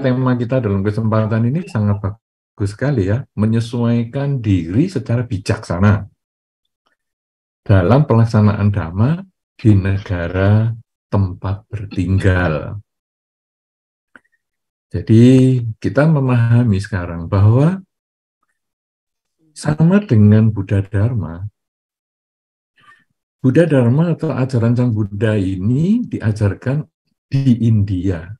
tema kita dalam kesempatan ini sangat bagus sekali ya, menyesuaikan diri secara bijaksana dalam pelaksanaan dhamma di negara tempat bertinggal. Jadi kita memahami sekarang bahwa sama dengan Buddha Dharma, Buddha Dharma atau ajaran Sang Buddha ini diajarkan di India.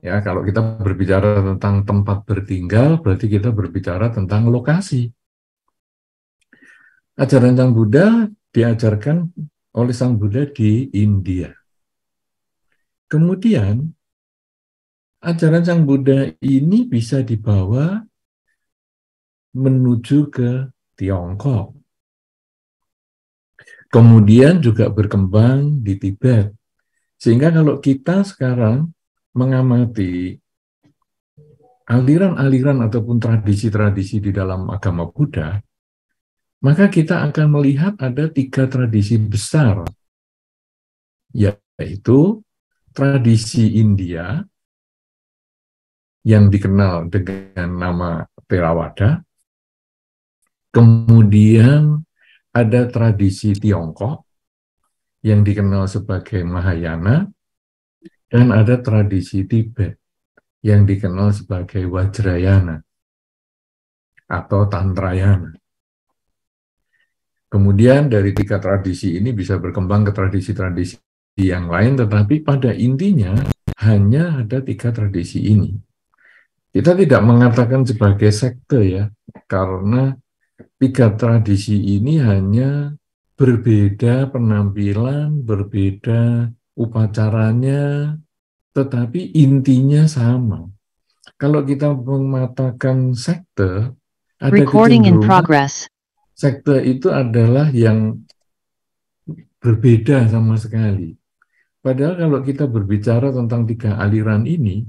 Ya, kalau kita berbicara tentang tempat bertinggal, berarti kita berbicara tentang lokasi. Ajaran Sang Buddha diajarkan oleh Sang Buddha di India. Kemudian, ajaran Sang Buddha ini bisa dibawa menuju ke Tiongkok. Kemudian juga berkembang di Tibet. Sehingga kalau kita sekarang mengamati aliran-aliran ataupun tradisi-tradisi di dalam agama Buddha, maka kita akan melihat ada tiga tradisi besar, yaitu tradisi India yang dikenal dengan nama Theravada, kemudian ada tradisi Tiongkok yang dikenal sebagai Mahayana, dan ada tradisi Tibet yang dikenal sebagai Wajrayana atau Tantrayana. Kemudian dari tiga tradisi ini bisa berkembang ke tradisi-tradisi yang lain, tetapi pada intinya hanya ada tiga tradisi ini. Kita tidak mengatakan sebagai sekte ya, karena tiga tradisi ini hanya berbeda penampilan, berbeda upacaranya, tetapi intinya sama. Kalau kita mengatakan sekte, ada Recording in progress. Sekte itu adalah yang berbeda sama sekali. Padahal kalau kita berbicara tentang tiga aliran ini,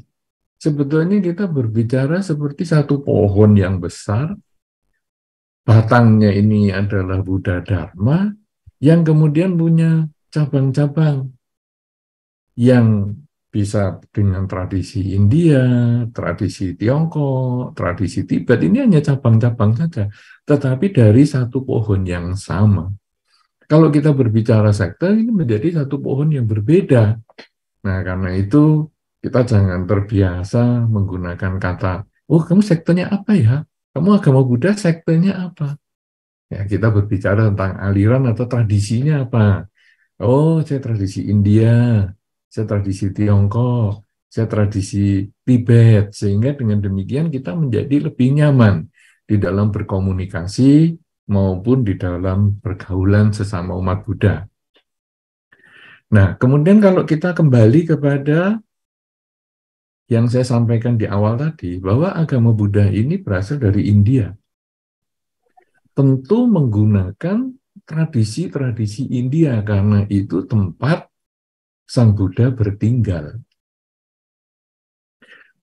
sebetulnya kita berbicara seperti satu pohon yang besar, batangnya ini adalah Buddha Dharma, yang kemudian punya cabang-cabang yang bisa dengan tradisi India, tradisi Tiongkok, tradisi Tibet, ini hanya cabang-cabang saja. Tetapi dari satu pohon yang sama. Kalau kita berbicara sekte, ini menjadi satu pohon yang berbeda. Nah, karena itu kita jangan terbiasa menggunakan kata, oh kamu sektenya apa ya? Kamu agama Buddha sektenya apa? Ya, kita berbicara tentang aliran atau tradisinya apa. Oh, saya tradisi India, saya tradisi Tiongkok, saya tradisi Tibet, sehingga dengan demikian kita menjadi lebih nyaman di dalam berkomunikasi maupun di dalam pergaulan sesama umat Buddha. Nah, kemudian kalau kita kembali kepada yang saya sampaikan di awal tadi, bahwa agama Buddha ini berasal dari India. Tentu menggunakan tradisi-tradisi India, karena itu tempat Sang Buddha bertinggal.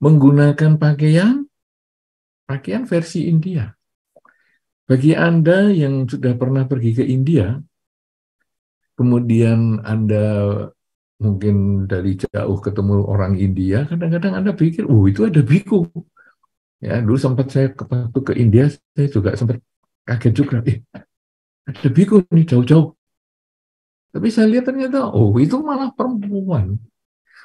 Menggunakan pakaian, pakaian versi India. Bagi Anda yang sudah pernah pergi ke India, kemudian Anda mungkin dari jauh ketemu orang India, kadang-kadang Anda pikir, oh itu ada biku. Ya, dulu sempat saya ke, ke India, saya juga sempat kaget juga, eh, ada biku nih jauh-jauh. Tapi saya lihat ternyata, oh itu malah perempuan.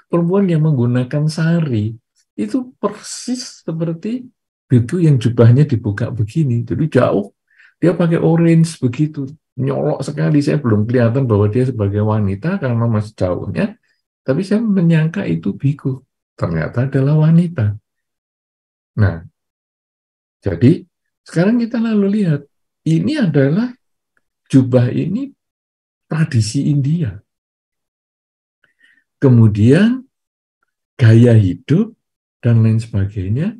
Perempuan yang menggunakan sari itu persis seperti itu yang jubahnya dibuka begini. Jadi jauh, dia pakai orange begitu. Nyolok sekali, saya belum kelihatan bahwa dia sebagai wanita karena masih jauhnya. Tapi saya menyangka itu biku. Ternyata adalah wanita. Nah, jadi sekarang kita lalu lihat. Ini adalah jubah ini tradisi India. Kemudian gaya hidup dan lain sebagainya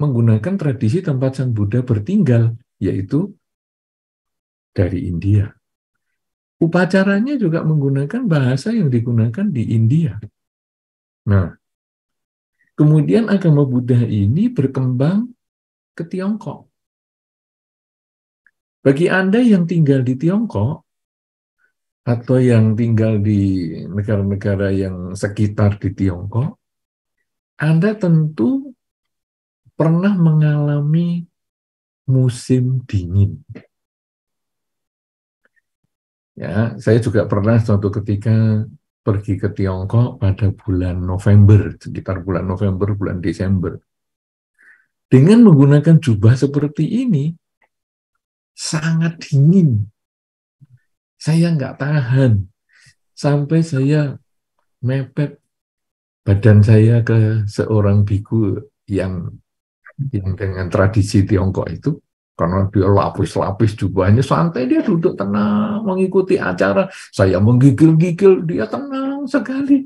menggunakan tradisi tempat Sang Buddha bertinggal, yaitu dari India. Upacaranya juga menggunakan bahasa yang digunakan di India. Nah, kemudian agama Buddha ini berkembang ke Tiongkok. Bagi Anda yang tinggal di Tiongkok, atau yang tinggal di negara-negara yang sekitar di Tiongkok, Anda tentu pernah mengalami musim dingin. Ya, saya juga pernah suatu ketika pergi ke Tiongkok pada bulan November, sekitar bulan November, bulan Desember. Dengan menggunakan jubah seperti ini, sangat dingin saya nggak tahan sampai saya mepet badan saya ke seorang biku yang yang dengan tradisi Tiongkok itu karena dia lapis-lapis jubahnya santai dia duduk tenang mengikuti acara saya menggigil-gigil dia tenang sekali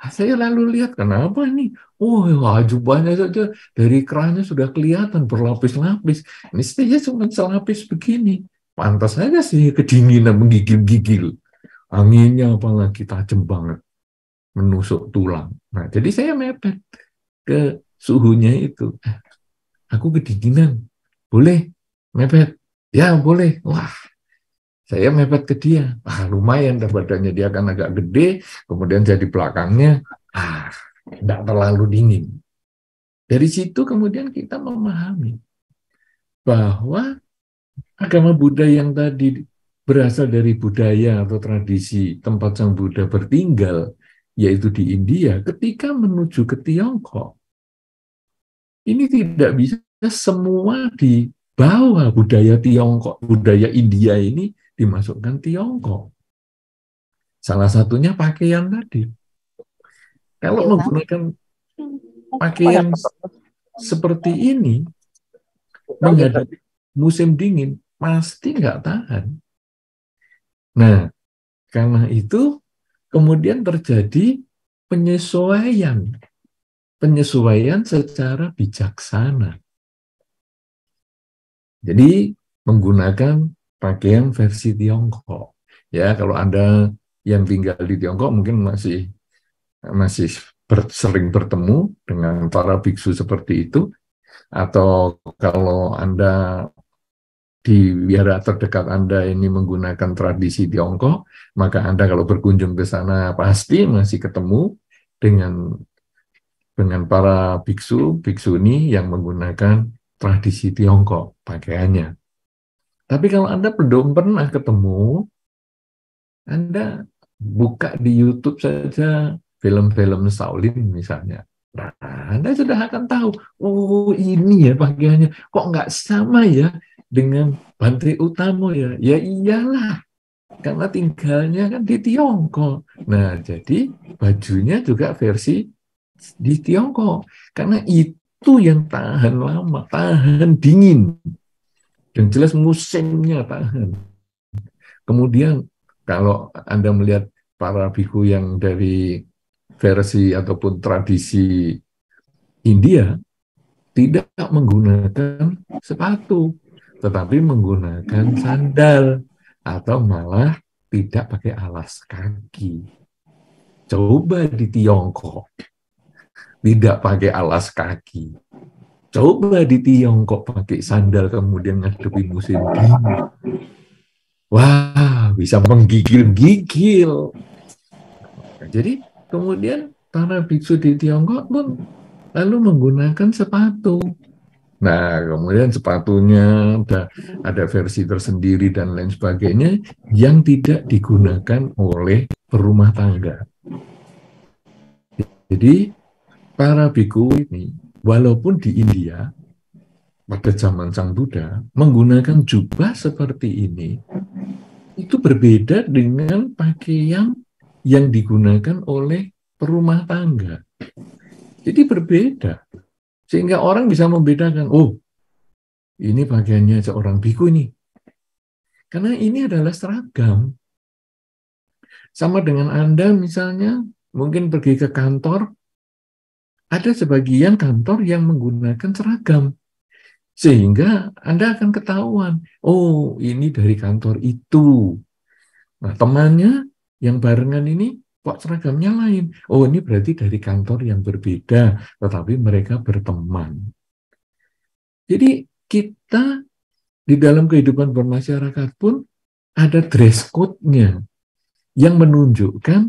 ah, saya lalu lihat kenapa ini oh wah, jubahnya saja dari kerahnya sudah kelihatan berlapis-lapis ini saya cuma selapis begini pantas aja sih kedinginan menggigil-gigil anginnya apalagi tajam banget menusuk tulang nah jadi saya mepet ke suhunya itu eh, aku kedinginan boleh mepet ya boleh wah saya mepet ke dia ah lumayan dah badannya dia kan agak gede kemudian jadi belakangnya ah tidak terlalu dingin dari situ kemudian kita memahami bahwa agama Buddha yang tadi berasal dari budaya atau tradisi tempat Sang Buddha bertinggal, yaitu di India, ketika menuju ke Tiongkok, ini tidak bisa semua dibawa budaya Tiongkok, budaya India ini dimasukkan Tiongkok. Salah satunya pakaian tadi. Kalau iya, menggunakan pakaian iya, seperti ini menghadapi musim dingin, pasti nggak tahan. Nah, karena itu kemudian terjadi penyesuaian. Penyesuaian secara bijaksana. Jadi menggunakan pakaian versi Tiongkok. Ya, kalau Anda yang tinggal di Tiongkok mungkin masih masih ber, sering bertemu dengan para biksu seperti itu atau kalau Anda di biara terdekat Anda ini menggunakan tradisi Tiongkok, maka Anda kalau berkunjung ke sana pasti masih ketemu dengan dengan para biksu, biksuni yang menggunakan tradisi Tiongkok pakaiannya. Tapi kalau Anda belum pernah ketemu, Anda buka di YouTube saja film-film Shaolin misalnya. Nah, Anda sudah akan tahu, oh ini ya pakaiannya, kok nggak sama ya dengan Bantri utama ya? Ya iyalah, karena tinggalnya kan di Tiongkok. Nah, jadi bajunya juga versi di Tiongkok. Karena itu yang tahan lama, tahan dingin. Yang jelas musimnya tahan. Kemudian kalau Anda melihat para biku yang dari versi ataupun tradisi India, tidak menggunakan sepatu tetapi menggunakan sandal atau malah tidak pakai alas kaki. Coba di Tiongkok tidak pakai alas kaki. Coba di Tiongkok pakai sandal kemudian ngadepi musim dingin. Wah, bisa menggigil-gigil. Jadi kemudian tanah biksu di Tiongkok pun lalu menggunakan sepatu Nah, kemudian sepatunya ada, ada versi tersendiri dan lain sebagainya yang tidak digunakan oleh perumah tangga. Jadi, para biku ini, walaupun di India, pada zaman Sang Buddha, menggunakan jubah seperti ini, itu berbeda dengan pakaian yang digunakan oleh perumah tangga. Jadi berbeda. Sehingga orang bisa membedakan, oh ini bagiannya seorang biku ini. Karena ini adalah seragam. Sama dengan Anda misalnya, mungkin pergi ke kantor, ada sebagian kantor yang menggunakan seragam. Sehingga Anda akan ketahuan, oh ini dari kantor itu. Nah temannya yang barengan ini kok seragamnya lain? Oh, ini berarti dari kantor yang berbeda, tetapi mereka berteman. Jadi kita di dalam kehidupan bermasyarakat pun ada dress code-nya yang menunjukkan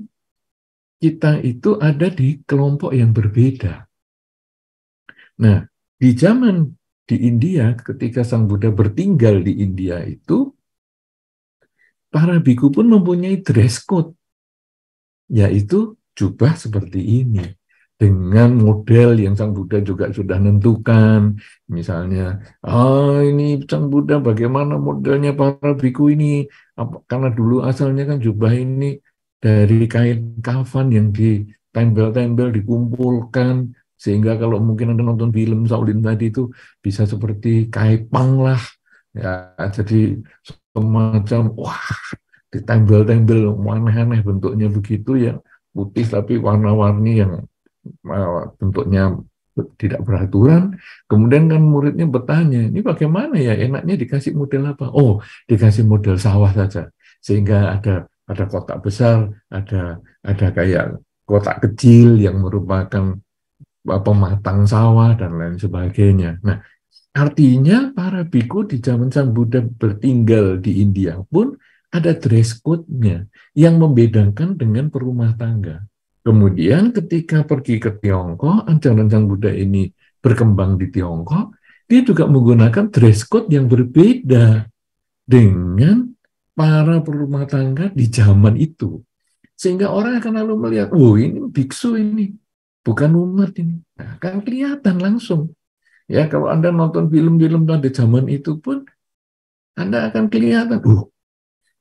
kita itu ada di kelompok yang berbeda. Nah, di zaman di India ketika Sang Buddha bertinggal di India itu para biku pun mempunyai dress code yaitu jubah seperti ini dengan model yang Sang Buddha juga sudah tentukan Misalnya, oh ini Sang Buddha bagaimana modelnya para biku ini? Apa, karena dulu asalnya kan jubah ini dari kain kafan yang ditempel-tempel, dikumpulkan, sehingga kalau mungkin Anda nonton film Saulin tadi itu bisa seperti kaipang lah. Ya, jadi semacam, wah ditempel-tempel aneh-aneh bentuknya begitu ya putih tapi warna-warni yang eh, bentuknya tidak beraturan. Kemudian kan muridnya bertanya, ini bagaimana ya enaknya dikasih model apa? Oh, dikasih model sawah saja. Sehingga ada ada kotak besar, ada ada kayak kotak kecil yang merupakan eh, pematang sawah dan lain sebagainya. Nah, artinya para biku di zaman Sang Buddha bertinggal di India pun ada dress code-nya yang membedakan dengan perumah tangga. Kemudian ketika pergi ke Tiongkok, ancang-ancang Buddha ini berkembang di Tiongkok, dia juga menggunakan dress code yang berbeda dengan para perumah tangga di zaman itu. Sehingga orang akan lalu melihat, oh ini biksu ini, bukan umat ini. Nah, akan kelihatan langsung. Ya, kalau Anda nonton film-film pada zaman itu pun, Anda akan kelihatan, oh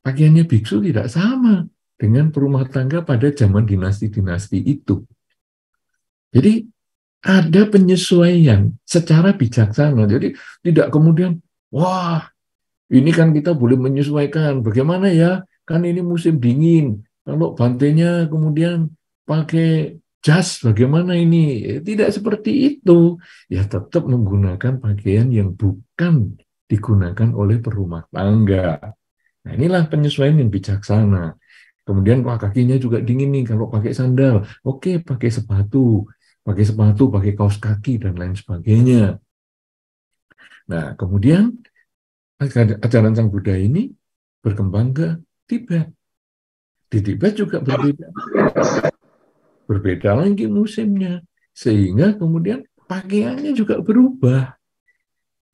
pakaiannya biksu tidak sama dengan perumah tangga pada zaman dinasti-dinasti itu. Jadi ada penyesuaian secara bijaksana. Jadi tidak kemudian, wah ini kan kita boleh menyesuaikan. Bagaimana ya? Kan ini musim dingin. Kalau bantainya kemudian pakai jas, bagaimana ini? Eh, tidak seperti itu. Ya tetap menggunakan pakaian yang bukan digunakan oleh perumah tangga. Nah, inilah penyesuaian yang bijaksana. Kemudian wah kakinya juga dingin nih kalau pakai sandal. Oke, pakai sepatu. Pakai sepatu, pakai kaos kaki dan lain sebagainya. Nah, kemudian ajaran Sang Buddha ini berkembang ke Tibet. Di Tibet juga berbeda. Berbeda lagi musimnya. Sehingga kemudian pakaiannya juga berubah.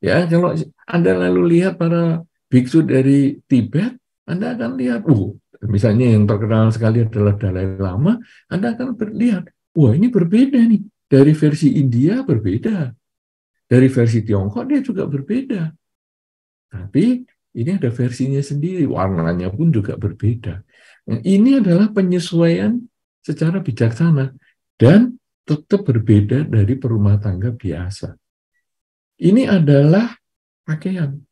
Ya, kalau Anda lalu lihat para biksu dari Tibet, Anda akan lihat, uh, misalnya yang terkenal sekali adalah Dalai Lama, Anda akan lihat, wah ini berbeda nih. Dari versi India berbeda. Dari versi Tiongkok dia juga berbeda. Tapi ini ada versinya sendiri, warnanya pun juga berbeda. Nah, ini adalah penyesuaian secara bijaksana dan tetap berbeda dari perumah tangga biasa. Ini adalah pakaian.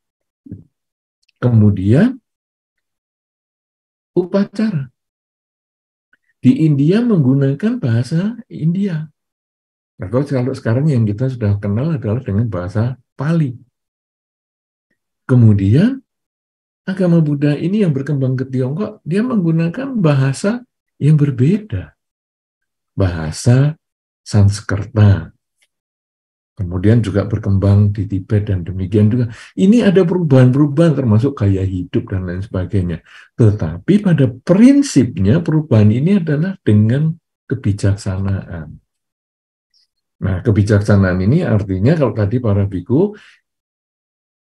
Kemudian upacara. Di India menggunakan bahasa India. Nah, kalau sekarang yang kita sudah kenal adalah dengan bahasa Pali. Kemudian agama Buddha ini yang berkembang ke Tiongkok, dia menggunakan bahasa yang berbeda. Bahasa Sanskerta Kemudian juga berkembang di Tibet dan demikian juga. Ini ada perubahan-perubahan termasuk gaya hidup dan lain sebagainya. Tetapi pada prinsipnya perubahan ini adalah dengan kebijaksanaan. Nah, kebijaksanaan ini artinya kalau tadi para biku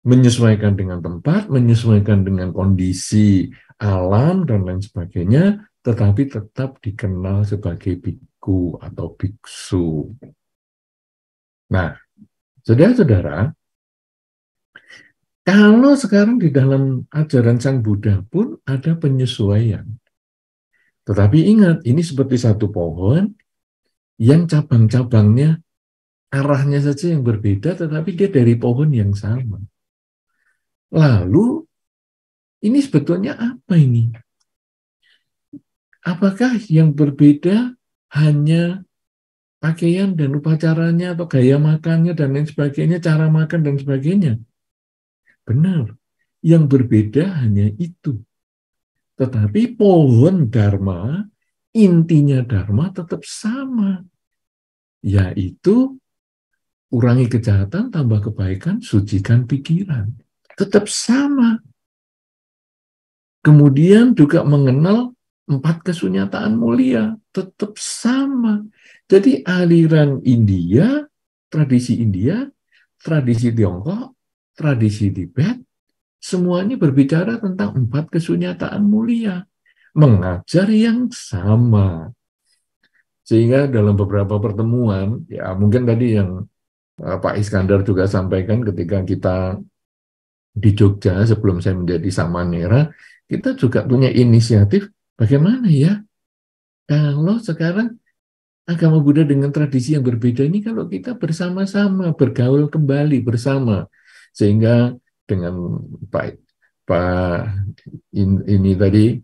menyesuaikan dengan tempat, menyesuaikan dengan kondisi alam dan lain sebagainya, tetapi tetap dikenal sebagai biku atau biksu. Nah, Saudara-saudara, kalau sekarang di dalam ajaran Sang Buddha pun ada penyesuaian. Tetapi ingat, ini seperti satu pohon yang cabang-cabangnya arahnya saja yang berbeda, tetapi dia dari pohon yang sama. Lalu, ini sebetulnya apa ini? Apakah yang berbeda hanya pakaian dan upacaranya atau gaya makannya dan lain sebagainya, cara makan dan sebagainya. Benar. Yang berbeda hanya itu. Tetapi pohon dharma, intinya dharma tetap sama. Yaitu kurangi kejahatan, tambah kebaikan, sucikan pikiran. Tetap sama. Kemudian juga mengenal empat kesunyataan mulia. Tetap sama. Jadi aliran India, tradisi India, tradisi Tiongkok, tradisi Tibet, semuanya berbicara tentang empat kesunyataan mulia, mengajar yang sama. Sehingga dalam beberapa pertemuan, ya mungkin tadi yang eh, Pak Iskandar juga sampaikan ketika kita di Jogja sebelum saya menjadi Samanera, kita juga punya inisiatif bagaimana ya kalau sekarang agama Buddha dengan tradisi yang berbeda ini kalau kita bersama-sama bergaul kembali bersama sehingga dengan baik Pak ini tadi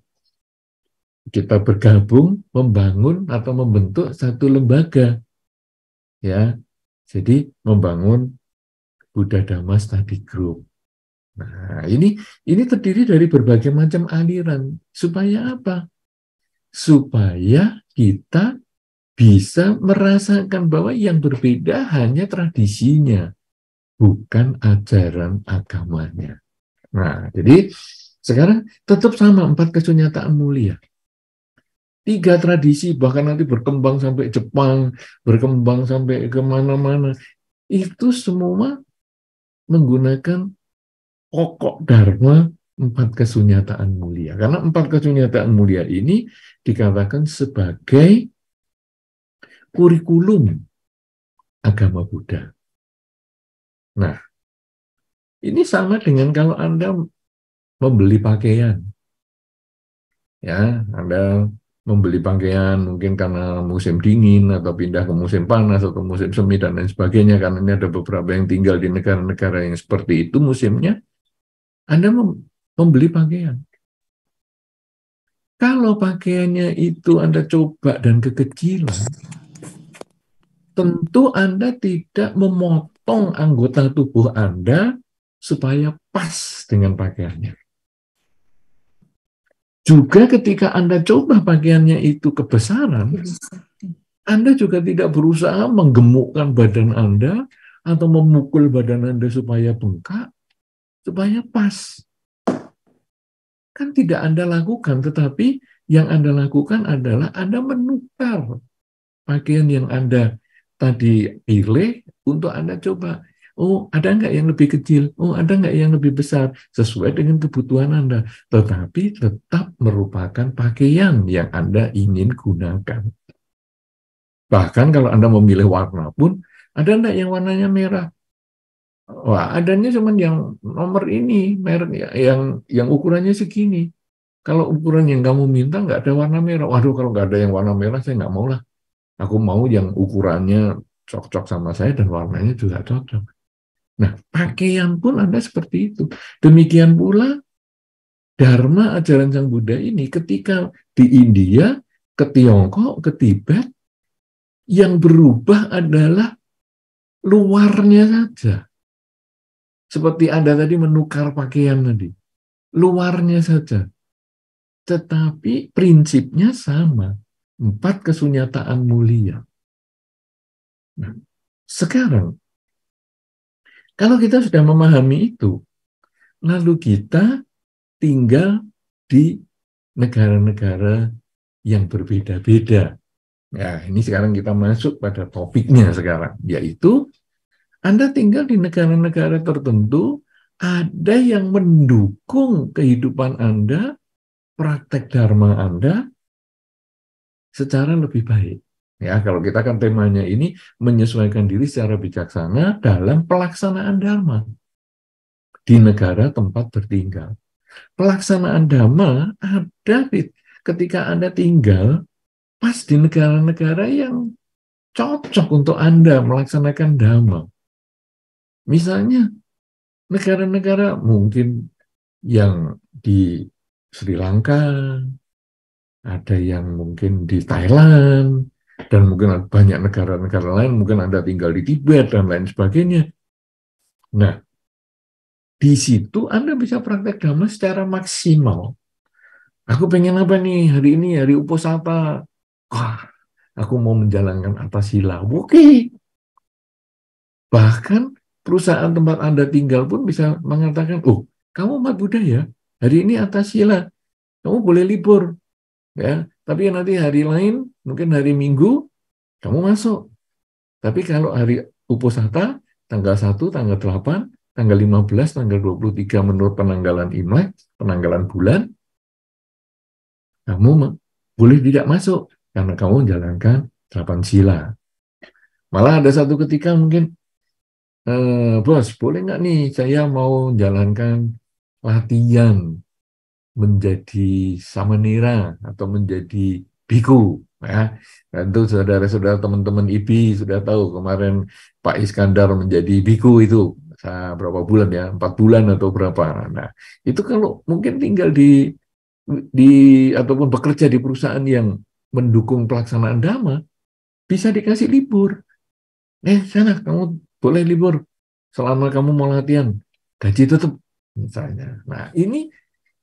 kita bergabung membangun atau membentuk satu lembaga ya jadi membangun Buddha Dhamma Study Group nah ini ini terdiri dari berbagai macam aliran supaya apa supaya kita bisa merasakan bahwa yang berbeda hanya tradisinya, bukan ajaran agamanya. Nah, jadi sekarang tetap sama empat kesunyataan mulia. Tiga tradisi bahkan nanti berkembang sampai Jepang, berkembang sampai kemana-mana. Itu semua menggunakan pokok dharma empat kesunyataan mulia. Karena empat kesunyataan mulia ini dikatakan sebagai kurikulum agama Buddha. Nah, ini sama dengan kalau Anda membeli pakaian. Ya, Anda membeli pakaian mungkin karena musim dingin atau pindah ke musim panas atau musim semi dan lain sebagainya karena ini ada beberapa yang tinggal di negara-negara yang seperti itu musimnya Anda membeli pakaian kalau pakaiannya itu Anda coba dan kekecilan tentu Anda tidak memotong anggota tubuh Anda supaya pas dengan pakaiannya. Juga ketika Anda coba pakaiannya itu kebesaran, Anda juga tidak berusaha menggemukkan badan Anda atau memukul badan Anda supaya bengkak, supaya pas. Kan tidak Anda lakukan, tetapi yang Anda lakukan adalah Anda menukar pakaian yang Anda tadi pilih untuk Anda coba. Oh, ada nggak yang lebih kecil? Oh, ada nggak yang lebih besar? Sesuai dengan kebutuhan Anda. Tetapi tetap merupakan pakaian yang Anda ingin gunakan. Bahkan kalau Anda memilih warna pun, ada nggak yang warnanya merah? Wah, adanya cuman yang nomor ini, merek yang yang ukurannya segini. Kalau ukuran yang kamu minta nggak ada warna merah, waduh kalau nggak ada yang warna merah saya nggak mau lah. Aku mau yang ukurannya cocok sama saya dan warnanya juga cocok. Nah, pakaian pun Anda seperti itu. Demikian pula Dharma ajaran Sang Buddha ini ketika di India, ke Tiongkok, ke Tibet, yang berubah adalah luarnya saja. Seperti Anda tadi menukar pakaian tadi. Luarnya saja. Tetapi prinsipnya sama. Empat kesunyataan mulia. Nah, sekarang, kalau kita sudah memahami itu, lalu kita tinggal di negara-negara yang berbeda-beda. Nah, ini sekarang kita masuk pada topiknya sekarang, yaitu Anda tinggal di negara-negara tertentu, ada yang mendukung kehidupan Anda, praktek dharma Anda, secara lebih baik. Ya, kalau kita kan temanya ini menyesuaikan diri secara bijaksana dalam pelaksanaan dharma di negara tempat tertinggal. Pelaksanaan dharma ada ketika Anda tinggal pas di negara-negara yang cocok untuk Anda melaksanakan dharma. Misalnya negara-negara mungkin yang di Sri Lanka, ada yang mungkin di Thailand, dan mungkin banyak negara-negara lain, mungkin Anda tinggal di Tibet dan lain sebagainya. Nah, di situ Anda bisa praktek dhamma secara maksimal. Aku pengen apa nih hari ini, hari uposata. Wah, aku mau menjalankan atas sila. Oke. Okay. Bahkan perusahaan tempat Anda tinggal pun bisa mengatakan, oh, kamu umat Buddha ya? hari ini atas sila. Kamu boleh libur ya tapi nanti hari lain mungkin hari minggu kamu masuk tapi kalau hari uposata tanggal 1, tanggal 8, tanggal 15, tanggal 23 menurut penanggalan Imlek, penanggalan bulan, kamu boleh tidak masuk karena kamu menjalankan 8 sila. Malah ada satu ketika mungkin, e, bos boleh nggak nih saya mau jalankan latihan menjadi samanira atau menjadi biku ya tentu saudara-saudara teman-teman IPI sudah tahu kemarin Pak Iskandar menjadi biku itu berapa bulan ya empat bulan atau berapa nah itu kalau mungkin tinggal di di ataupun bekerja di perusahaan yang mendukung pelaksanaan dhamma bisa dikasih libur eh sana kamu boleh libur selama kamu mau latihan gaji tetap misalnya nah ini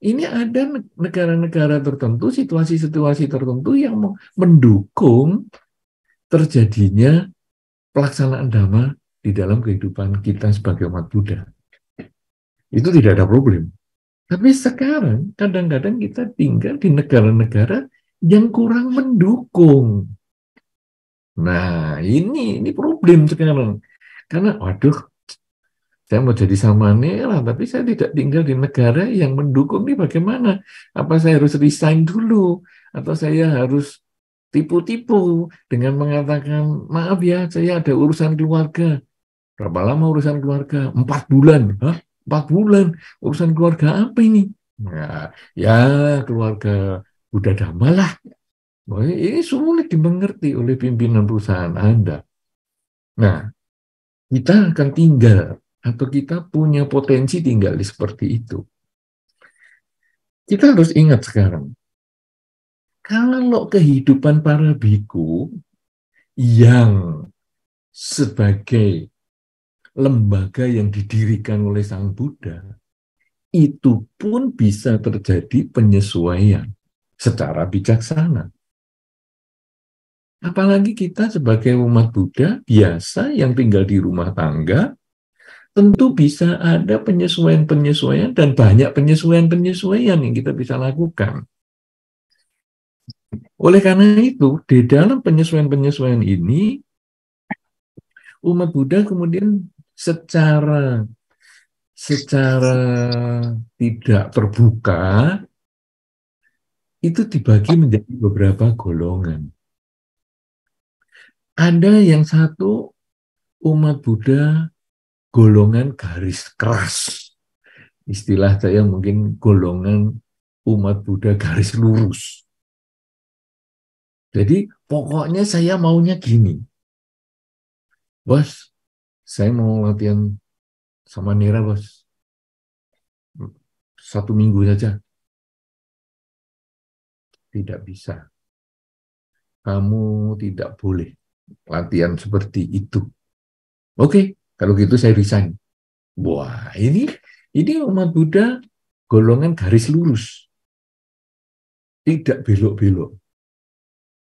ini ada negara-negara tertentu, situasi-situasi tertentu yang mendukung terjadinya pelaksanaan dhamma di dalam kehidupan kita sebagai umat Buddha. Itu tidak ada problem. Tapi sekarang kadang-kadang kita tinggal di negara-negara yang kurang mendukung. Nah, ini ini problem sekarang. Karena waduh, saya mau jadi salmonella, tapi saya tidak tinggal di negara yang mendukung ini bagaimana? Apa saya harus resign dulu? Atau saya harus tipu-tipu dengan mengatakan, maaf ya, saya ada urusan keluarga. Berapa lama urusan keluarga? Empat bulan. Hah? Empat bulan? Urusan keluarga apa ini? Nah, ya, keluarga udah damalah Ini sulit dimengerti oleh pimpinan perusahaan Anda. Nah, kita akan tinggal atau kita punya potensi tinggal di seperti itu. Kita harus ingat sekarang, kalau kehidupan para biku yang sebagai lembaga yang didirikan oleh Sang Buddha, itu pun bisa terjadi penyesuaian secara bijaksana. Apalagi kita sebagai umat Buddha biasa yang tinggal di rumah tangga, tentu bisa ada penyesuaian-penyesuaian dan banyak penyesuaian-penyesuaian yang kita bisa lakukan. Oleh karena itu, di dalam penyesuaian-penyesuaian ini, umat Buddha kemudian secara secara tidak terbuka itu dibagi menjadi beberapa golongan. Ada yang satu umat Buddha golongan garis keras. Istilah saya mungkin golongan umat Buddha garis lurus. Jadi pokoknya saya maunya gini. Bos, saya mau latihan sama Nira, bos. Satu minggu saja. Tidak bisa. Kamu tidak boleh latihan seperti itu. Oke, okay, kalau gitu saya resign. Wah, ini ini umat Buddha golongan garis lurus. Tidak belok-belok.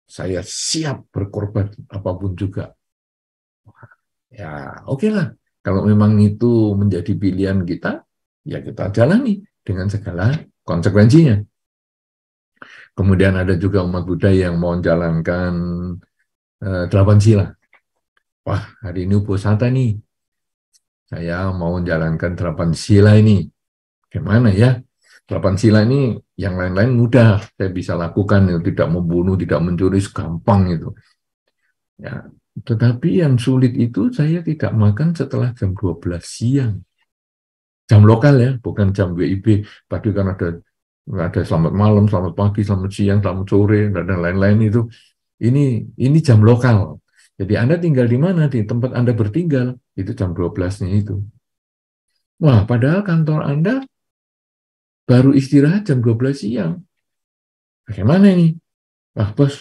Saya siap berkorban apapun juga. ya, oke okay lah. Kalau memang itu menjadi pilihan kita, ya kita jalani dengan segala konsekuensinya. Kemudian ada juga umat Buddha yang mau menjalankan eh, delapan sila. Wah, hari ini uposata nih saya mau menjalankan terapan sila ini. Gimana ya? Terapan sila ini yang lain-lain mudah, saya bisa lakukan, itu ya, tidak membunuh, tidak mencuri, gampang itu. Ya, tetapi yang sulit itu saya tidak makan setelah jam 12 siang. Jam lokal ya, bukan jam WIB. Tadi kan ada ada selamat malam, selamat pagi, selamat siang, selamat sore, dan lain-lain itu. Ini ini jam lokal. Jadi Anda tinggal di mana? Di tempat Anda bertinggal. Itu jam 12-nya itu. Wah, padahal kantor Anda baru istirahat jam 12 siang. Bagaimana ini? Wah, bos,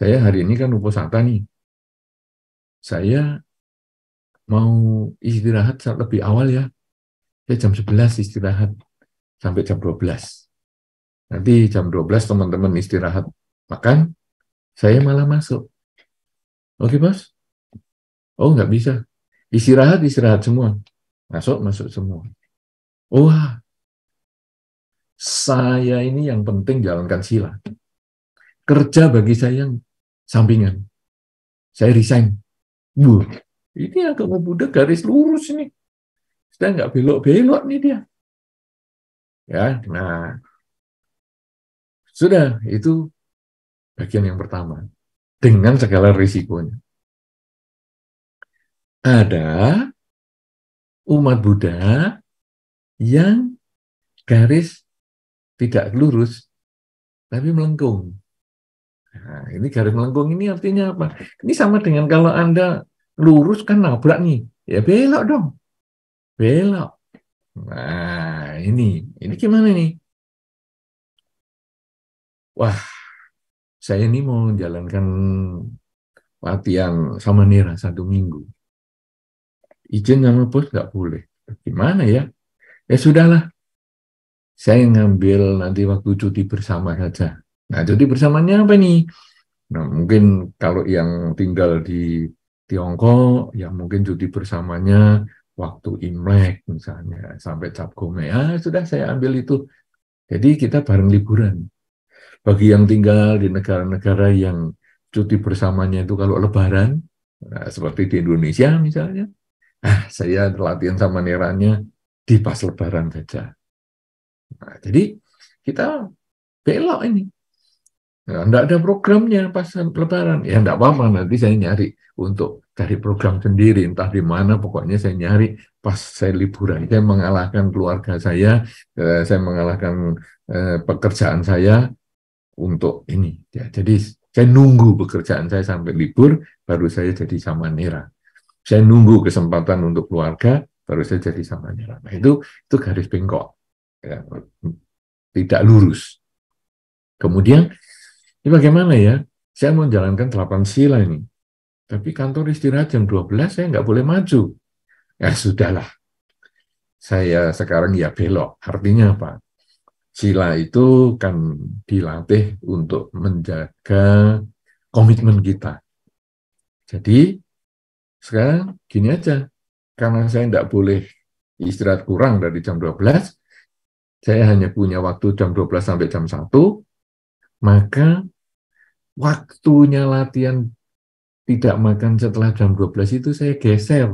saya hari ini kan uposata nih. Saya mau istirahat saat lebih awal ya. Saya jam 11 istirahat sampai jam 12. Nanti jam 12 teman-teman istirahat makan, saya malah masuk. Oke, okay, Mas? Oh, nggak bisa. Istirahat, istirahat semua. Masuk, masuk semua. Wah, saya ini yang penting jalankan sila. Kerja bagi saya yang sampingan. Saya resign. Bu, ini agak muda garis lurus ini. Saya nggak belok-belok nih dia. Ya, nah, sudah itu bagian yang pertama dengan segala risikonya. Ada umat Buddha yang garis tidak lurus, tapi melengkung. Nah, ini garis melengkung ini artinya apa? Ini sama dengan kalau Anda lurus kan nabrak nih, ya belok dong. Belok. Nah, ini. Ini gimana nih? Wah, saya ini mau menjalankan latihan sama Nira satu minggu. Izin sama bos nggak boleh. Gimana ya? Ya sudahlah. Saya ngambil nanti waktu cuti bersama saja. Nah, cuti bersamanya apa nih? Nah, mungkin kalau yang tinggal di Tiongkok, ya mungkin cuti bersamanya waktu Imlek misalnya, sampai Cap Gome. Ah, sudah saya ambil itu. Jadi kita bareng liburan. Bagi yang tinggal di negara-negara yang cuti bersamanya itu kalau lebaran, nah, seperti di Indonesia misalnya, ah, saya latihan sama neranya di pas lebaran saja. Nah, jadi kita belok ini. Nah, enggak ada programnya pas lebaran. Ya enggak apa-apa, nanti saya nyari untuk cari program sendiri. Entah di mana, pokoknya saya nyari pas saya liburan. Saya mengalahkan keluarga saya, eh, saya mengalahkan eh, pekerjaan saya, untuk ini. Ya, jadi saya nunggu pekerjaan saya sampai libur, baru saya jadi sama Nera. Saya nunggu kesempatan untuk keluarga, baru saya jadi sama Nera. Nah, itu itu garis bengkok, ya, tidak lurus. Kemudian ini bagaimana ya? Saya mau jalankan 8 sila ini. Tapi kantor istirahat jam 12 saya nggak boleh maju. Ya sudahlah. Saya sekarang ya belok. Artinya apa? sila itu kan dilatih untuk menjaga komitmen kita. Jadi sekarang gini aja, karena saya tidak boleh istirahat kurang dari jam 12, saya hanya punya waktu jam 12 sampai jam 1, maka waktunya latihan tidak makan setelah jam 12 itu saya geser.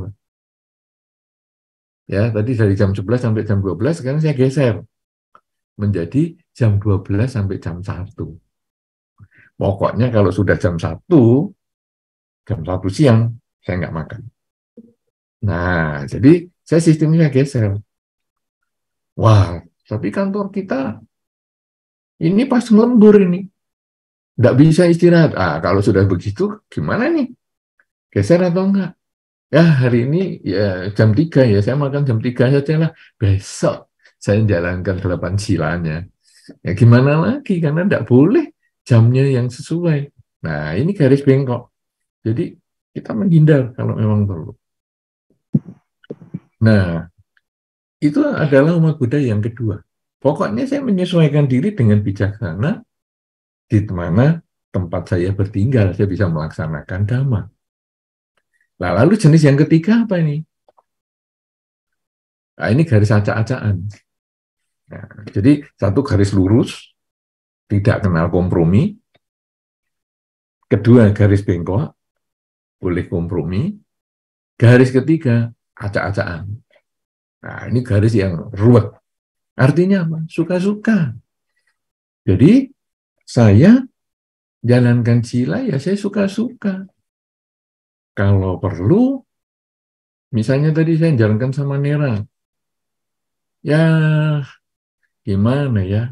Ya, tadi dari jam 11 sampai jam 12 sekarang saya geser menjadi jam 12 sampai jam 1. Pokoknya kalau sudah jam 1, jam 1 siang, saya nggak makan. Nah, jadi saya sistemnya geser. Wah, tapi kantor kita ini pas lembur ini. Nggak bisa istirahat. Ah, kalau sudah begitu, gimana nih? Geser atau enggak? Ya, hari ini ya jam 3 ya, saya makan jam 3 saja lah. Besok saya menjalankan jalankan silanya, Ya gimana lagi karena tidak boleh jamnya yang sesuai. Nah ini garis bengkok. Jadi kita menghindar kalau memang perlu. Nah itu adalah umat Buddha yang kedua. Pokoknya saya menyesuaikan diri dengan bijaksana di mana tempat saya bertinggal, saya bisa melaksanakan dhamma. Nah, lalu jenis yang ketiga apa ini? Nah, ini garis acak-acakan. Nah, jadi satu garis lurus, tidak kenal kompromi. Kedua garis bengkok, boleh kompromi. Garis ketiga, acak-acakan. Nah, ini garis yang ruwet. Artinya apa? Suka-suka. Jadi, saya jalankan sila ya saya suka-suka. Kalau perlu, misalnya tadi saya jalankan sama Nera. Ya, gimana ya?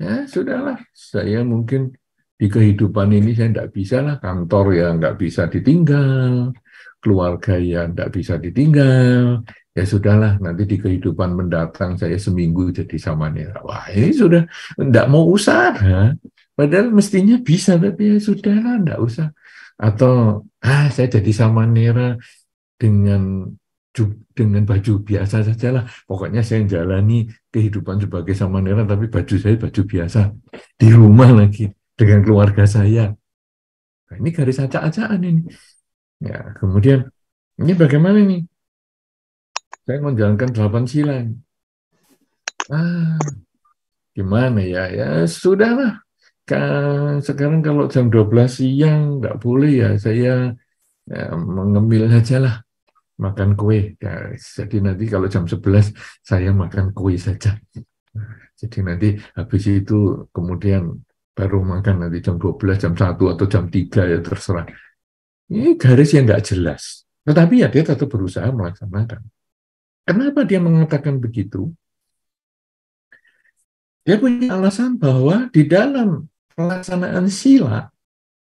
Ya sudahlah, saya mungkin di kehidupan ini saya tidak bisa lah kantor ya nggak bisa ditinggal, keluarga ya nggak bisa ditinggal. Ya sudahlah, nanti di kehidupan mendatang saya seminggu jadi sama Nira Wah ini sudah tidak mau usaha. Padahal mestinya bisa, tapi ya sudahlah, tidak usah. Atau ah saya jadi sama Nira dengan dengan baju biasa saja lah Pokoknya saya jalani kehidupan sebagai samanera, tapi baju saya baju biasa. Di rumah lagi, dengan keluarga saya. Nah, ini garis acak-acakan ini. Ya, kemudian, ini bagaimana nih? Saya menjalankan delapan sila. Ah, gimana ya? Ya, sudahlah. Kan, sekarang kalau jam 12 siang, nggak boleh ya, saya ya, mengambil saja lah makan kue. jadi nanti kalau jam 11 saya makan kue saja. Jadi nanti habis itu kemudian baru makan nanti jam 12, jam 1 atau jam 3 ya terserah. Ini garis yang nggak jelas. Tetapi ya dia tetap berusaha melaksanakan. Kenapa dia mengatakan begitu? Dia punya alasan bahwa di dalam pelaksanaan sila,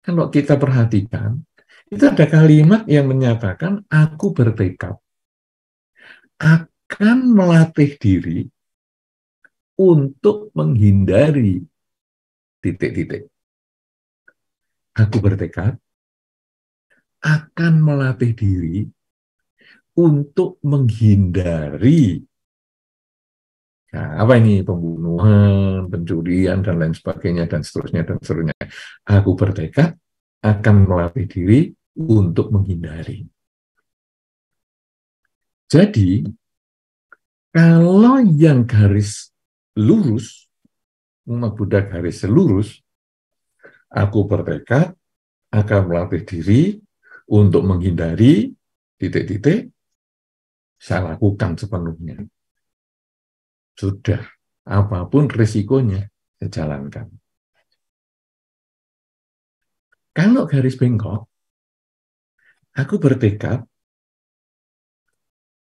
kalau kita perhatikan, itu ada kalimat yang menyatakan aku bertekad akan melatih diri untuk menghindari titik-titik. Aku bertekad akan melatih diri untuk menghindari Nah, apa ini pembunuhan, pencurian dan lain sebagainya dan seterusnya dan seterusnya. Aku bertekad akan melatih diri untuk menghindari. Jadi, kalau yang garis lurus, umat Buddha garis lurus, aku bertekad akan melatih diri untuk menghindari titik-titik, saya lakukan sepenuhnya. Sudah, apapun risikonya, saya jalankan. Kalau garis bengkok, Aku bertekad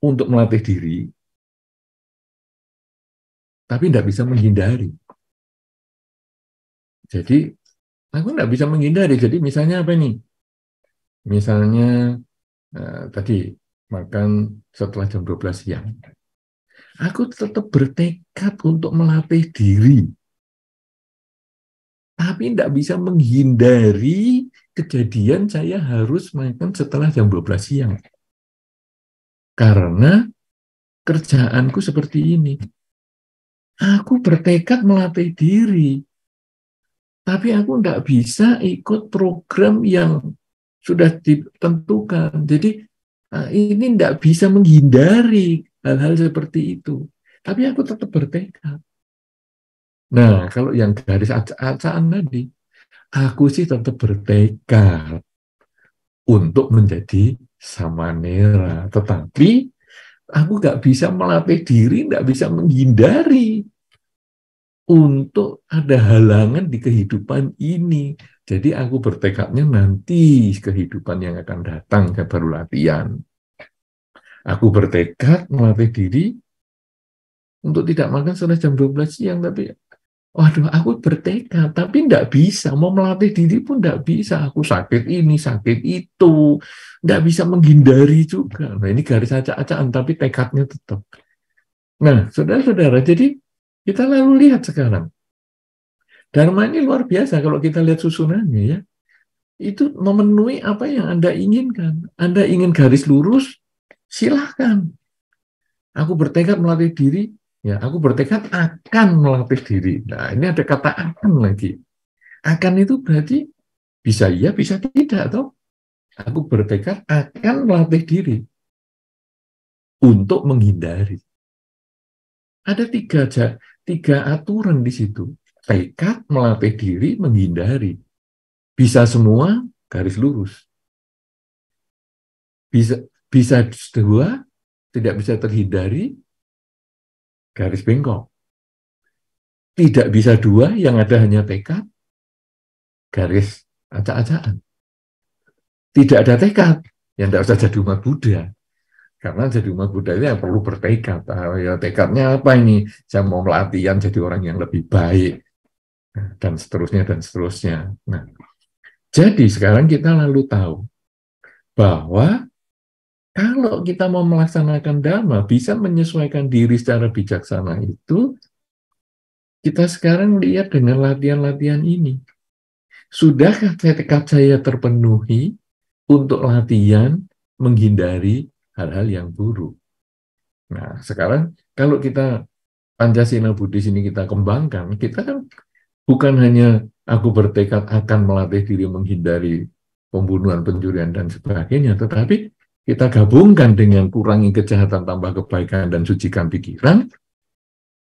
untuk melatih diri, tapi tidak bisa menghindari. Jadi, aku tidak bisa menghindari. Jadi, misalnya apa nih? Misalnya, eh, tadi makan setelah jam 12 siang. Aku tetap bertekad untuk melatih diri. Tapi tidak bisa menghindari kejadian saya harus makan setelah jam 12 siang. Karena kerjaanku seperti ini. Aku bertekad melatih diri. Tapi aku tidak bisa ikut program yang sudah ditentukan. Jadi eh, ini tidak bisa menghindari hal-hal seperti itu. Tapi aku tetap bertekad. Nah, kalau yang garis acaan tadi, aku sih tetap bertekad untuk menjadi samanera. Tetapi aku nggak bisa melatih diri, nggak bisa menghindari untuk ada halangan di kehidupan ini. Jadi aku bertekadnya nanti kehidupan yang akan datang ke baru latihan. Aku bertekad melatih diri untuk tidak makan setelah jam 12 siang, tapi Waduh, aku bertekad, tapi tidak bisa. Mau melatih diri pun tidak bisa. Aku sakit ini, sakit itu. tidak bisa menghindari juga. Nah, ini garis acak-acakan, tapi tekadnya tetap. Nah, saudara-saudara, jadi kita lalu lihat sekarang. Dharma ini luar biasa kalau kita lihat susunannya ya. Itu memenuhi apa yang Anda inginkan. Anda ingin garis lurus, silahkan. Aku bertekad melatih diri, Ya, aku bertekad akan melatih diri. Nah, ini ada kata akan lagi. Akan itu berarti bisa iya, bisa tidak, atau aku bertekad akan melatih diri untuk menghindari. Ada tiga tiga aturan di situ. Tekad, melatih diri, menghindari. Bisa semua garis lurus. Bisa bisa dua, tidak bisa terhindari, garis bengkok. Tidak bisa dua, yang ada hanya tekad, garis acak-acakan. Tidak ada tekad, yang tidak usah jadi umat Buddha. Karena jadi umat Buddha ini yang perlu bertekad. Ah, ya, tekadnya apa ini? Saya mau latihan jadi orang yang lebih baik. Nah, dan seterusnya, dan seterusnya. Nah, jadi sekarang kita lalu tahu bahwa kalau kita mau melaksanakan dhamma, bisa menyesuaikan diri secara bijaksana itu, kita sekarang lihat dengan latihan-latihan ini. Sudahkah tekad saya terpenuhi untuk latihan menghindari hal-hal yang buruk? Nah, sekarang kalau kita Pancasila Buddhis sini kita kembangkan, kita kan bukan hanya aku bertekad akan melatih diri menghindari pembunuhan, pencurian, dan sebagainya, tetapi kita gabungkan dengan kurangi kejahatan tambah kebaikan dan sucikan pikiran,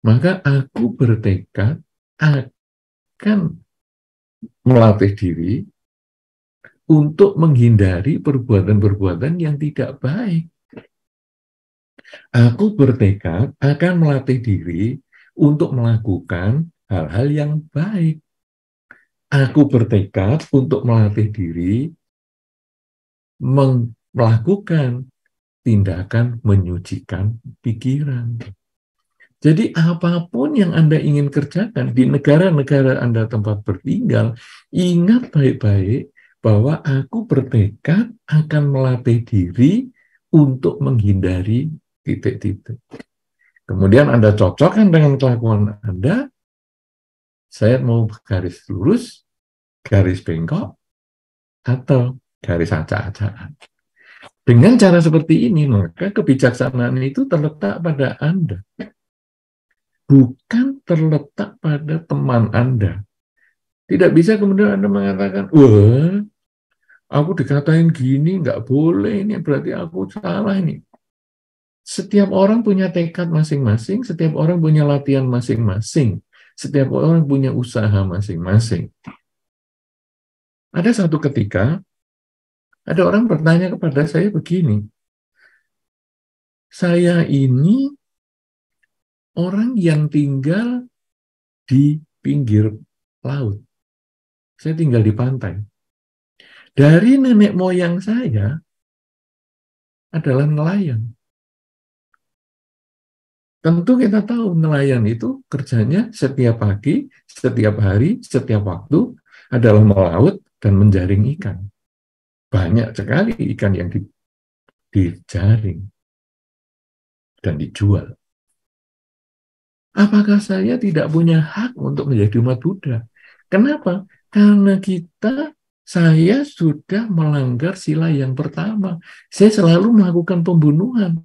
maka aku bertekad akan melatih diri untuk menghindari perbuatan-perbuatan yang tidak baik. Aku bertekad akan melatih diri untuk melakukan hal-hal yang baik. Aku bertekad untuk melatih diri meng melakukan tindakan menyucikan pikiran. Jadi apapun yang Anda ingin kerjakan di negara-negara Anda tempat bertinggal, ingat baik-baik bahwa aku bertekad akan melatih diri untuk menghindari titik-titik. Kemudian Anda cocokkan dengan kelakuan Anda, saya mau garis lurus, garis bengkok, atau garis acak-acakan. Dengan cara seperti ini, maka kebijaksanaan itu terletak pada Anda. Bukan terletak pada teman Anda. Tidak bisa kemudian Anda mengatakan, wah, aku dikatain gini, nggak boleh ini, berarti aku salah ini. Setiap orang punya tekad masing-masing, setiap orang punya latihan masing-masing, setiap orang punya usaha masing-masing. Ada satu ketika, ada orang bertanya kepada saya begini, saya ini orang yang tinggal di pinggir laut. Saya tinggal di pantai. Dari nenek moyang saya adalah nelayan. Tentu kita tahu nelayan itu kerjanya setiap pagi, setiap hari, setiap waktu adalah melaut dan menjaring ikan banyak sekali ikan yang di, dijaring dan dijual. Apakah saya tidak punya hak untuk menjadi umat Buddha? Kenapa? Karena kita, saya sudah melanggar sila yang pertama. Saya selalu melakukan pembunuhan.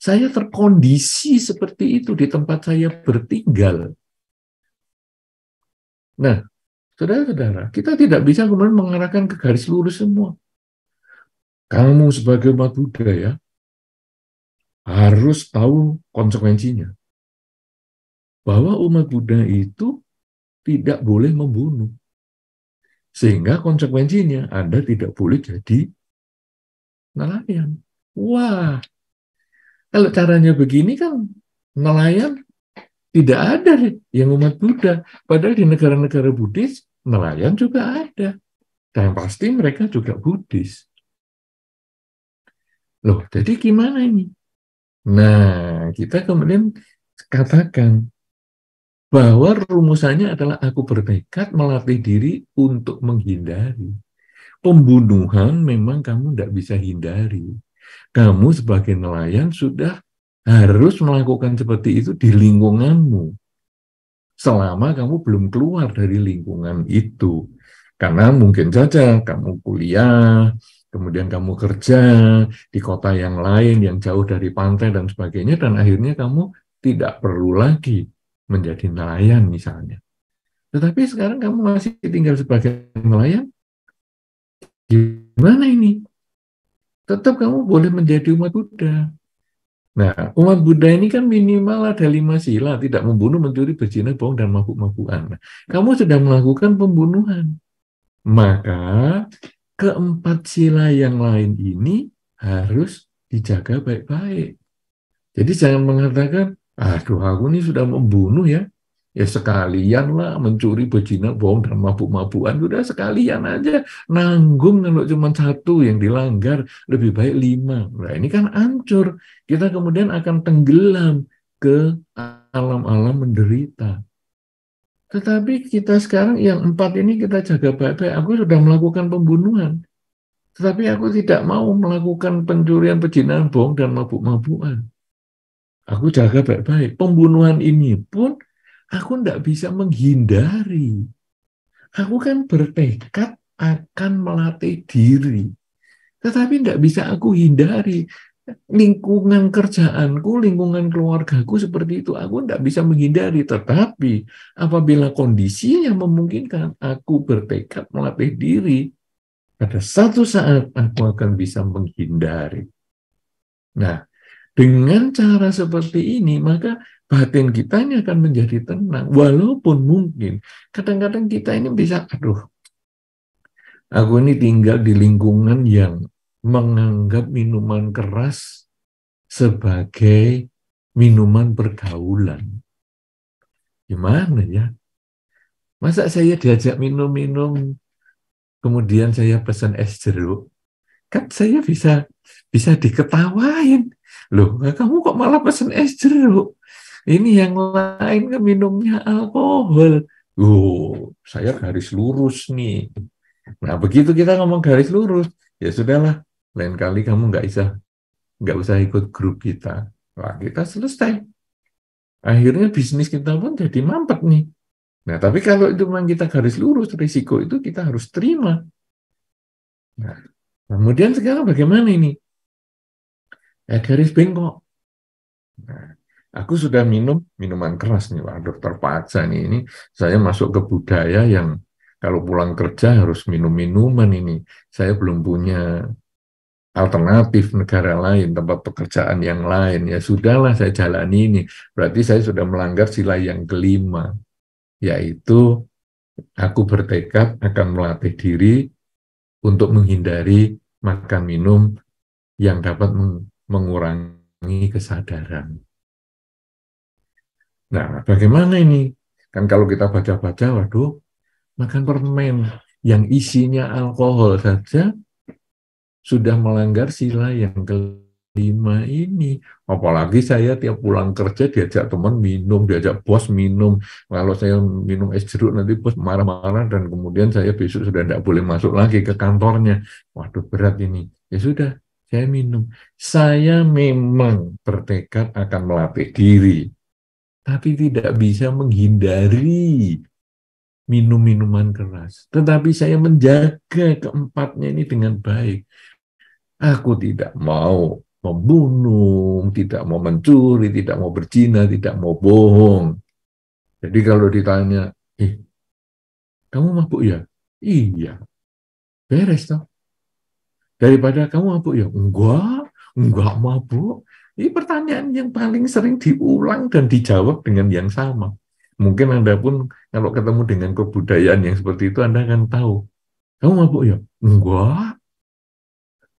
Saya terkondisi seperti itu di tempat saya bertinggal. Nah, saudara-saudara, kita tidak bisa kemudian mengarahkan ke garis lurus semua kamu sebagai umat Buddha ya, harus tahu konsekuensinya. Bahwa umat Buddha itu tidak boleh membunuh. Sehingga konsekuensinya Anda tidak boleh jadi nelayan. Wah, kalau caranya begini kan nelayan tidak ada yang umat Buddha. Padahal di negara-negara Buddhis, nelayan juga ada. Dan yang pasti mereka juga Buddhis. Loh, jadi gimana ini? Nah, kita kemudian katakan bahwa rumusannya adalah aku bertekad melatih diri untuk menghindari. Pembunuhan memang kamu tidak bisa hindari. Kamu sebagai nelayan sudah harus melakukan seperti itu di lingkunganmu. Selama kamu belum keluar dari lingkungan itu. Karena mungkin saja kamu kuliah, kemudian kamu kerja di kota yang lain yang jauh dari pantai dan sebagainya dan akhirnya kamu tidak perlu lagi menjadi nelayan misalnya. Tetapi sekarang kamu masih tinggal sebagai nelayan, gimana ini? Tetap kamu boleh menjadi umat Buddha. Nah, umat Buddha ini kan minimal ada lima sila, tidak membunuh, mencuri, berzina, bohong, dan mabuk-mabukan. Nah, kamu sedang melakukan pembunuhan. Maka keempat sila yang lain ini harus dijaga baik-baik. Jadi jangan mengatakan, aduh aku ini sudah membunuh ya, ya sekalianlah mencuri, berzina, bohong, dan mabuk mabuan sudah sekalian aja. Nanggung kalau cuma satu yang dilanggar, lebih baik lima. Nah ini kan ancur. kita kemudian akan tenggelam ke alam-alam menderita. Tetapi kita sekarang yang empat ini kita jaga baik-baik. Aku sudah melakukan pembunuhan. Tetapi aku tidak mau melakukan pencurian, pejinaan, bohong, dan mabuk-mabukan. Aku jaga baik-baik. Pembunuhan ini pun aku tidak bisa menghindari. Aku kan bertekad akan melatih diri. Tetapi tidak bisa aku hindari lingkungan kerjaanku, lingkungan keluargaku seperti itu. Aku tidak bisa menghindari. Tetapi apabila kondisinya memungkinkan, aku bertekad melatih diri. Pada satu saat aku akan bisa menghindari. Nah, dengan cara seperti ini, maka batin kita ini akan menjadi tenang. Walaupun mungkin kadang-kadang kita ini bisa, aduh, aku ini tinggal di lingkungan yang menganggap minuman keras sebagai minuman pergaulan. Gimana ya? Masa saya diajak minum-minum, kemudian saya pesan es jeruk? Kan saya bisa bisa diketawain. Loh, kamu kok malah pesan es jeruk? Ini yang lain ke kan minumnya alkohol. Oh, saya garis lurus nih. Nah, begitu kita ngomong garis lurus, ya sudahlah lain kali kamu nggak bisa nggak usah ikut grup kita lah kita selesai akhirnya bisnis kita pun jadi mampet nih nah tapi kalau itu memang kita garis lurus risiko itu kita harus terima nah kemudian sekarang bagaimana ini eh, garis bengkok nah, aku sudah minum minuman keras nih pak dokter. Paksa nih ini saya masuk ke budaya yang kalau pulang kerja harus minum minuman ini saya belum punya alternatif negara lain, tempat pekerjaan yang lain. Ya sudahlah saya jalani ini. Berarti saya sudah melanggar sila yang kelima, yaitu aku bertekad akan melatih diri untuk menghindari makan minum yang dapat mengurangi kesadaran. Nah, bagaimana ini? Kan kalau kita baca-baca, waduh, makan permen yang isinya alkohol saja sudah melanggar sila yang kelima ini. Apalagi saya tiap pulang kerja diajak teman minum, diajak bos minum. Kalau saya minum es jeruk nanti bos marah-marah dan kemudian saya besok sudah tidak boleh masuk lagi ke kantornya. Waduh berat ini. Ya sudah, saya minum. Saya memang bertekad akan melatih diri, tapi tidak bisa menghindari minum-minuman keras. Tetapi saya menjaga keempatnya ini dengan baik. Aku tidak mau membunuh, tidak mau mencuri, tidak mau berzina, tidak mau bohong. Jadi kalau ditanya, eh, kamu mabuk ya? Iya. Beres toh. Daripada kamu mabuk ya? Enggak, enggak mabuk. Ini pertanyaan yang paling sering diulang dan dijawab dengan yang sama. Mungkin Anda pun kalau ketemu dengan kebudayaan yang seperti itu, Anda akan tahu. Kamu mabuk ya? Enggak.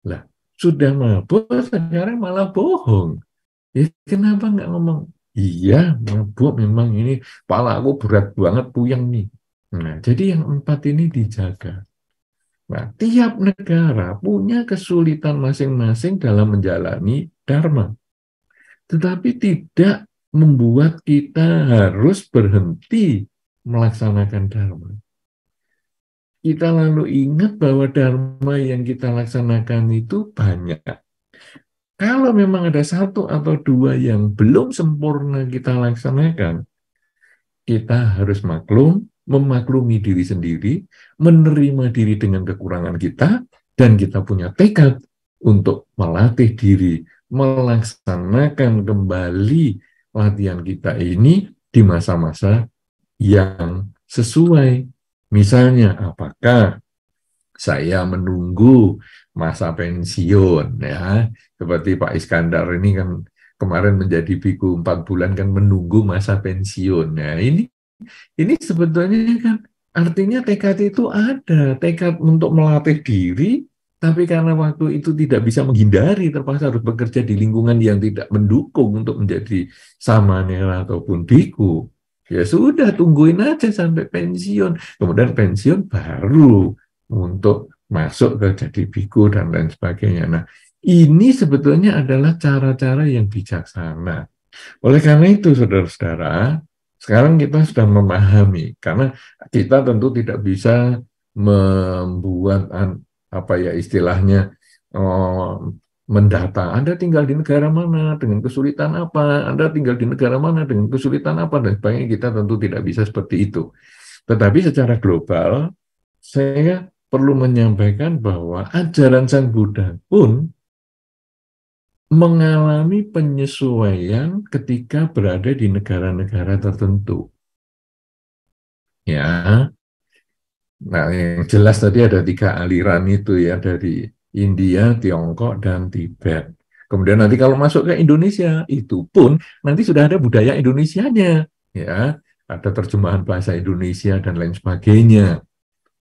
Lah, sudah mabuk sekarang malah bohong. Ya, kenapa nggak ngomong? Iya, mabuk memang ini pala aku berat banget puyeng nih. Nah, jadi yang empat ini dijaga. Nah, tiap negara punya kesulitan masing-masing dalam menjalani dharma. Tetapi tidak membuat kita harus berhenti melaksanakan dharma kita lalu ingat bahwa dharma yang kita laksanakan itu banyak. Kalau memang ada satu atau dua yang belum sempurna kita laksanakan, kita harus maklum, memaklumi diri sendiri, menerima diri dengan kekurangan kita, dan kita punya tekad untuk melatih diri, melaksanakan kembali latihan kita ini di masa-masa yang sesuai Misalnya, apakah saya menunggu masa pensiun ya seperti Pak Iskandar ini kan kemarin menjadi biku empat bulan kan menunggu masa pensiun ya ini ini sebetulnya kan artinya tekad itu ada tekad untuk melatih diri tapi karena waktu itu tidak bisa menghindari terpaksa harus bekerja di lingkungan yang tidak mendukung untuk menjadi samanera ataupun biku Ya sudah, tungguin aja sampai pensiun. Kemudian pensiun baru untuk masuk ke jadi biku dan lain sebagainya. Nah, ini sebetulnya adalah cara-cara yang bijaksana. Oleh karena itu, saudara-saudara, sekarang kita sudah memahami karena kita tentu tidak bisa membuat apa ya istilahnya eh, mendata. Anda tinggal di negara mana dengan kesulitan apa, Anda tinggal di negara mana dengan kesulitan apa, dan sebagainya kita tentu tidak bisa seperti itu. Tetapi secara global, saya perlu menyampaikan bahwa ajaran Sang Buddha pun mengalami penyesuaian ketika berada di negara-negara tertentu. Ya, nah yang jelas tadi ada tiga aliran itu ya dari India, Tiongkok, dan Tibet. Kemudian nanti kalau masuk ke Indonesia, itu pun nanti sudah ada budaya Indonesianya, ya, ada terjemahan bahasa Indonesia dan lain sebagainya.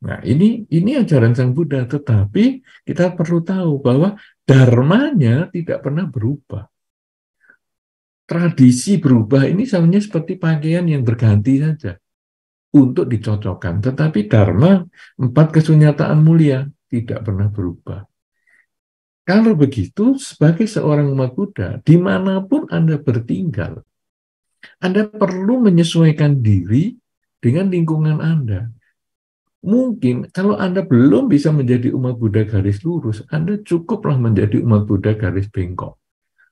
Nah, ini ini ajaran Sang Buddha, tetapi kita perlu tahu bahwa dharmanya tidak pernah berubah. Tradisi berubah ini sama seperti pakaian yang berganti saja untuk dicocokkan, tetapi dharma empat kesunyataan mulia tidak pernah berubah. Kalau begitu, sebagai seorang umat Buddha, dimanapun Anda bertinggal, Anda perlu menyesuaikan diri dengan lingkungan Anda. Mungkin kalau Anda belum bisa menjadi umat Buddha garis lurus, Anda cukuplah menjadi umat Buddha garis bengkok.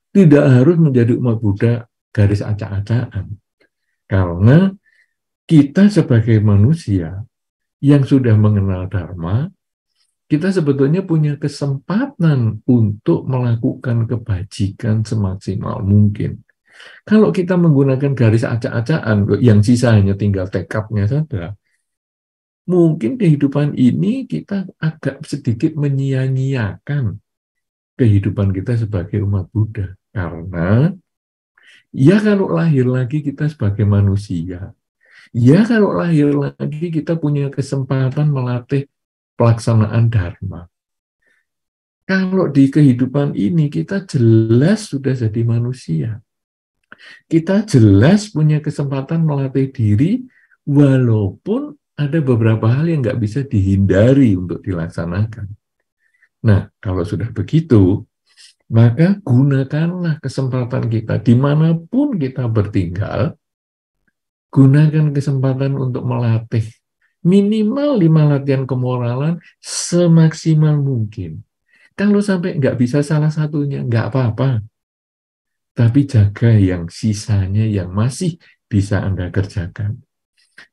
Tidak harus menjadi umat Buddha garis acak-acakan. Karena kita sebagai manusia yang sudah mengenal Dharma, kita sebetulnya punya kesempatan untuk melakukan kebajikan semaksimal mungkin. Kalau kita menggunakan garis acak-acakan, yang sisa hanya tinggal tekadnya saja, mungkin kehidupan ini kita agak sedikit menyia-nyiakan kehidupan kita sebagai umat Buddha. Karena, ya kalau lahir lagi kita sebagai manusia, ya kalau lahir lagi kita punya kesempatan melatih pelaksanaan dharma. Kalau di kehidupan ini kita jelas sudah jadi manusia. Kita jelas punya kesempatan melatih diri walaupun ada beberapa hal yang nggak bisa dihindari untuk dilaksanakan. Nah, kalau sudah begitu, maka gunakanlah kesempatan kita dimanapun kita bertinggal, gunakan kesempatan untuk melatih minimal lima latihan kemoralan semaksimal mungkin. Kalau sampai nggak bisa salah satunya, nggak apa-apa. Tapi jaga yang sisanya yang masih bisa Anda kerjakan.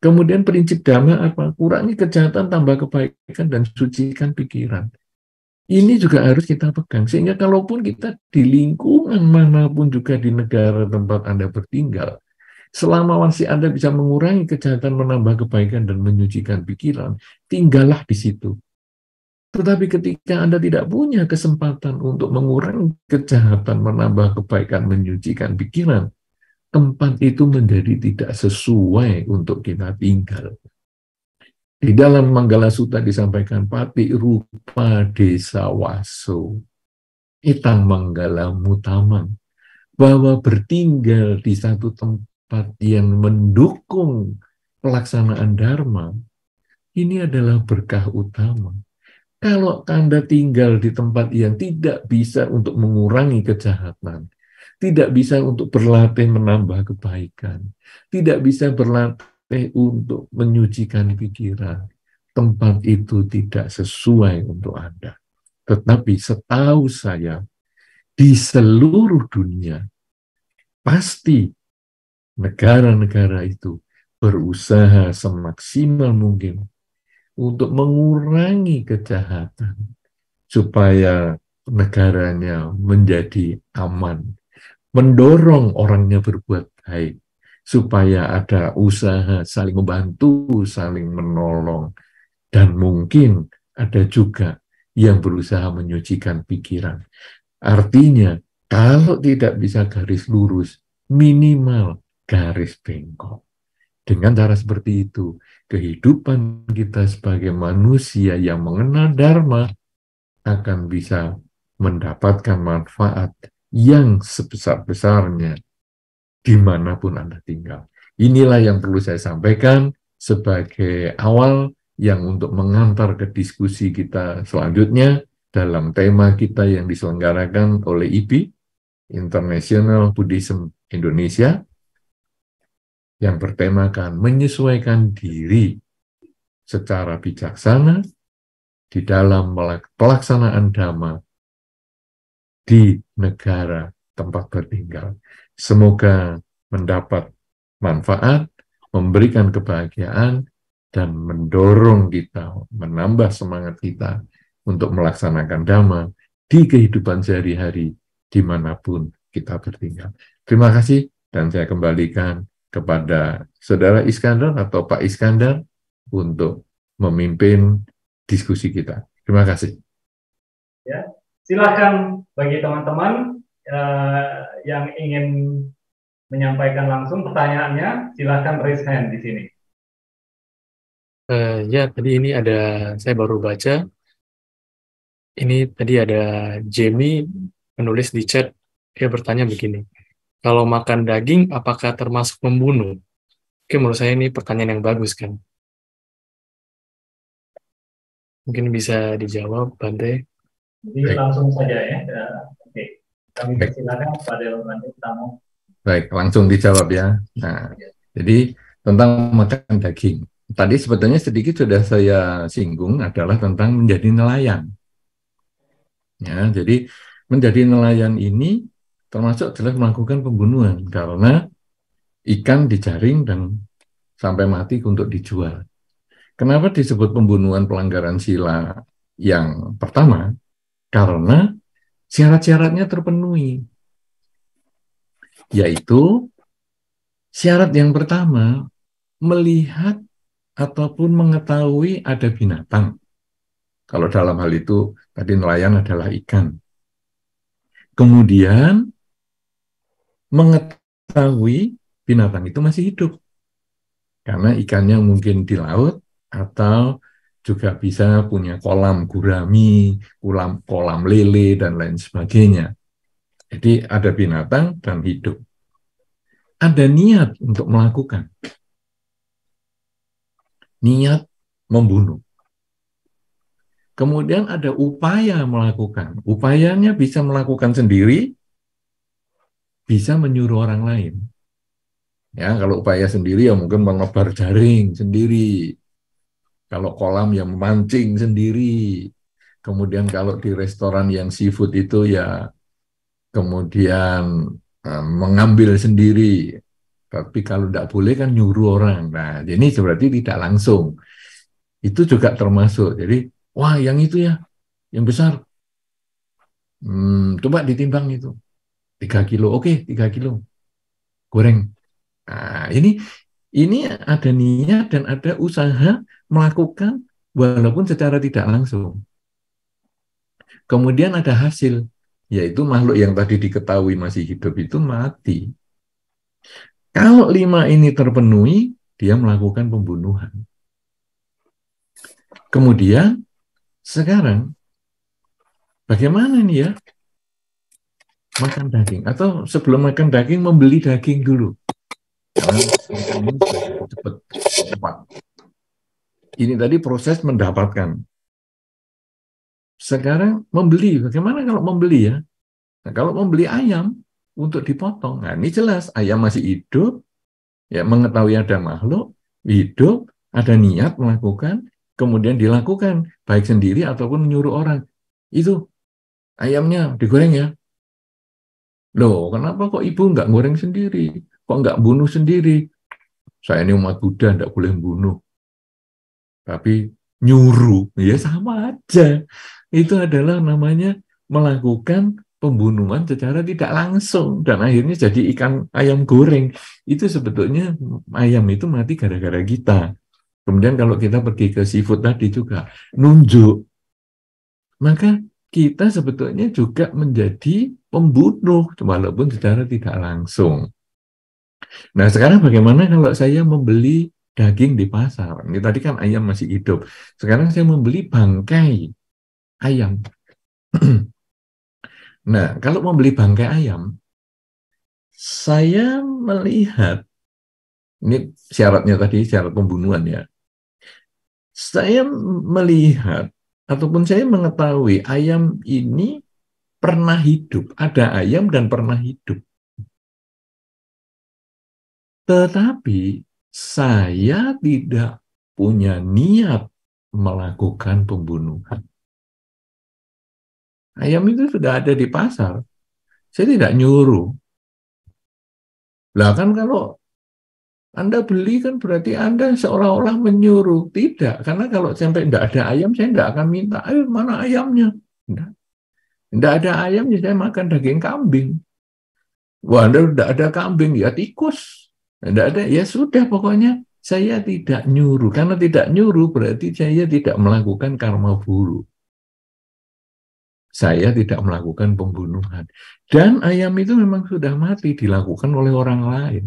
Kemudian prinsip dhamma apa? Kurangi kejahatan, tambah kebaikan, dan sucikan pikiran. Ini juga harus kita pegang. Sehingga kalaupun kita di lingkungan manapun juga di negara tempat Anda bertinggal, Selama masih Anda bisa mengurangi kejahatan, menambah kebaikan, dan menyucikan pikiran, tinggallah di situ. Tetapi ketika Anda tidak punya kesempatan untuk mengurangi kejahatan, menambah kebaikan, menyucikan pikiran, tempat itu menjadi tidak sesuai untuk kita tinggal. Di dalam Manggala Suta disampaikan pati rupa desa waso. Itang Manggala Mutaman. Bahwa bertinggal di satu tempat yang mendukung pelaksanaan Dharma, ini adalah berkah utama. Kalau Anda tinggal di tempat yang tidak bisa untuk mengurangi kejahatan, tidak bisa untuk berlatih menambah kebaikan, tidak bisa berlatih untuk menyucikan pikiran, tempat itu tidak sesuai untuk Anda. Tetapi setahu saya, di seluruh dunia, pasti negara-negara itu berusaha semaksimal mungkin untuk mengurangi kejahatan supaya negaranya menjadi aman, mendorong orangnya berbuat baik supaya ada usaha saling membantu, saling menolong dan mungkin ada juga yang berusaha menyucikan pikiran. Artinya, kalau tidak bisa garis lurus, minimal garis bengkok. Dengan cara seperti itu, kehidupan kita sebagai manusia yang mengenal Dharma akan bisa mendapatkan manfaat yang sebesar-besarnya dimanapun Anda tinggal. Inilah yang perlu saya sampaikan sebagai awal yang untuk mengantar ke diskusi kita selanjutnya dalam tema kita yang diselenggarakan oleh IPI, International Buddhism Indonesia, yang bertemakan menyesuaikan diri secara bijaksana di dalam pelaksanaan dhamma di negara tempat bertinggal. Semoga mendapat manfaat, memberikan kebahagiaan, dan mendorong kita, menambah semangat kita untuk melaksanakan dhamma di kehidupan sehari-hari dimanapun kita bertinggal. Terima kasih dan saya kembalikan kepada Saudara Iskandar atau Pak Iskandar untuk memimpin diskusi kita. Terima kasih. Ya, silakan bagi teman-teman eh, yang ingin menyampaikan langsung pertanyaannya, silakan raise hand di sini. Uh, ya, tadi ini ada, saya baru baca, ini tadi ada Jamie menulis di chat, dia bertanya begini, kalau makan daging apakah termasuk membunuh? Oke, menurut saya ini pertanyaan yang bagus kan. Mungkin bisa dijawab, Bante. Jadi langsung saja ya. ya oke, kami persilakan pada Bante tamu. Baik, langsung dijawab ya. Nah, ya. jadi tentang makan daging. Tadi sebetulnya sedikit sudah saya singgung adalah tentang menjadi nelayan. Ya, jadi menjadi nelayan ini termasuk jelas melakukan pembunuhan karena ikan dijaring dan sampai mati untuk dijual. Kenapa disebut pembunuhan pelanggaran sila yang pertama? Karena syarat-syaratnya terpenuhi. Yaitu syarat yang pertama melihat ataupun mengetahui ada binatang. Kalau dalam hal itu tadi nelayan adalah ikan. Kemudian mengetahui binatang itu masih hidup. Karena ikannya mungkin di laut atau juga bisa punya kolam gurami, kolam kolam lele dan lain sebagainya. Jadi ada binatang dan hidup. Ada niat untuk melakukan. Niat membunuh. Kemudian ada upaya melakukan. Upayanya bisa melakukan sendiri bisa menyuruh orang lain. Ya, kalau upaya sendiri ya mungkin menebar jaring sendiri. Kalau kolam yang memancing sendiri. Kemudian kalau di restoran yang seafood itu ya kemudian eh, mengambil sendiri. Tapi kalau tidak boleh kan nyuruh orang. Nah, ini berarti tidak langsung. Itu juga termasuk. Jadi, wah yang itu ya, yang besar. Hmm, coba ditimbang itu tiga kilo, oke tiga kilo, goreng. Nah, ini ini ada niat dan ada usaha melakukan walaupun secara tidak langsung. Kemudian ada hasil, yaitu makhluk yang tadi diketahui masih hidup itu mati. Kalau lima ini terpenuhi, dia melakukan pembunuhan. Kemudian, sekarang, bagaimana nih ya makan daging atau sebelum makan daging membeli daging dulu ini cepat cepat ini tadi proses mendapatkan sekarang membeli bagaimana kalau membeli ya nah, kalau membeli ayam untuk dipotong nah ini jelas ayam masih hidup ya mengetahui ada makhluk hidup ada niat melakukan kemudian dilakukan baik sendiri ataupun menyuruh orang itu ayamnya digoreng ya Loh, kenapa kok ibu nggak goreng sendiri? Kok nggak bunuh sendiri? Saya ini umat Buddha, nggak boleh bunuh. Tapi nyuruh, ya sama aja. Itu adalah namanya melakukan pembunuhan secara tidak langsung. Dan akhirnya jadi ikan ayam goreng. Itu sebetulnya ayam itu mati gara-gara kita. Kemudian kalau kita pergi ke seafood tadi juga, nunjuk. Maka kita sebetulnya juga menjadi pembunuh, walaupun secara tidak langsung. Nah, sekarang bagaimana kalau saya membeli daging di pasar? Ini tadi kan ayam masih hidup. Sekarang saya membeli bangkai ayam. nah, kalau membeli bangkai ayam, saya melihat ini syaratnya tadi syarat pembunuhan ya. Saya melihat ataupun saya mengetahui ayam ini pernah hidup, ada ayam dan pernah hidup. Tetapi saya tidak punya niat melakukan pembunuhan. Ayam itu sudah ada di pasar. Saya tidak nyuruh. Lah kan kalau anda beli kan berarti Anda seolah-olah menyuruh. Tidak, karena kalau sampai tidak ada ayam, saya tidak akan minta, ayo mana ayamnya? Tidak. tidak ada ayam, ya saya makan daging kambing. Wah, Anda tidak ada kambing, ya tikus. Tidak ada, ya sudah pokoknya saya tidak nyuruh. Karena tidak nyuruh berarti saya tidak melakukan karma buruk. Saya tidak melakukan pembunuhan. Dan ayam itu memang sudah mati dilakukan oleh orang lain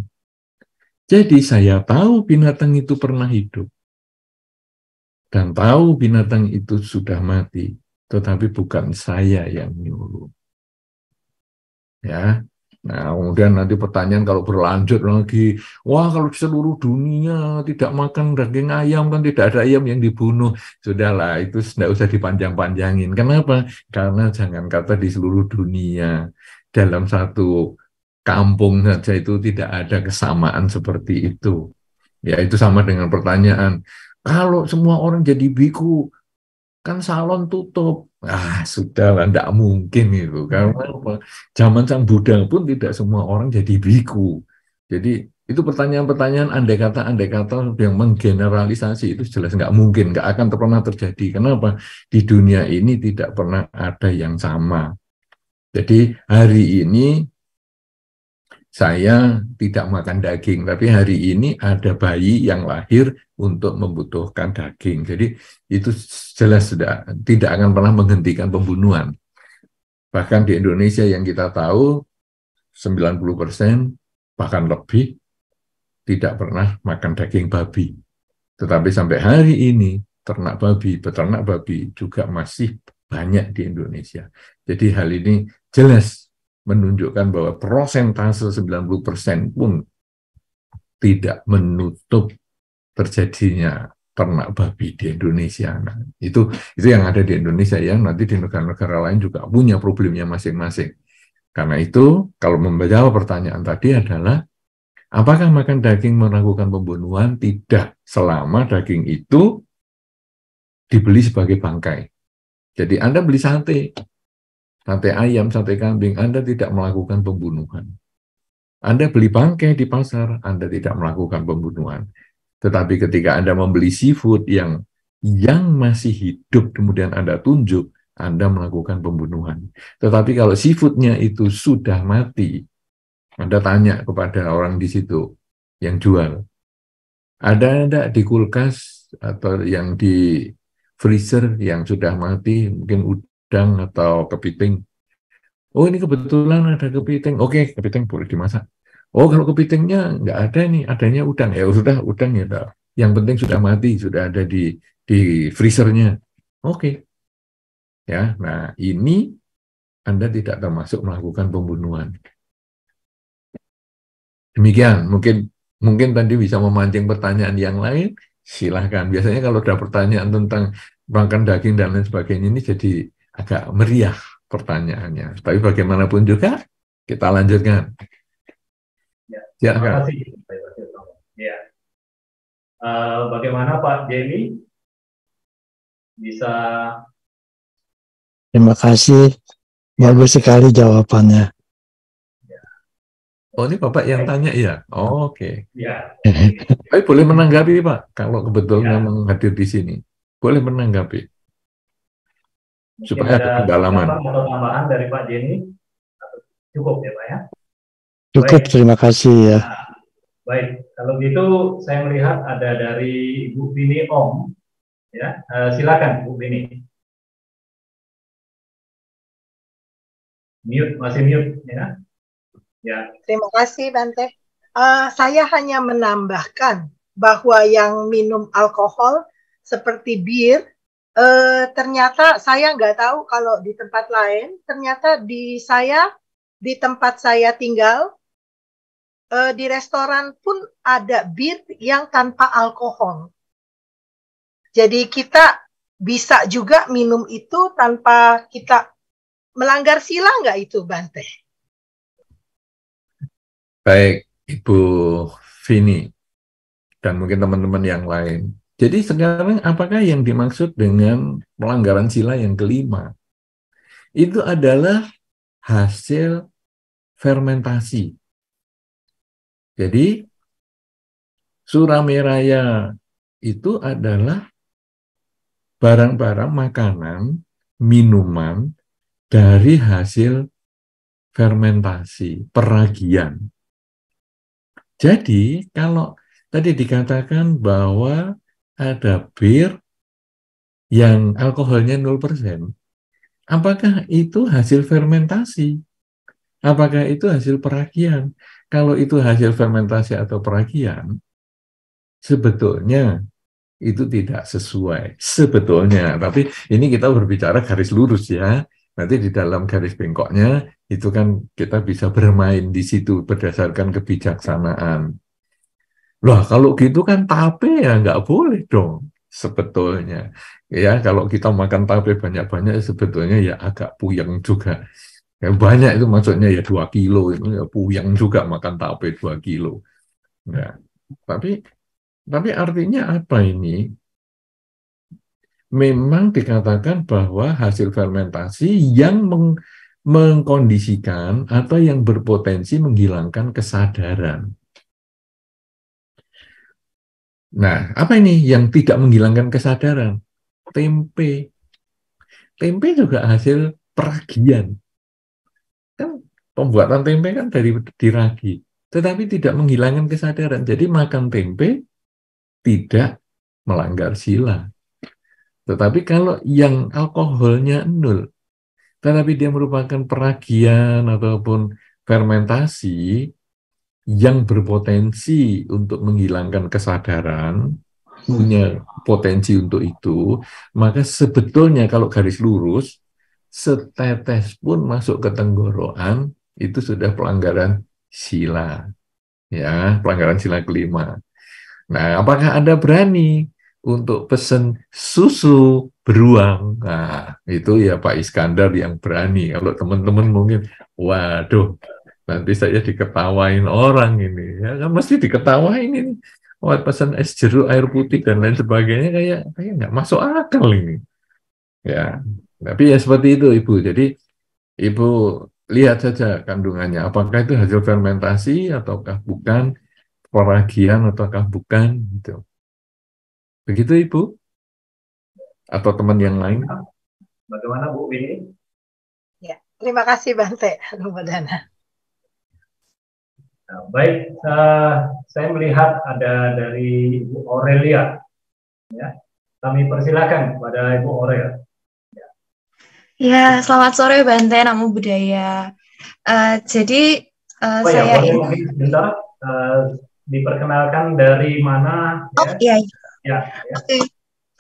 jadi saya tahu binatang itu pernah hidup. Dan tahu binatang itu sudah mati. Tetapi bukan saya yang nyuruh. Ya, Nah, kemudian nanti pertanyaan kalau berlanjut lagi, wah kalau seluruh dunia tidak makan daging ayam kan tidak ada ayam yang dibunuh. Sudahlah, itu tidak usah dipanjang-panjangin. Kenapa? Karena jangan kata di seluruh dunia dalam satu kampung saja itu tidak ada kesamaan seperti itu. Ya itu sama dengan pertanyaan, kalau semua orang jadi biku, kan salon tutup. Ah, sudahlah, tidak mungkin itu. Karena apa? Zaman Sang Buddha pun tidak semua orang jadi biku. Jadi itu pertanyaan-pertanyaan andai kata andai kata yang menggeneralisasi itu jelas nggak mungkin nggak akan pernah terjadi kenapa di dunia ini tidak pernah ada yang sama jadi hari ini saya tidak makan daging, tapi hari ini ada bayi yang lahir untuk membutuhkan daging. Jadi itu jelas sudah tidak akan pernah menghentikan pembunuhan. Bahkan di Indonesia yang kita tahu 90 persen bahkan lebih tidak pernah makan daging babi. Tetapi sampai hari ini ternak babi, peternak babi juga masih banyak di Indonesia. Jadi hal ini jelas menunjukkan bahwa prosentase 90% pun tidak menutup terjadinya ternak babi di Indonesia. Nah, itu itu yang ada di Indonesia yang nanti di negara-negara lain juga punya problemnya masing-masing. Karena itu, kalau membaca pertanyaan tadi adalah, apakah makan daging melakukan pembunuhan? Tidak, selama daging itu dibeli sebagai bangkai. Jadi Anda beli sate, sate ayam, sate kambing, Anda tidak melakukan pembunuhan. Anda beli bangkai di pasar, Anda tidak melakukan pembunuhan. Tetapi ketika Anda membeli seafood yang yang masih hidup kemudian Anda tunjuk, Anda melakukan pembunuhan. Tetapi kalau seafoodnya itu sudah mati, Anda tanya kepada orang di situ yang jual, ada tidak di kulkas atau yang di freezer yang sudah mati, mungkin udang atau kepiting. Oh ini kebetulan ada kepiting. Oke, okay, kepiting boleh dimasak. Oh kalau kepitingnya nggak ada nih, adanya udang. Ya sudah udang ya. Tak. Yang penting sudah mati, sudah ada di di freezernya. Oke. Okay. Ya, nah ini Anda tidak termasuk melakukan pembunuhan. Demikian, mungkin mungkin tadi bisa memancing pertanyaan yang lain. Silahkan. Biasanya kalau ada pertanyaan tentang makan daging dan lain sebagainya ini jadi agak meriah pertanyaannya. Tapi bagaimanapun juga kita lanjutkan. Ya, ya terima kasih. Ya. Uh, bagaimana Pak Jamie bisa? Terima kasih. Bagus sekali jawabannya. Ya. Oh ini bapak yang tanya ya. Oh, Oke. Okay. Ya. Tapi boleh menanggapi pak, kalau kebetulan ya. memang hadir di sini, boleh menanggapi supaya ada pendalaman. tambahan dari Pak Jenny? Cukup ya Pak ya? Cukup, Baik. terima kasih ya. Nah, baik, kalau gitu saya melihat ada dari Bu Bini Om. Ya, uh, silakan Bu Bini. Mute, masih mute ya. Ya. Terima kasih Bante. Uh, saya hanya menambahkan bahwa yang minum alkohol seperti bir Uh, ternyata saya nggak tahu kalau di tempat lain. Ternyata di saya di tempat saya tinggal uh, di restoran pun ada bir yang tanpa alkohol. Jadi kita bisa juga minum itu tanpa kita melanggar sila nggak itu Bante? Baik, Ibu Vini dan mungkin teman-teman yang lain. Jadi sekarang apakah yang dimaksud dengan pelanggaran sila yang kelima? Itu adalah hasil fermentasi. Jadi surameraya itu adalah barang-barang makanan, minuman dari hasil fermentasi, peragian. Jadi kalau tadi dikatakan bahwa ada bir yang alkoholnya 0%, apakah itu hasil fermentasi? Apakah itu hasil perakian? Kalau itu hasil fermentasi atau perakian, sebetulnya itu tidak sesuai. Sebetulnya, tapi ini kita berbicara garis lurus ya. Nanti di dalam garis bengkoknya itu kan kita bisa bermain di situ berdasarkan kebijaksanaan. Loh, kalau gitu kan tape ya nggak boleh dong sebetulnya. Ya, kalau kita makan tape banyak-banyak sebetulnya ya agak puyeng juga. Ya, banyak itu maksudnya ya dua kilo, itu ya puyeng juga makan tape dua kilo. Ya. Tapi tapi artinya apa ini? Memang dikatakan bahwa hasil fermentasi yang meng, mengkondisikan atau yang berpotensi menghilangkan kesadaran Nah, apa ini yang tidak menghilangkan kesadaran? Tempe. Tempe juga hasil peragian. Kan pembuatan tempe kan dari diragi, tetapi tidak menghilangkan kesadaran. Jadi makan tempe tidak melanggar sila. Tetapi kalau yang alkoholnya nol, tetapi dia merupakan peragian ataupun fermentasi, yang berpotensi untuk menghilangkan kesadaran hmm. punya potensi untuk itu, maka sebetulnya kalau garis lurus, setetes pun masuk ke tenggorokan itu sudah pelanggaran sila, ya pelanggaran sila kelima. Nah, apakah anda berani untuk pesen susu beruang? Nah, itu ya Pak Iskandar yang berani. Kalau teman-teman mungkin, waduh, nanti saya diketawain orang ini ya kan mesti diketawain ini oh, pesan es jeruk air putih dan lain sebagainya kayak kayak nggak masuk akal ini ya tapi ya seperti itu ibu jadi ibu lihat saja kandungannya apakah itu hasil fermentasi ataukah bukan peragian ataukah bukan gitu begitu ibu atau teman yang lain bagaimana bu ini ya terima kasih Bante Dana Nah, baik, uh, saya melihat ada dari Ibu Aurelia. Ya, kami persilakan kepada Ibu Aurelia. Ya, ya selamat sore Bante, Namo budaya Uh, eh, jadi uh, oh, iya, saya ya, ini... sebentar uh, diperkenalkan dari mana? Ya? Oh ya. iya. Ya, ya. Oke. Okay.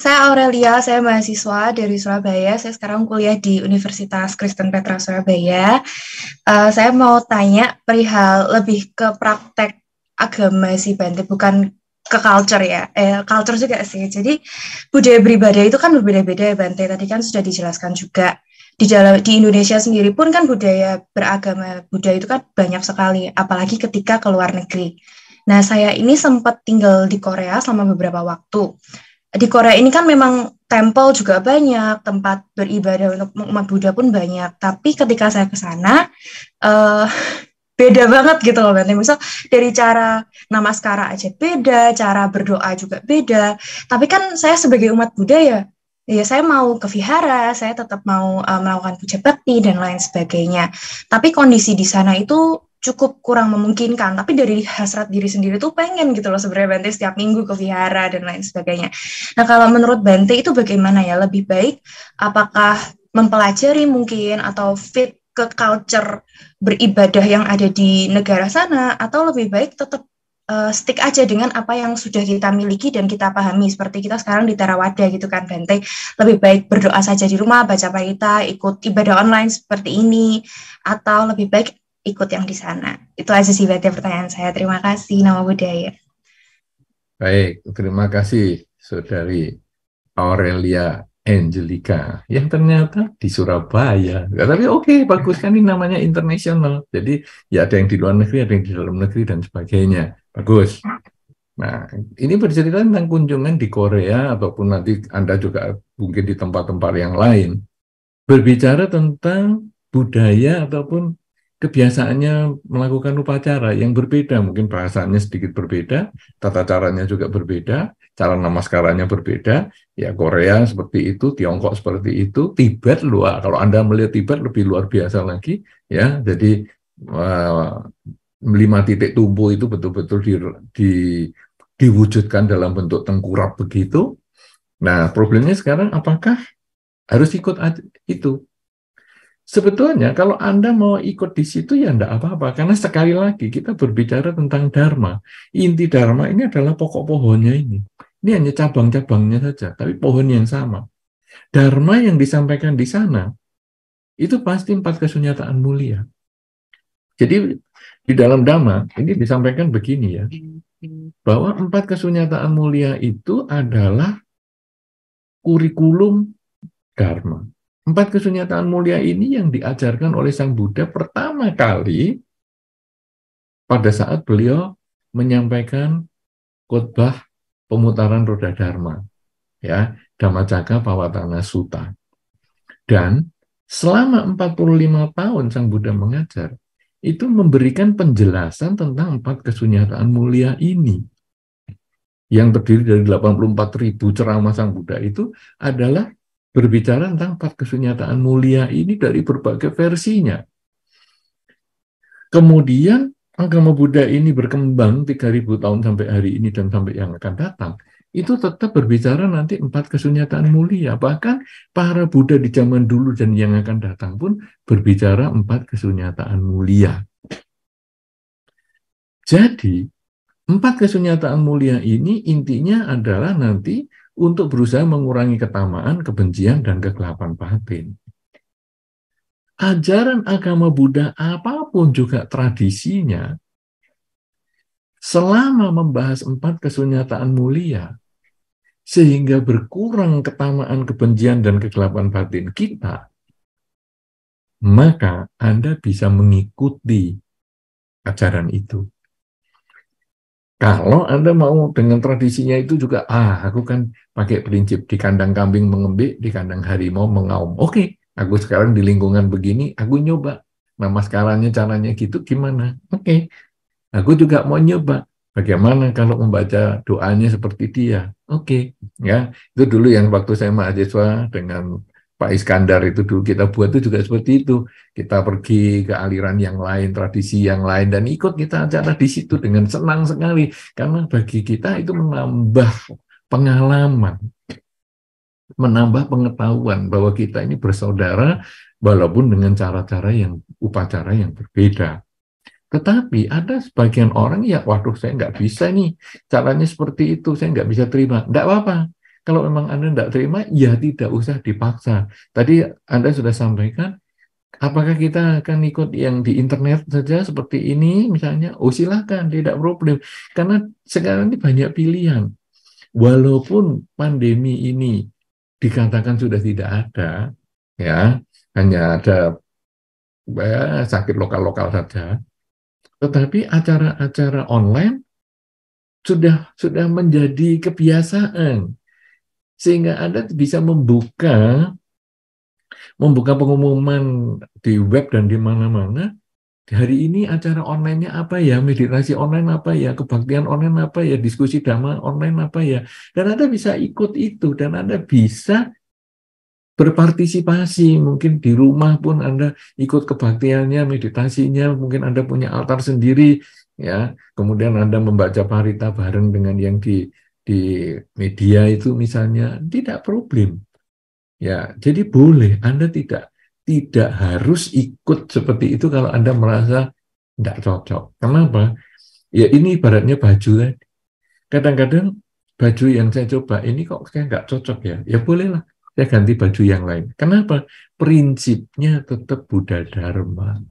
Saya Aurelia, saya mahasiswa dari Surabaya. Saya sekarang kuliah di Universitas Kristen Petra Surabaya. Uh, saya mau tanya perihal lebih ke praktek agama sih, Bante, bukan ke culture ya, eh, culture juga sih. Jadi budaya beribadah itu kan berbeda-beda ya Bante. Tadi kan sudah dijelaskan juga di dalam di Indonesia sendiri pun kan budaya beragama budaya itu kan banyak sekali, apalagi ketika ke luar negeri. Nah saya ini sempat tinggal di Korea selama beberapa waktu di Korea ini kan memang tempel juga banyak, tempat beribadah untuk umat Buddha pun banyak. Tapi ketika saya ke sana, uh, beda banget gitu loh Bante. Misal dari cara namaskara aja beda, cara berdoa juga beda. Tapi kan saya sebagai umat Buddha ya, ya saya mau ke vihara, saya tetap mau uh, melakukan puja bakti dan lain sebagainya. Tapi kondisi di sana itu cukup kurang memungkinkan tapi dari hasrat diri sendiri tuh pengen gitu loh sebenarnya Bante setiap minggu ke vihara dan lain sebagainya nah kalau menurut Bante itu bagaimana ya lebih baik apakah mempelajari mungkin atau fit ke culture beribadah yang ada di negara sana atau lebih baik tetap uh, eh, stick aja dengan apa yang sudah kita miliki dan kita pahami seperti kita sekarang di Tarawada gitu kan Bante lebih baik berdoa saja di rumah baca parita ikut ibadah online seperti ini atau lebih baik ikut yang di sana. Itu aja sih berarti pertanyaan saya. Terima kasih. Nama budaya. Baik, terima kasih saudari Aurelia Angelica yang ternyata di Surabaya. Ya, tapi oke, okay, bagus kan ini namanya internasional. Jadi ya ada yang di luar negeri, ada yang di dalam negeri dan sebagainya. Bagus. Nah, ini bercerita tentang kunjungan di Korea ataupun nanti Anda juga mungkin di tempat-tempat yang lain. Berbicara tentang budaya ataupun kebiasaannya melakukan upacara yang berbeda, mungkin bahasanya sedikit berbeda, tata caranya juga berbeda, cara namaskaranya berbeda. Ya Korea seperti itu, Tiongkok seperti itu, Tibet luar. Kalau Anda melihat Tibet lebih luar biasa lagi, ya. Jadi uh, lima titik tumpu itu betul-betul di, di diwujudkan dalam bentuk tengkurap begitu. Nah, problemnya sekarang apakah harus ikut itu Sebetulnya kalau Anda mau ikut di situ ya enggak apa-apa karena sekali lagi kita berbicara tentang dharma. Inti dharma ini adalah pokok pohonnya ini. Ini hanya cabang-cabangnya saja, tapi pohon yang sama. Dharma yang disampaikan di sana itu pasti empat kesunyataan mulia. Jadi di dalam dharma ini disampaikan begini ya, bahwa empat kesunyataan mulia itu adalah kurikulum dharma. Empat kesunyatan mulia ini yang diajarkan oleh Sang Buddha pertama kali pada saat beliau menyampaikan khotbah pemutaran roda dharma ya Dhammacakka Pawatana Sutta. Dan selama 45 tahun Sang Buddha mengajar itu memberikan penjelasan tentang empat kesunyataan mulia ini yang terdiri dari 84 ribu ceramah Sang Buddha itu adalah berbicara tentang empat kesenyataan mulia ini dari berbagai versinya. Kemudian agama Buddha ini berkembang 3000 tahun sampai hari ini dan sampai yang akan datang, itu tetap berbicara nanti empat kesunyataan mulia. Bahkan para Buddha di zaman dulu dan yang akan datang pun berbicara empat kesunyataan mulia. Jadi, empat kesunyataan mulia ini intinya adalah nanti untuk berusaha mengurangi ketamaan, kebencian, dan kegelapan batin. Ajaran agama Buddha apapun juga tradisinya, selama membahas empat kesunyataan mulia, sehingga berkurang ketamaan, kebencian, dan kegelapan batin kita, maka Anda bisa mengikuti ajaran itu. Kalau Anda mau dengan tradisinya itu juga, ah, aku kan pakai prinsip di kandang kambing mengembik, di kandang harimau mengaum. Oke, okay, aku sekarang di lingkungan begini, aku nyoba. Nama sekarangnya caranya gitu gimana? Oke, okay. aku juga mau nyoba. Bagaimana kalau membaca doanya seperti dia? Oke, okay. ya itu dulu yang waktu saya mahasiswa dengan Pak Iskandar itu dulu kita buat itu juga seperti itu. Kita pergi ke aliran yang lain, tradisi yang lain, dan ikut kita acara di situ dengan senang sekali. Karena bagi kita itu menambah pengalaman, menambah pengetahuan bahwa kita ini bersaudara walaupun dengan cara-cara yang upacara yang berbeda. Tetapi ada sebagian orang ya, waduh saya nggak bisa nih, caranya seperti itu, saya nggak bisa terima. Nggak apa-apa, kalau memang Anda tidak terima, ya tidak usah dipaksa. Tadi Anda sudah sampaikan, apakah kita akan ikut yang di internet saja seperti ini misalnya oh silahkan tidak problem karena sekarang ini banyak pilihan walaupun pandemi ini dikatakan sudah tidak ada ya hanya ada ya, sakit lokal-lokal saja tetapi acara-acara online sudah sudah menjadi kebiasaan sehingga Anda bisa membuka membuka pengumuman di web dan di mana-mana hari ini acara online-nya apa ya, meditasi online apa ya, kebaktian online apa ya, diskusi dhamma online apa ya. Dan Anda bisa ikut itu dan Anda bisa berpartisipasi mungkin di rumah pun Anda ikut kebaktiannya, meditasinya, mungkin Anda punya altar sendiri ya. Kemudian Anda membaca parita bareng dengan yang di di media itu misalnya tidak problem. Ya, jadi boleh Anda tidak tidak harus ikut seperti itu kalau Anda merasa tidak cocok. Kenapa? Ya ini ibaratnya baju kan. Kadang-kadang baju yang saya coba ini kok kayak nggak cocok ya. Ya bolehlah saya ganti baju yang lain. Kenapa? Prinsipnya tetap Buddha Dharma.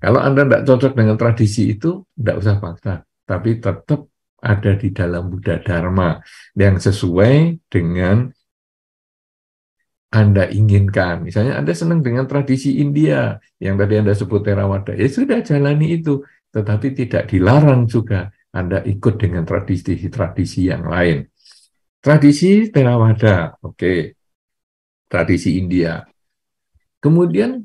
Kalau Anda tidak cocok dengan tradisi itu, tidak usah paksa. Tapi tetap ada di dalam Buddha Dharma yang sesuai dengan Anda inginkan. Misalnya Anda senang dengan tradisi India yang tadi Anda sebut Theravada, ya sudah jalani itu, tetapi tidak dilarang juga Anda ikut dengan tradisi-tradisi yang lain. Tradisi Theravada, oke. Okay. Tradisi India. Kemudian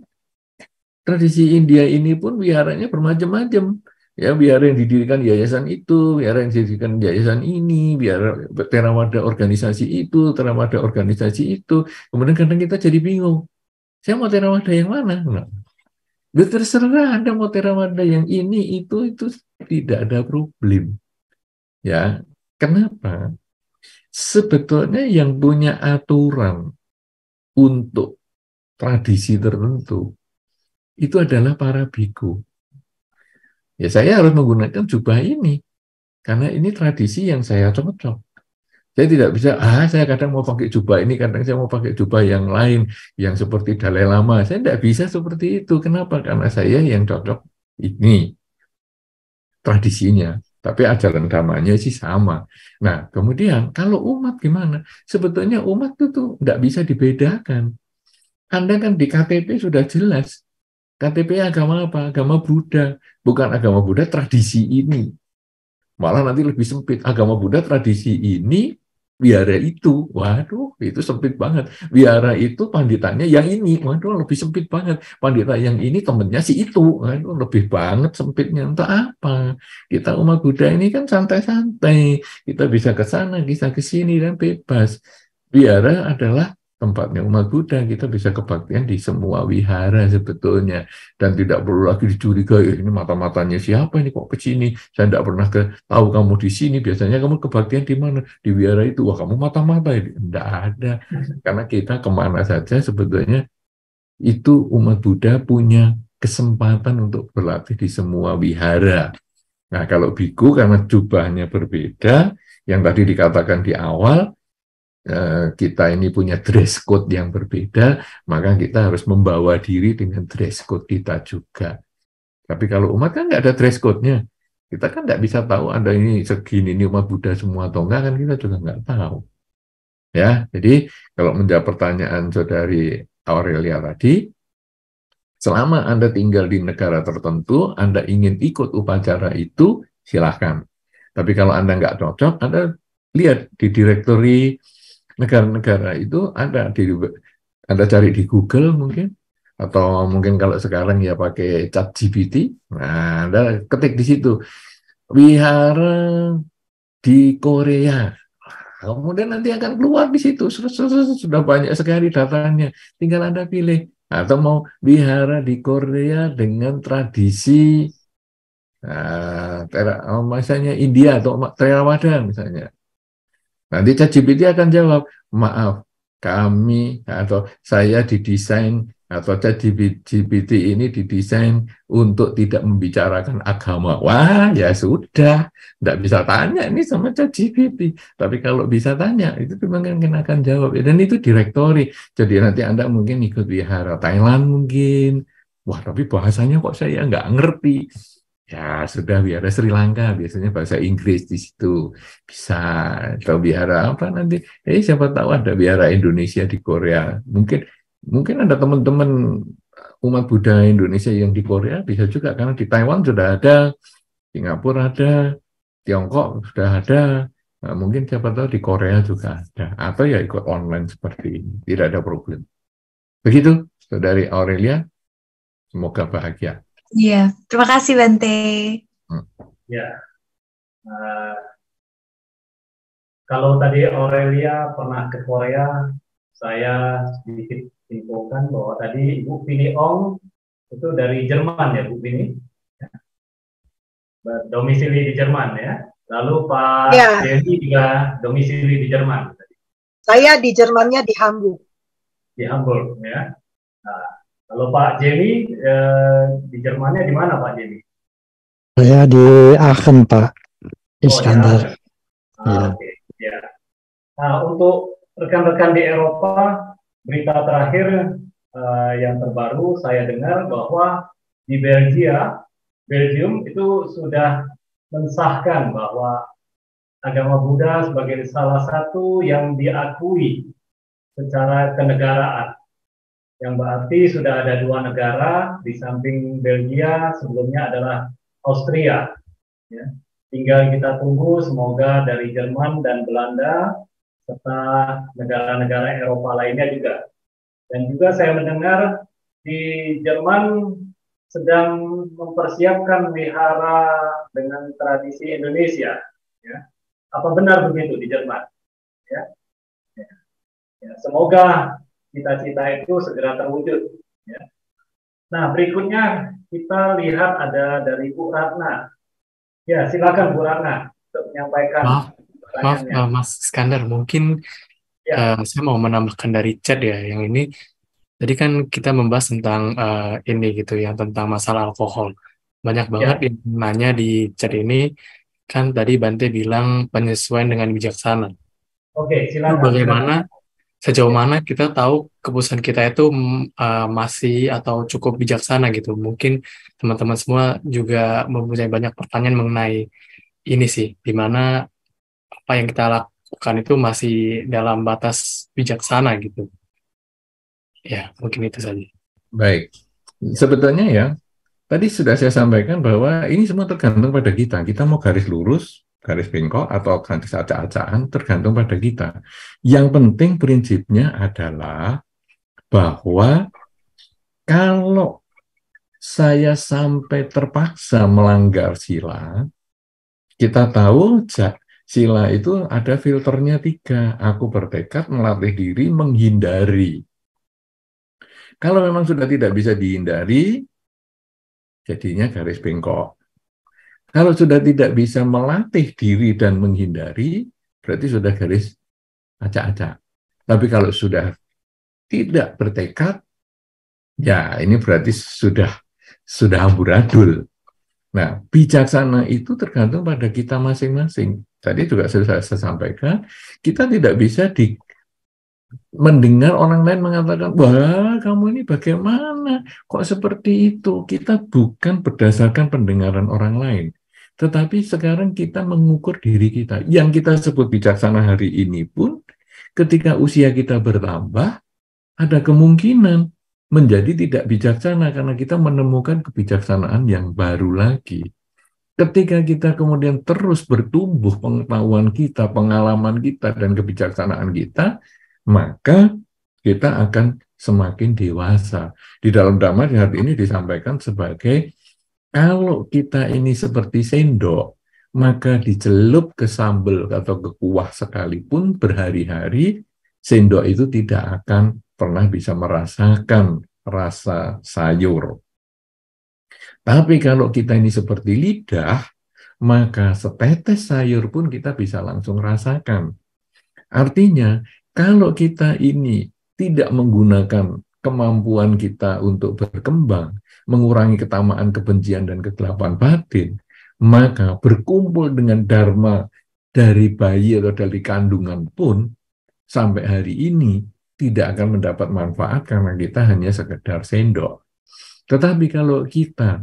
tradisi India ini pun wiharanya bermacam-macam ya biar yang didirikan yayasan itu, biar yang didirikan yayasan ini, biar teramada organisasi itu, teramada organisasi itu. Kemudian kadang kita jadi bingung, saya mau teramada yang mana? Nah, ya terserah Anda mau teramada yang ini, itu, itu tidak ada problem. Ya, kenapa? Sebetulnya yang punya aturan untuk tradisi tertentu itu adalah para biku ya saya harus menggunakan jubah ini karena ini tradisi yang saya cocok. Saya tidak bisa, ah saya kadang mau pakai jubah ini, kadang saya mau pakai jubah yang lain, yang seperti Dalai Lama. Saya tidak bisa seperti itu. Kenapa? Karena saya yang cocok ini tradisinya. Tapi ajaran damanya sih sama. Nah, kemudian kalau umat gimana? Sebetulnya umat itu tuh tidak bisa dibedakan. Anda kan di KTP sudah jelas KTP agama apa? Agama Buddha. Bukan agama Buddha, tradisi ini. Malah nanti lebih sempit. Agama Buddha, tradisi ini, biara itu. Waduh, itu sempit banget. Biara itu panditanya yang ini. Waduh, lebih sempit banget. Pandita yang ini temennya si itu. Waduh, lebih banget sempitnya. Entah apa. Kita umat Buddha ini kan santai-santai. Kita bisa ke sana, bisa ke sini, dan bebas. Biara adalah tempatnya umat Buddha, kita bisa kebaktian di semua wihara sebetulnya. Dan tidak perlu lagi dicurigai, eh, ini mata-matanya siapa ini kok ke sini? Saya tidak pernah ke, tahu kamu di sini, biasanya kamu kebaktian di mana? Di wihara itu, wah kamu mata-mata ini. Tidak ada. Hmm. Karena kita kemana saja sebetulnya itu umat Buddha punya kesempatan untuk berlatih di semua wihara. Nah, kalau biku karena jubahnya berbeda, yang tadi dikatakan di awal, Eh, kita ini punya dress code yang berbeda, maka kita harus membawa diri dengan dress code kita juga. Tapi kalau umat kan nggak ada dress code-nya. Kita kan nggak bisa tahu Anda ini segini, ini umat Buddha semua atau enggak, kan kita juga nggak tahu. Ya, jadi kalau menjawab pertanyaan saudari Aurelia tadi, selama Anda tinggal di negara tertentu, Anda ingin ikut upacara itu, silahkan. Tapi kalau Anda nggak cocok, Anda lihat di direktori negara-negara itu ada di Anda cari di Google mungkin atau mungkin kalau sekarang ya pakai chat GPT, nah Anda ketik di situ wihara di Korea. Nah, kemudian nanti akan keluar di situ, sudah banyak sekali datanya, tinggal Anda pilih. Atau mau wihara di Korea dengan tradisi ah, oh, misalnya India atau Terawada misalnya. Nanti ChatGPT akan jawab, maaf, kami atau saya didesain atau ChatGPT ini didesain untuk tidak membicarakan agama. Wah, ya sudah, tidak bisa tanya ini sama ChatGPT. Tapi kalau bisa tanya, itu memang akan jawab. Dan itu direktori. Jadi nanti Anda mungkin ikut wihara Thailand mungkin. Wah, tapi bahasanya kok saya nggak ngerti ya sudah biara Sri Lanka biasanya bahasa Inggris di situ bisa atau biara apa nanti eh siapa tahu ada biara Indonesia di Korea mungkin mungkin ada teman-teman uh, umat Buddha Indonesia yang di Korea bisa juga karena di Taiwan sudah ada Singapura ada Tiongkok sudah ada Nah, mungkin siapa tahu di Korea juga ada, atau ya ikut online seperti ini, tidak ada problem. Begitu, dari Aurelia, semoga bahagia. Iya, terima kasih Bante. Hmm. Ya. Uh, kalau tadi Aurelia pernah ke Korea, saya sedikit infokan bahwa tadi Ibu Pini Ong itu dari Jerman ya Bu Pini? Ya. Domisili di Jerman ya. Lalu Pak ya. juga domisili di Jerman. Saya di Jermannya di Hamburg. Di Hamburg ya. Nah, kalau Pak Jemi eh, di Jermannya di mana Pak Jemi? Saya di Aachen Pak oh, Iskandar. Oh, ya. Ah, ya. Okay. ya. Nah untuk rekan-rekan di Eropa berita terakhir eh, yang terbaru saya dengar bahwa di Belgia Belgium itu sudah mensahkan bahwa agama Buddha sebagai salah satu yang diakui secara kenegaraan yang berarti sudah ada dua negara di samping Belgia sebelumnya adalah Austria. Ya. Tinggal kita tunggu semoga dari Jerman dan Belanda serta negara-negara Eropa lainnya juga. Dan juga saya mendengar di Jerman sedang mempersiapkan wihara dengan tradisi Indonesia. Ya. Apa benar begitu di Jerman? Ya. Ya. Ya. Semoga cita-cita itu segera terwujud. Ya. Nah, berikutnya kita lihat ada dari Bu Ratna. Ya, silakan Bu Ratna untuk menyampaikan. Maaf, maaf uh, Mas Skandar mungkin ya. uh, saya mau menambahkan dari chat ya, yang ini tadi kan kita membahas tentang uh, ini gitu, ya, tentang masalah alkohol. Banyak ya. banget ya. yang nanya di chat ini, kan tadi Bante bilang penyesuaian dengan bijaksana. Oke, silakan. Itu bagaimana? Silakan sejauh mana kita tahu keputusan kita itu uh, masih atau cukup bijaksana gitu. Mungkin teman-teman semua juga mempunyai banyak pertanyaan mengenai ini sih, di mana apa yang kita lakukan itu masih dalam batas bijaksana gitu. Ya, mungkin itu saja. Baik. Sebetulnya ya, tadi sudah saya sampaikan bahwa ini semua tergantung pada kita. Kita mau garis lurus garis bengkok atau garis acak-acakan tergantung pada kita. Yang penting prinsipnya adalah bahwa kalau saya sampai terpaksa melanggar sila, kita tahu sila itu ada filternya tiga. Aku bertekad melatih diri menghindari. Kalau memang sudah tidak bisa dihindari, jadinya garis bengkok. Kalau sudah tidak bisa melatih diri dan menghindari, berarti sudah garis acak-acak. Tapi kalau sudah tidak bertekad, ya ini berarti sudah sudah amburadul. Nah, bijaksana itu tergantung pada kita masing-masing. Tadi juga sudah saya sampaikan, kita tidak bisa di mendengar orang lain mengatakan, wah kamu ini bagaimana, kok seperti itu? Kita bukan berdasarkan pendengaran orang lain, tetapi sekarang kita mengukur diri kita. Yang kita sebut bijaksana hari ini pun ketika usia kita bertambah, ada kemungkinan menjadi tidak bijaksana karena kita menemukan kebijaksanaan yang baru lagi. Ketika kita kemudian terus bertumbuh pengetahuan kita, pengalaman kita, dan kebijaksanaan kita, maka kita akan semakin dewasa. Di dalam damai hari ini disampaikan sebagai kalau kita ini seperti sendok, maka dicelup ke sambal atau ke kuah sekalipun berhari-hari, sendok itu tidak akan pernah bisa merasakan rasa sayur. Tapi kalau kita ini seperti lidah, maka setetes sayur pun kita bisa langsung rasakan. Artinya, kalau kita ini tidak menggunakan kemampuan kita untuk berkembang, mengurangi ketamaan, kebencian, dan kegelapan batin, maka berkumpul dengan dharma dari bayi atau dari kandungan pun sampai hari ini tidak akan mendapat manfaat karena kita hanya sekedar sendok. Tetapi kalau kita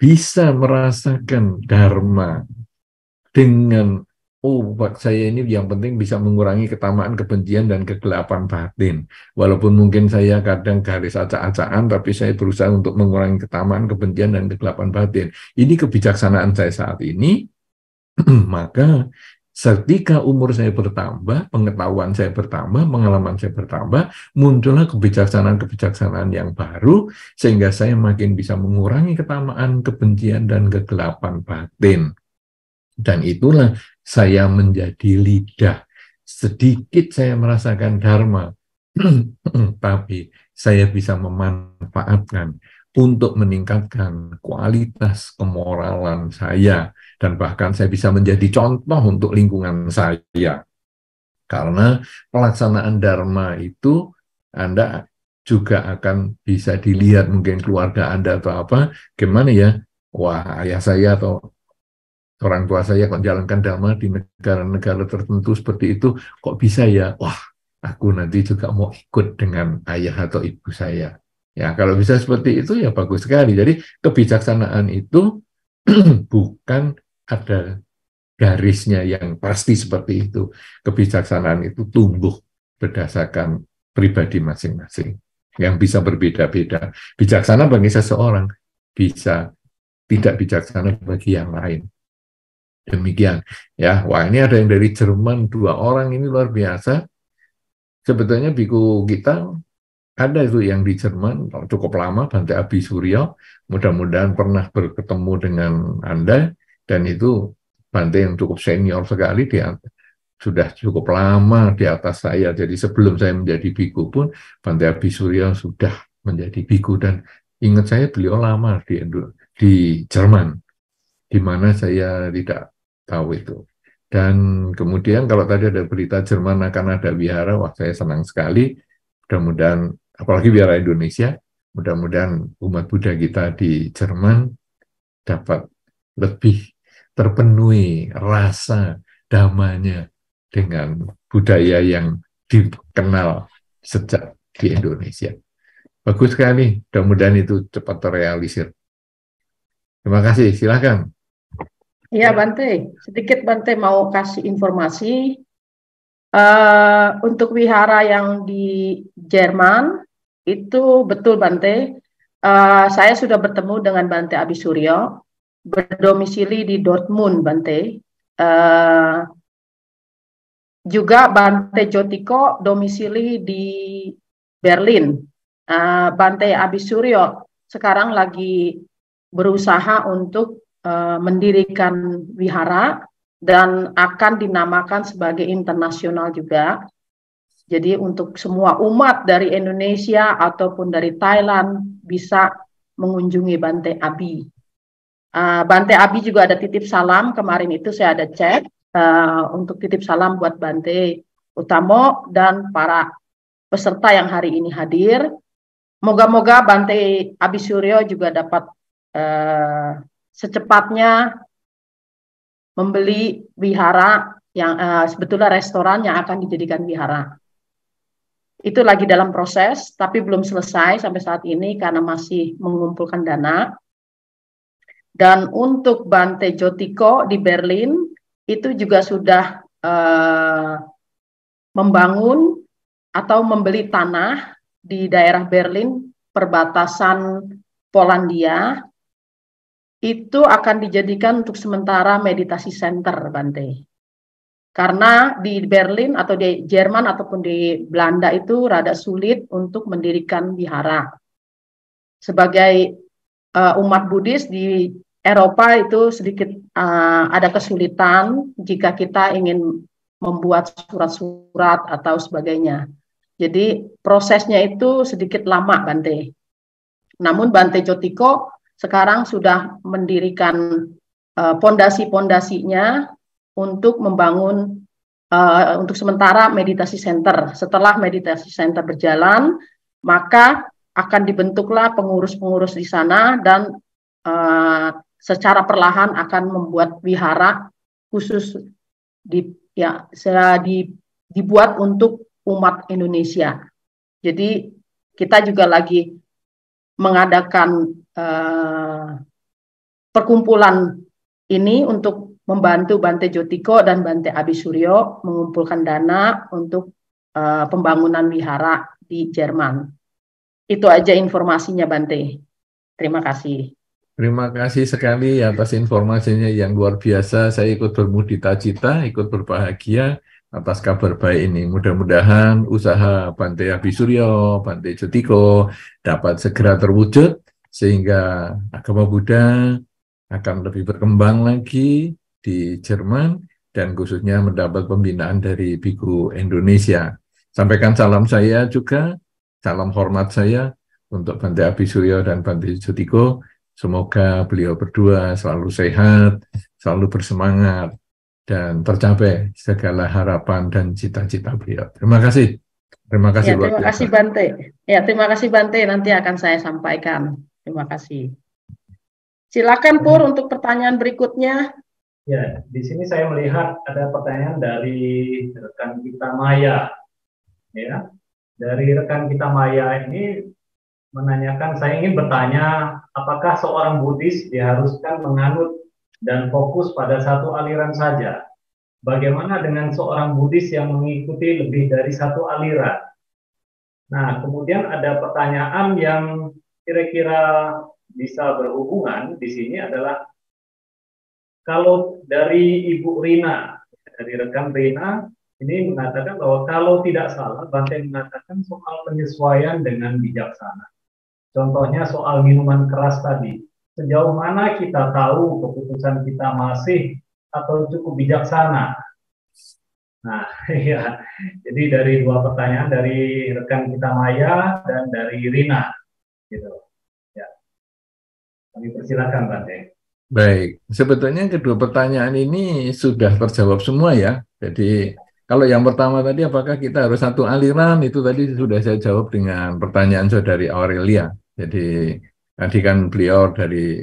bisa merasakan dharma dengan oh buat saya ini yang penting bisa mengurangi ketamaan kebencian dan kegelapan batin. Walaupun mungkin saya kadang garis acak-acakan, tapi saya berusaha untuk mengurangi ketamaan kebencian dan kegelapan batin. Ini kebijaksanaan saya saat ini, maka ketika umur saya bertambah, pengetahuan saya bertambah, pengalaman saya bertambah, muncullah kebijaksanaan-kebijaksanaan yang baru, sehingga saya makin bisa mengurangi ketamaan, kebencian, dan kegelapan batin. Dan itulah saya menjadi lidah. Sedikit saya merasakan dharma, tapi saya bisa memanfaatkan untuk meningkatkan kualitas kemoralan saya dan bahkan saya bisa menjadi contoh untuk lingkungan saya. Karena pelaksanaan dharma itu Anda juga akan bisa dilihat mungkin keluarga Anda atau apa, gimana ya, wah ayah saya atau orang tua saya kok jalankan dhamma di negara-negara tertentu seperti itu, kok bisa ya? Wah, aku nanti juga mau ikut dengan ayah atau ibu saya. Ya, kalau bisa seperti itu ya bagus sekali. Jadi kebijaksanaan itu bukan ada garisnya yang pasti seperti itu. Kebijaksanaan itu tumbuh berdasarkan pribadi masing-masing yang bisa berbeda-beda. Bijaksana bagi seseorang, bisa tidak bijaksana bagi yang lain demikian ya wah ini ada yang dari Jerman dua orang ini luar biasa sebetulnya biku kita ada itu yang di Jerman cukup lama Bante Abi Suryo mudah-mudahan pernah bertemu dengan Anda dan itu Bante yang cukup senior sekali dia sudah cukup lama di atas saya jadi sebelum saya menjadi biku pun Bante Abi Suryo sudah menjadi biku dan ingat saya beliau lama di di Jerman di mana saya tidak tahu itu. Dan kemudian kalau tadi ada berita Jerman akan ada biara wah saya senang sekali. Mudah-mudahan, apalagi biara Indonesia, mudah-mudahan umat Buddha kita di Jerman dapat lebih terpenuhi rasa damanya dengan budaya yang dikenal sejak di Indonesia. Bagus sekali, mudah-mudahan itu cepat terrealisir. Terima kasih, silakan. Iya ya. Bante, sedikit Bante mau kasih informasi uh, untuk wihara yang di Jerman itu betul Bante. Uh, saya sudah bertemu dengan Bante Abi Suryo berdomisili di Dortmund Bante. Uh, juga Bante Jotiko domisili di Berlin. Uh, Bante Abi Suryo sekarang lagi berusaha untuk Eh, mendirikan wihara dan akan dinamakan sebagai internasional juga. Jadi untuk semua umat dari Indonesia ataupun dari Thailand bisa mengunjungi Bante Abi. Uh, eh, Bante Abi juga ada titip salam kemarin itu saya ada cek uh, untuk titip salam buat Bante Utamo dan para peserta yang hari ini hadir. Moga-moga Bante Abi Suryo juga dapat uh, secepatnya membeli wihara yang uh, sebetulnya restoran yang akan dijadikan wihara. Itu lagi dalam proses, tapi belum selesai sampai saat ini karena masih mengumpulkan dana. Dan untuk Bante Jotiko di Berlin itu juga sudah uh, membangun atau membeli tanah di daerah Berlin perbatasan Polandia itu akan dijadikan untuk sementara meditasi center, Bante. Karena di Berlin atau di Jerman ataupun di Belanda itu rada sulit untuk mendirikan bihara. Sebagai uh, umat Buddhis di Eropa itu sedikit uh, ada kesulitan jika kita ingin membuat surat-surat atau sebagainya. Jadi prosesnya itu sedikit lama Bante. Namun Bante Jotiko sekarang sudah mendirikan eh, pondasi-pondasinya untuk membangun uh, untuk sementara meditasi center. Setelah meditasi center berjalan, maka akan dibentuklah pengurus-pengurus di sana dan uh, secara perlahan akan membuat wihara khusus di ya di, dibuat untuk umat Indonesia. Jadi kita juga lagi mengadakan uh, perkumpulan ini untuk membantu Bante Jotiko dan Bante Abi Suryo mengumpulkan dana untuk uh, pembangunan wihara di Jerman. Itu aja informasinya Bante. Terima kasih. Terima kasih sekali atas informasinya yang luar biasa. Saya ikut bermudita cita, ikut berbahagia atas kabar baik ini. Mudah-mudahan usaha Bante Abi Suryo, Bante Jotiko dapat segera terwujud sehingga agama Buddha akan lebih berkembang lagi di Jerman dan khususnya mendapat pembinaan dari Biku Indonesia. Sampaikan salam saya juga, salam hormat saya untuk Bante Abi Suryo dan Bante Jotiko. Semoga beliau berdua selalu sehat, selalu bersemangat, dan tercapai segala harapan dan cita-cita beliau. Terima kasih. Terima kasih. Ya, terima kasih Bante. Ya, terima kasih Bante. Nanti akan saya sampaikan. Terima kasih. Silakan Pur hmm. untuk pertanyaan berikutnya. Ya, di sini saya melihat ada pertanyaan dari rekan kita Maya. Ya, dari rekan kita Maya ini menanyakan, saya ingin bertanya, apakah seorang Buddhis diharuskan menganut dan fokus pada satu aliran saja. Bagaimana dengan seorang Buddhis yang mengikuti lebih dari satu aliran? Nah, kemudian ada pertanyaan yang kira-kira bisa berhubungan di sini adalah kalau dari Ibu Rina, dari rekan Rina, ini mengatakan bahwa kalau tidak salah, Bante mengatakan soal penyesuaian dengan bijaksana. Contohnya soal minuman keras tadi sejauh mana kita tahu keputusan kita masih atau cukup bijaksana. Nah, ya. Jadi dari dua pertanyaan dari rekan kita Maya dan dari Rina, gitu. Ya. Kami persilakan, Bante. Baik, sebetulnya kedua pertanyaan ini sudah terjawab semua ya. Jadi kalau yang pertama tadi apakah kita harus satu aliran itu tadi sudah saya jawab dengan pertanyaan saudari Aurelia. Jadi Tadi kan beliau dari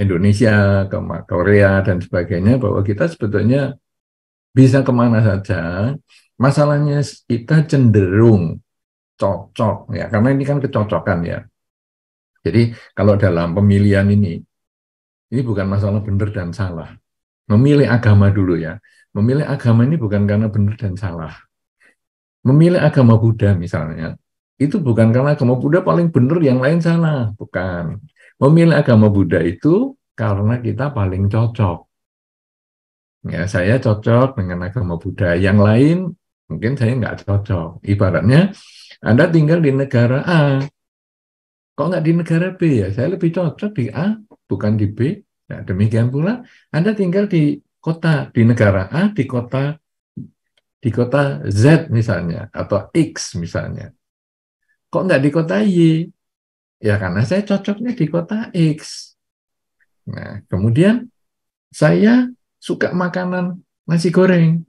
Indonesia ke Korea dan sebagainya bahwa kita sebetulnya bisa kemana saja. Masalahnya kita cenderung cocok ya karena ini kan kecocokan ya. Jadi kalau dalam pemilihan ini ini bukan masalah benar dan salah. Memilih agama dulu ya. Memilih agama ini bukan karena benar dan salah. Memilih agama Buddha misalnya, itu bukan karena agama Buddha paling benar, yang lain sana Bukan. Memilih agama Buddha itu karena kita paling cocok. Ya, saya cocok dengan agama Buddha. Yang lain mungkin saya nggak cocok. Ibaratnya Anda tinggal di negara A, kok nggak di negara B ya? Saya lebih cocok di A, bukan di B. Nah, demikian pula Anda tinggal di kota di negara A, di kota di kota Z misalnya atau X misalnya. Kok nggak di kota Y? Ya karena saya cocoknya di kota X. Nah, kemudian saya suka makanan nasi goreng.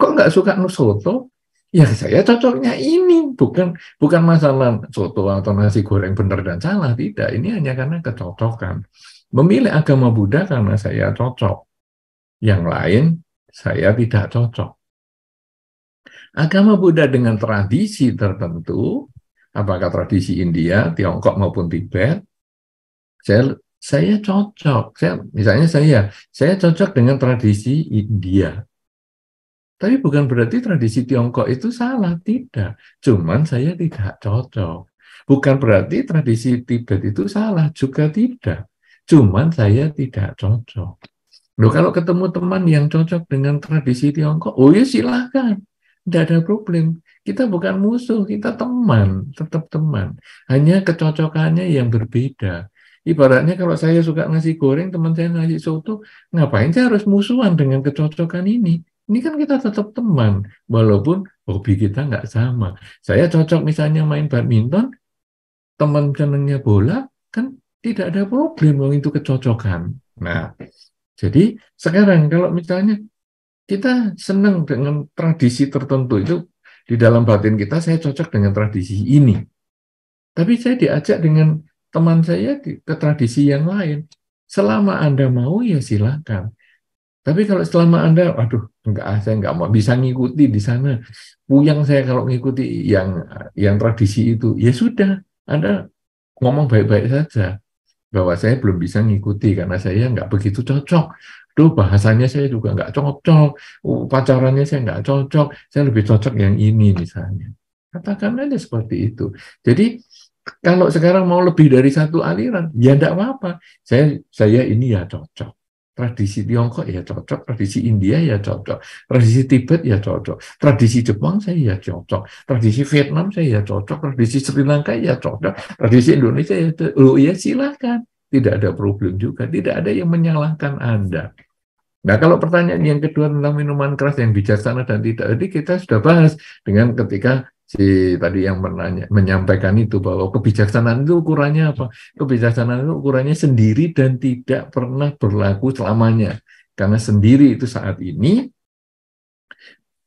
Kok nggak suka soto? Ya saya cocoknya ini, bukan bukan masalah soto atau nasi goreng benar dan salah, tidak. Ini hanya karena kecocokan. Memilih agama Buddha karena saya cocok. Yang lain saya tidak cocok. Agama Buddha dengan tradisi tertentu, apakah tradisi India, Tiongkok maupun Tibet, saya saya cocok. Saya misalnya saya, saya cocok dengan tradisi India. Tapi bukan berarti tradisi Tiongkok itu salah, tidak. Cuman saya tidak cocok. Bukan berarti tradisi Tibet itu salah, juga tidak. Cuman saya tidak cocok. Loh, kalau ketemu teman yang cocok dengan tradisi Tiongkok, oh ya silahkan. Tidak ada problem. Kita bukan musuh, kita teman, tetap teman. Hanya kecocokannya yang berbeda. Ibaratnya kalau saya suka ngasih goreng, teman saya ngasih soto, ngapain saya harus musuhan dengan kecocokan ini? Ini kan kita tetap teman, walaupun hobi kita nggak sama. Saya cocok misalnya main badminton, teman senengnya bola, kan tidak ada problem untuk itu kecocokan. Nah, jadi sekarang kalau misalnya kita senang dengan tradisi tertentu itu di dalam batin kita saya cocok dengan tradisi ini. Tapi saya diajak dengan teman saya ke tradisi yang lain. Selama Anda mau ya silakan. Tapi kalau selama Anda, aduh enggak, ah, saya enggak mau bisa ngikuti di sana. Puyang saya kalau ngikuti yang yang tradisi itu. Ya sudah, Anda ngomong baik-baik saja bahwa saya belum bisa ngikuti karena saya nggak begitu cocok Duh, bahasanya saya juga nggak cocok, pacarannya saya nggak cocok, saya lebih cocok yang ini misalnya. Katakan aja seperti itu. Jadi kalau sekarang mau lebih dari satu aliran, ya enggak apa-apa. Saya saya ini ya cocok. Tradisi Tiongkok ya cocok, tradisi India ya cocok, tradisi Tibet ya cocok, tradisi Jepang saya ya cocok, tradisi Vietnam saya ya cocok, tradisi Sri Lanka ya cocok, tradisi Indonesia ya cocok. Oh ya silakan, tidak ada problem juga, tidak ada yang menyalahkan Anda. Nah, kalau pertanyaan yang kedua tentang minuman keras yang bijaksana dan tidak tadi kita sudah bahas dengan ketika si tadi yang menanya, menyampaikan itu bahwa kebijaksanaan itu ukurannya apa? Kebijaksanaan itu ukurannya sendiri dan tidak pernah berlaku selamanya. Karena sendiri itu saat ini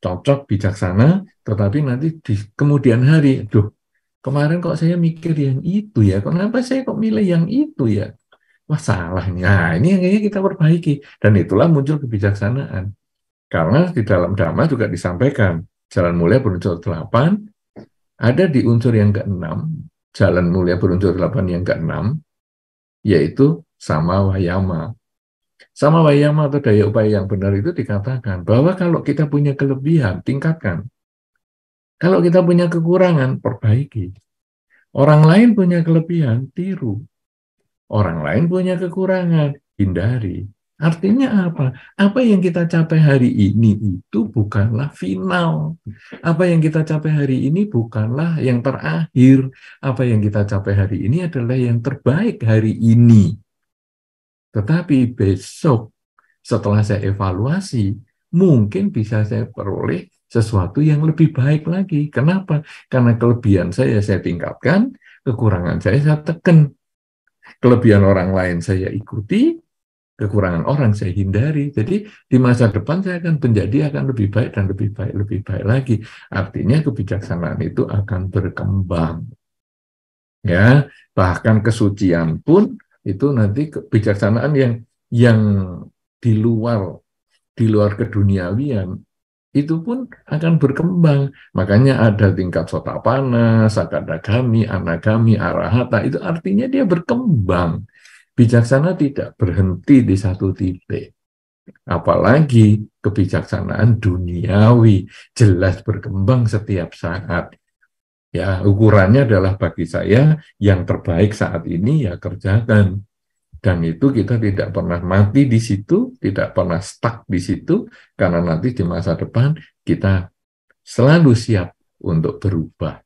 cocok bijaksana, tetapi nanti di kemudian hari, duh, kemarin kok saya mikir yang itu ya, kenapa saya kok milih yang itu ya? wah ini. Nah, ini yang ingin kita perbaiki. Dan itulah muncul kebijaksanaan. Karena di dalam dhamma juga disampaikan, jalan mulia berunsur delapan, ada di unsur yang keenam, jalan mulia berunsur delapan yang keenam, yaitu sama wayama. Sama wayama atau daya upaya yang benar itu dikatakan bahwa kalau kita punya kelebihan, tingkatkan. Kalau kita punya kekurangan, perbaiki. Orang lain punya kelebihan, tiru. Orang lain punya kekurangan, hindari. Artinya apa? Apa yang kita capai hari ini itu bukanlah final. Apa yang kita capai hari ini bukanlah yang terakhir. Apa yang kita capai hari ini adalah yang terbaik hari ini. Tetapi besok setelah saya evaluasi, mungkin bisa saya peroleh sesuatu yang lebih baik lagi. Kenapa? Karena kelebihan saya saya tingkatkan, kekurangan saya saya tekan kelebihan orang lain saya ikuti, kekurangan orang saya hindari. Jadi di masa depan saya akan menjadi akan lebih baik dan lebih baik lebih baik lagi. Artinya kebijaksanaan itu akan berkembang. Ya, bahkan kesucian pun itu nanti kebijaksanaan yang yang di luar di luar keduniawian itu pun akan berkembang. Makanya ada tingkat sotapana, sakadagami, anagami, arahata. Itu artinya dia berkembang. Bijaksana tidak berhenti di satu titik. Apalagi kebijaksanaan duniawi jelas berkembang setiap saat. Ya, ukurannya adalah bagi saya yang terbaik saat ini ya kerjakan dan itu kita tidak pernah mati di situ, tidak pernah stuck di situ, karena nanti di masa depan kita selalu siap untuk berubah.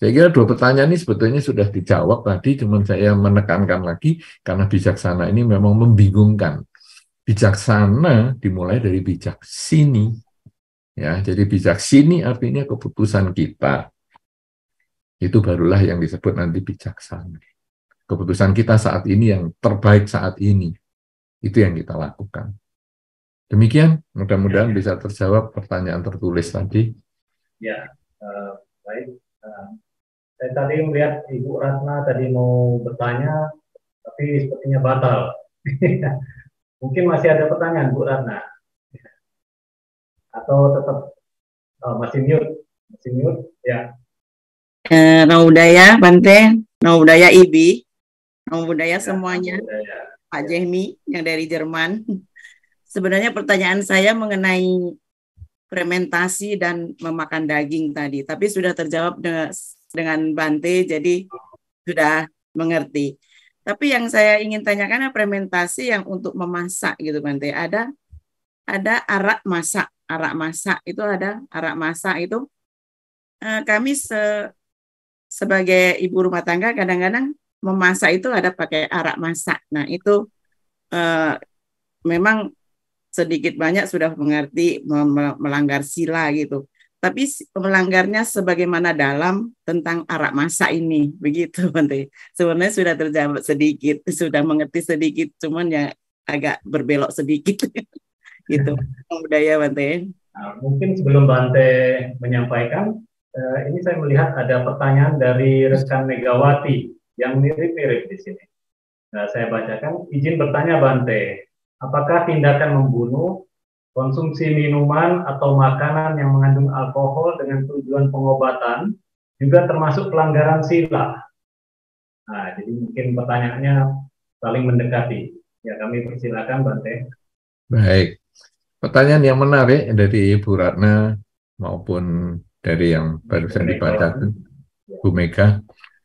Saya kira dua pertanyaan ini sebetulnya sudah dijawab tadi, cuman saya menekankan lagi karena bijaksana ini memang membingungkan. Bijaksana dimulai dari bijak sini. Ya, jadi bijak sini artinya keputusan kita. Itu barulah yang disebut nanti bijaksana keputusan kita saat ini yang terbaik saat ini. Itu yang kita lakukan. Demikian, mudah-mudahan ya, ya. bisa terjawab pertanyaan tertulis tadi. Ya, uh, baik. Uh, saya tadi melihat Ibu Ratna tadi mau bertanya, tapi sepertinya batal. Mungkin masih ada pertanyaan, Bu Ratna. Atau tetap uh, masih mute? Masih mute, ya. Eh, Naudaya, Bante. Naudaya, Ibi. Buddhaya ya, semuanya. Budaya. Pak Jehmi yang dari Jerman. Sebenarnya pertanyaan saya mengenai fermentasi dan memakan daging tadi, tapi sudah terjawab dengan, Bante, jadi sudah mengerti. Tapi yang saya ingin tanyakan adalah fermentasi yang untuk memasak gitu Bante. Ada ada arak masak, arak masak itu ada arak masak itu eh, kami se, sebagai ibu rumah tangga kadang-kadang memasak itu ada pakai arak masak. Nah, itu uh, memang sedikit banyak sudah mengerti melanggar sila gitu. Tapi melanggarnya sebagaimana dalam tentang arak masak ini, begitu nanti. Sebenarnya sudah terjawab sedikit, sudah mengerti sedikit, cuman ya agak berbelok sedikit gitu budaya Bante. Nah, mungkin sebelum Bante menyampaikan, eh, ini saya melihat ada pertanyaan dari rekan Megawati yang mirip-mirip di sini. Nah, saya bacakan, izin bertanya Bante, apakah tindakan membunuh, konsumsi minuman atau makanan yang mengandung alkohol dengan tujuan pengobatan juga termasuk pelanggaran sila? Nah, jadi mungkin pertanyaannya saling mendekati. Ya, kami persilakan Bante. Baik. Pertanyaan yang menarik dari Ibu Ratna maupun dari yang barusan dibacakan, ya. Bu Mega.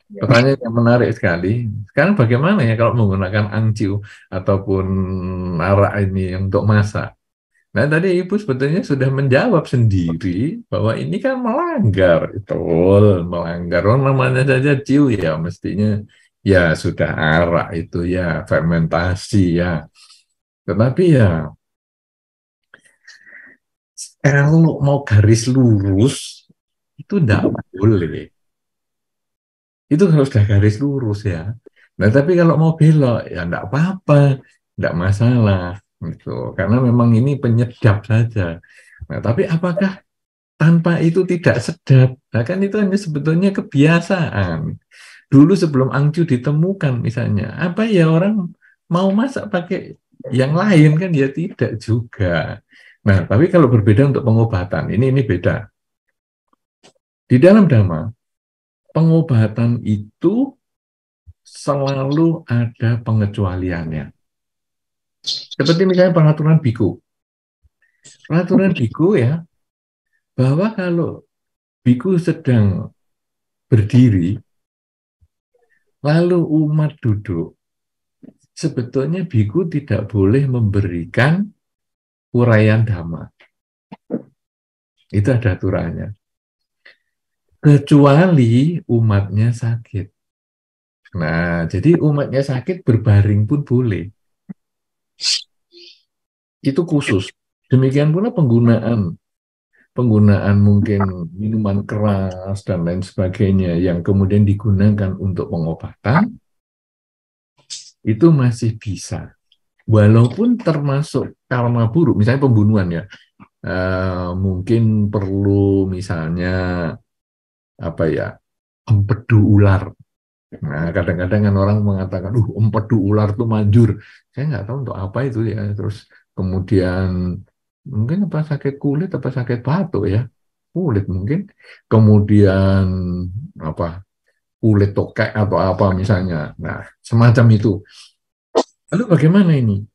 Pertanyaan iya. yang menarik sekali. Sekarang bagaimana ya kalau menggunakan angciu ataupun arak ini untuk masak? Nah tadi ibu sebetulnya sudah menjawab sendiri bahwa ini kan melanggar, itu melanggar. Oh, namanya saja ciu ya mestinya ya sudah arak itu ya fermentasi ya. Tetapi ya kalau mau garis lurus itu tidak boleh itu kalau sudah garis lurus ya. Nah tapi kalau mau belok ya enggak apa-apa, enggak masalah gitu. Karena memang ini penyedap saja. Nah tapi apakah tanpa itu tidak sedap? Nah kan itu hanya sebetulnya kebiasaan. Dulu sebelum angcu ditemukan misalnya, apa ya orang mau masak pakai yang lain kan ya tidak juga. Nah, tapi kalau berbeda untuk pengobatan, ini ini beda. Di dalam dhamma, pengobatan itu selalu ada pengecualiannya. Seperti misalnya peraturan biku. Peraturan biku ya, bahwa kalau biku sedang berdiri, lalu umat duduk, sebetulnya biku tidak boleh memberikan uraian dhamma. Itu ada aturannya kecuali umatnya sakit. Nah, jadi umatnya sakit berbaring pun boleh. Itu khusus. Demikian pula penggunaan penggunaan mungkin minuman keras dan lain sebagainya yang kemudian digunakan untuk pengobatan itu masih bisa walaupun termasuk karma buruk misalnya pembunuhan ya eh, mungkin perlu misalnya apa ya empedu ular. Nah, kadang-kadang kan orang mengatakan, uh, empedu ular tuh manjur. Saya nggak tahu untuk apa itu ya. Terus kemudian mungkin apa sakit kulit apa sakit batu ya kulit mungkin kemudian apa kulit tokek atau apa misalnya nah semacam itu lalu bagaimana ini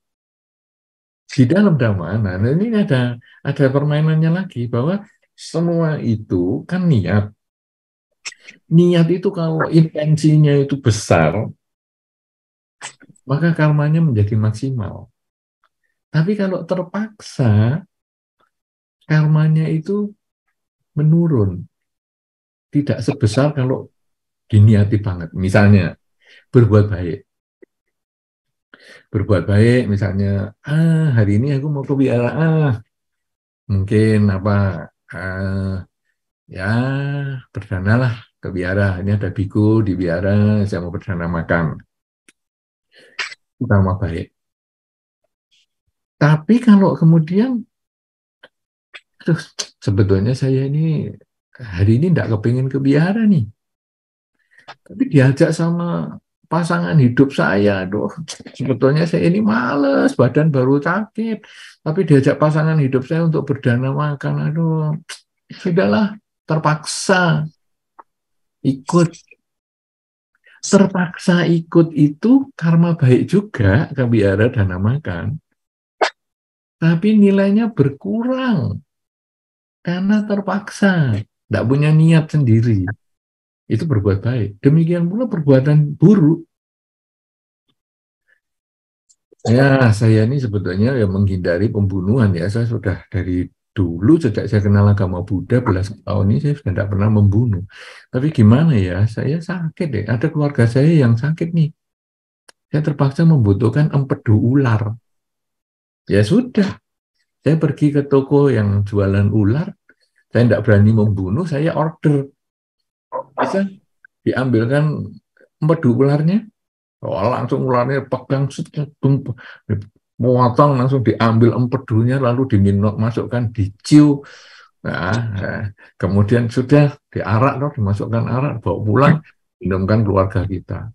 di dalam dhamma nah ini ada ada permainannya lagi bahwa semua itu kan niat niat itu kalau intensinya itu besar, maka karmanya menjadi maksimal. Tapi kalau terpaksa, karmanya itu menurun. Tidak sebesar kalau diniati banget. Misalnya, berbuat baik. Berbuat baik, misalnya, ah hari ini aku mau ke biara, ah mungkin apa, ah, ya lah ke biara. Ini ada biku di biara, saya mau perdana makan. Utama baik. Tapi kalau kemudian, terus sebetulnya saya ini hari ini tidak kepingin ke biara nih. Tapi diajak sama pasangan hidup saya, aduh, sebetulnya saya ini males, badan baru sakit, tapi diajak pasangan hidup saya untuk berdana makan, aduh, sudahlah, terpaksa ikut. Terpaksa ikut itu karma baik juga kebiara dana makan, tapi nilainya berkurang karena terpaksa, tidak punya niat sendiri. Itu berbuat baik. Demikian pula perbuatan buruk. Ya, saya ini sebetulnya ya menghindari pembunuhan ya. Saya sudah dari dulu sejak saya kenal agama Buddha belas tahun ini saya sudah tidak pernah membunuh. Tapi gimana ya, saya sakit deh. Ada keluarga saya yang sakit nih. Saya terpaksa membutuhkan empedu ular. Ya sudah, saya pergi ke toko yang jualan ular. Saya tidak berani membunuh, saya order. Bisa diambilkan empedu ularnya. Oh, langsung ularnya pegang, motong langsung diambil empedunya lalu diminum masukkan diciu nah, eh, kemudian sudah diarak loh dimasukkan arak bawa pulang minumkan keluarga kita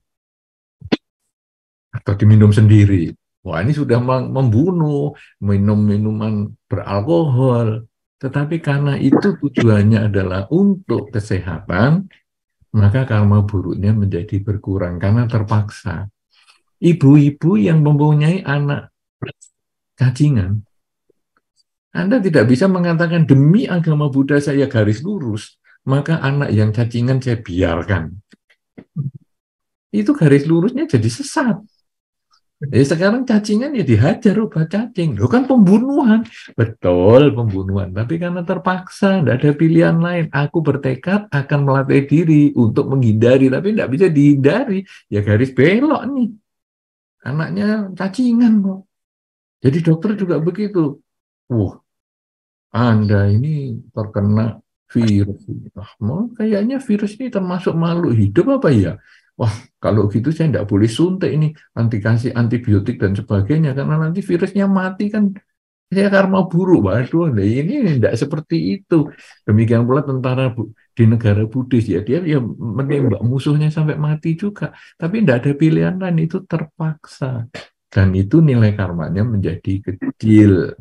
atau diminum sendiri wah ini sudah membunuh minum minuman beralkohol tetapi karena itu tujuannya adalah untuk kesehatan maka karma buruknya menjadi berkurang karena terpaksa ibu-ibu yang mempunyai anak cacingan. Anda tidak bisa mengatakan demi agama Buddha saya garis lurus, maka anak yang cacingan saya biarkan. Itu garis lurusnya jadi sesat. Ya, sekarang cacingan ya dihajar obat cacing. Loh kan pembunuhan. Betul pembunuhan. Tapi karena terpaksa, tidak ada pilihan lain. Aku bertekad akan melatih diri untuk menghindari. Tapi tidak bisa dihindari. Ya garis belok nih. Anaknya cacingan kok jadi dokter juga begitu. Wah, Anda ini terkena virus Wah, kayaknya virus ini termasuk makhluk hidup apa ya? Wah, kalau gitu saya tidak boleh suntik ini nanti kasih antibiotik dan sebagainya karena nanti virusnya mati kan saya karma buruk. Waduh, nah ini tidak seperti itu. Demikian pula tentara bu, di negara Buddhis ya dia ya menembak musuhnya sampai mati juga. Tapi tidak ada pilihan lain itu terpaksa dan itu nilai karmanya menjadi kecil.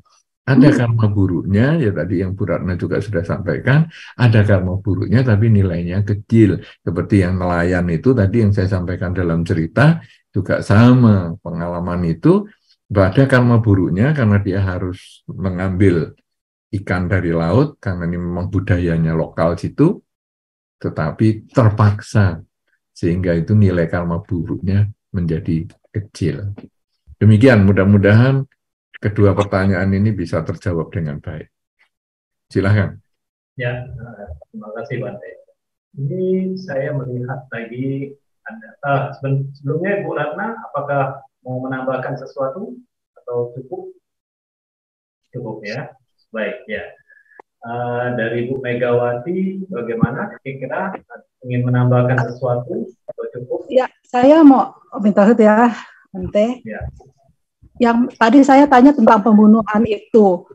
Ada hmm. karma buruknya, ya tadi yang Bu Ratna juga sudah sampaikan, ada karma buruknya tapi nilainya kecil. Seperti yang nelayan itu tadi yang saya sampaikan dalam cerita, juga sama pengalaman itu, ada karma buruknya karena dia harus mengambil ikan dari laut, karena ini memang budayanya lokal situ, tetapi terpaksa. Sehingga itu nilai karma buruknya menjadi kecil. Demikian, mudah-mudahan kedua pertanyaan ini bisa terjawab dengan baik. Silahkan. Ya, terima kasih Pak Ini saya melihat lagi ada, ah, sebelumnya Bu Ratna, apakah mau menambahkan sesuatu atau cukup? Cukup ya, baik ya. Uh, dari Bu Megawati, bagaimana kira-kira ingin menambahkan sesuatu atau cukup? Ya, saya mau minta ya, Mente. Ya yang tadi saya tanya tentang pembunuhan itu,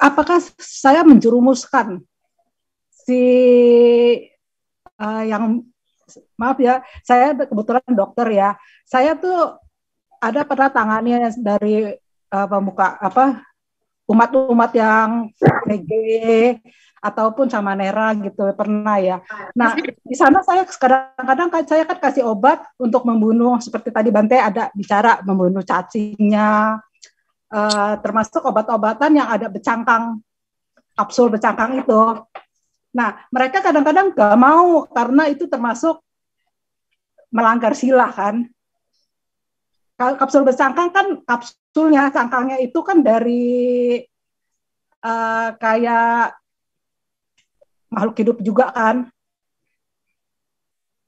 apakah saya menjerumuskan si uh, yang maaf ya, saya kebetulan dokter ya, saya tuh ada pernah tangannya dari uh, eh, pemuka apa umat-umat yang PG ataupun sama Nera gitu pernah ya. Nah di sana saya kadang-kadang kan, saya kan kasih obat untuk membunuh seperti tadi Bante ada bicara membunuh cacingnya, uh, termasuk obat-obatan yang ada bercangkang, kapsul bercangkang itu. Nah mereka kadang-kadang gak mau karena itu termasuk melanggar sila kan. Kalau kapsul bercangkang kan kapsulnya cangkangnya itu kan dari uh, kayak makhluk hidup juga kan.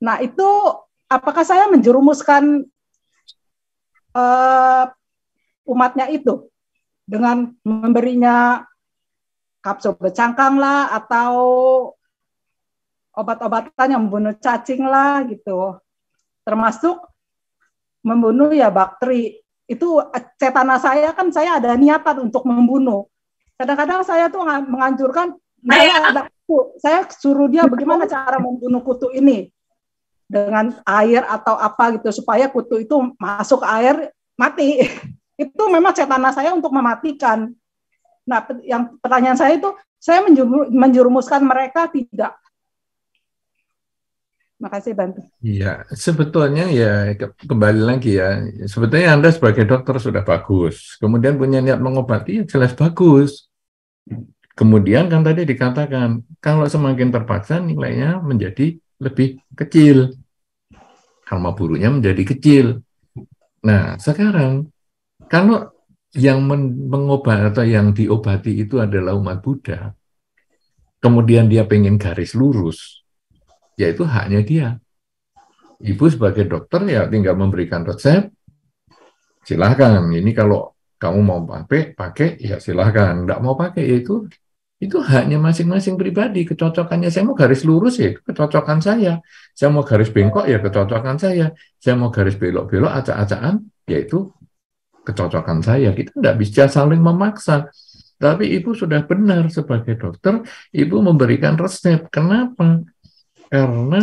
Nah itu apakah saya menjerumuskan uh, umatnya itu dengan memberinya kapsul bercangkang lah atau obat-obatan yang membunuh cacing lah gitu. Termasuk membunuh ya bakteri itu eh, cetana saya kan saya ada niatan untuk membunuh kadang-kadang saya tuh menganjurkan nah, saya ada kutu saya suruh dia bagaimana cara membunuh kutu ini dengan air atau apa gitu supaya kutu itu masuk air mati itu memang cetana saya untuk mematikan nah yang pertanyaan saya itu saya menjurumuskan mereka tidak Makasih Bantu. Iya, sebetulnya ya kembali lagi ya, sebetulnya Anda sebagai dokter sudah bagus. Kemudian punya niat mengobati, ya jelas bagus. Kemudian kan tadi dikatakan, kalau semakin terpaksa nilainya menjadi lebih kecil. Karma buruknya menjadi kecil. Nah, sekarang kalau yang mengobati atau yang diobati itu adalah umat Buddha, kemudian dia pengen garis lurus, yaitu haknya dia. Ibu sebagai dokter ya tinggal memberikan resep, silahkan. Ini kalau kamu mau pakai, pakai ya silahkan. Nggak mau pakai ya itu itu haknya masing-masing pribadi. Kecocokannya saya mau garis lurus ya, kecocokan saya. Saya mau garis bengkok ya, kecocokan saya. Saya mau garis belok-belok, acak-acakan, yaitu kecocokan saya. Kita tidak bisa saling memaksa. Tapi ibu sudah benar sebagai dokter, ibu memberikan resep. Kenapa? karena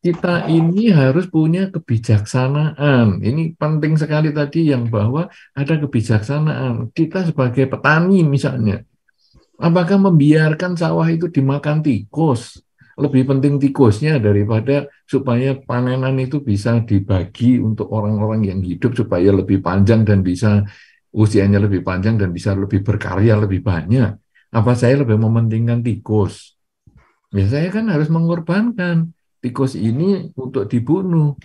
kita ini harus punya kebijaksanaan. Ini penting sekali tadi yang bahwa ada kebijaksanaan. Kita sebagai petani misalnya, apakah membiarkan sawah itu dimakan tikus? Lebih penting tikusnya daripada supaya panenan itu bisa dibagi untuk orang-orang yang hidup supaya lebih panjang dan bisa usianya lebih panjang dan bisa lebih berkarya lebih banyak. Apa saya lebih mementingkan tikus? Ya saya kan harus mengorbankan tikus ini untuk dibunuh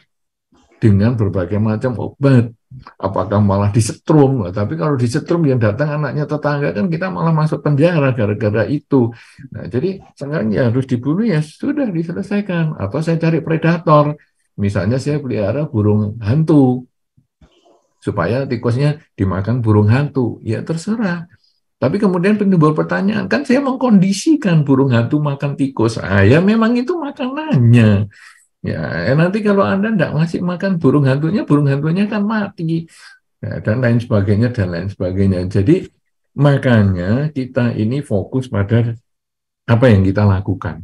dengan berbagai macam obat. Apakah malah disetrum? Nah, tapi kalau disetrum yang datang anaknya tetangga kan kita malah masuk penjara gara-gara itu. Nah, jadi sekarang ya harus dibunuh ya sudah diselesaikan. Atau saya cari predator. Misalnya saya pelihara burung hantu supaya tikusnya dimakan burung hantu. Ya terserah. Tapi kemudian timbul pertanyaan, kan saya mengkondisikan burung hantu makan tikus. Ah, ya memang itu makanannya. Ya, ya nanti kalau Anda tidak masih makan burung hantunya, burung hantunya kan mati. Ya, dan lain sebagainya, dan lain sebagainya. Jadi, makanya kita ini fokus pada apa yang kita lakukan.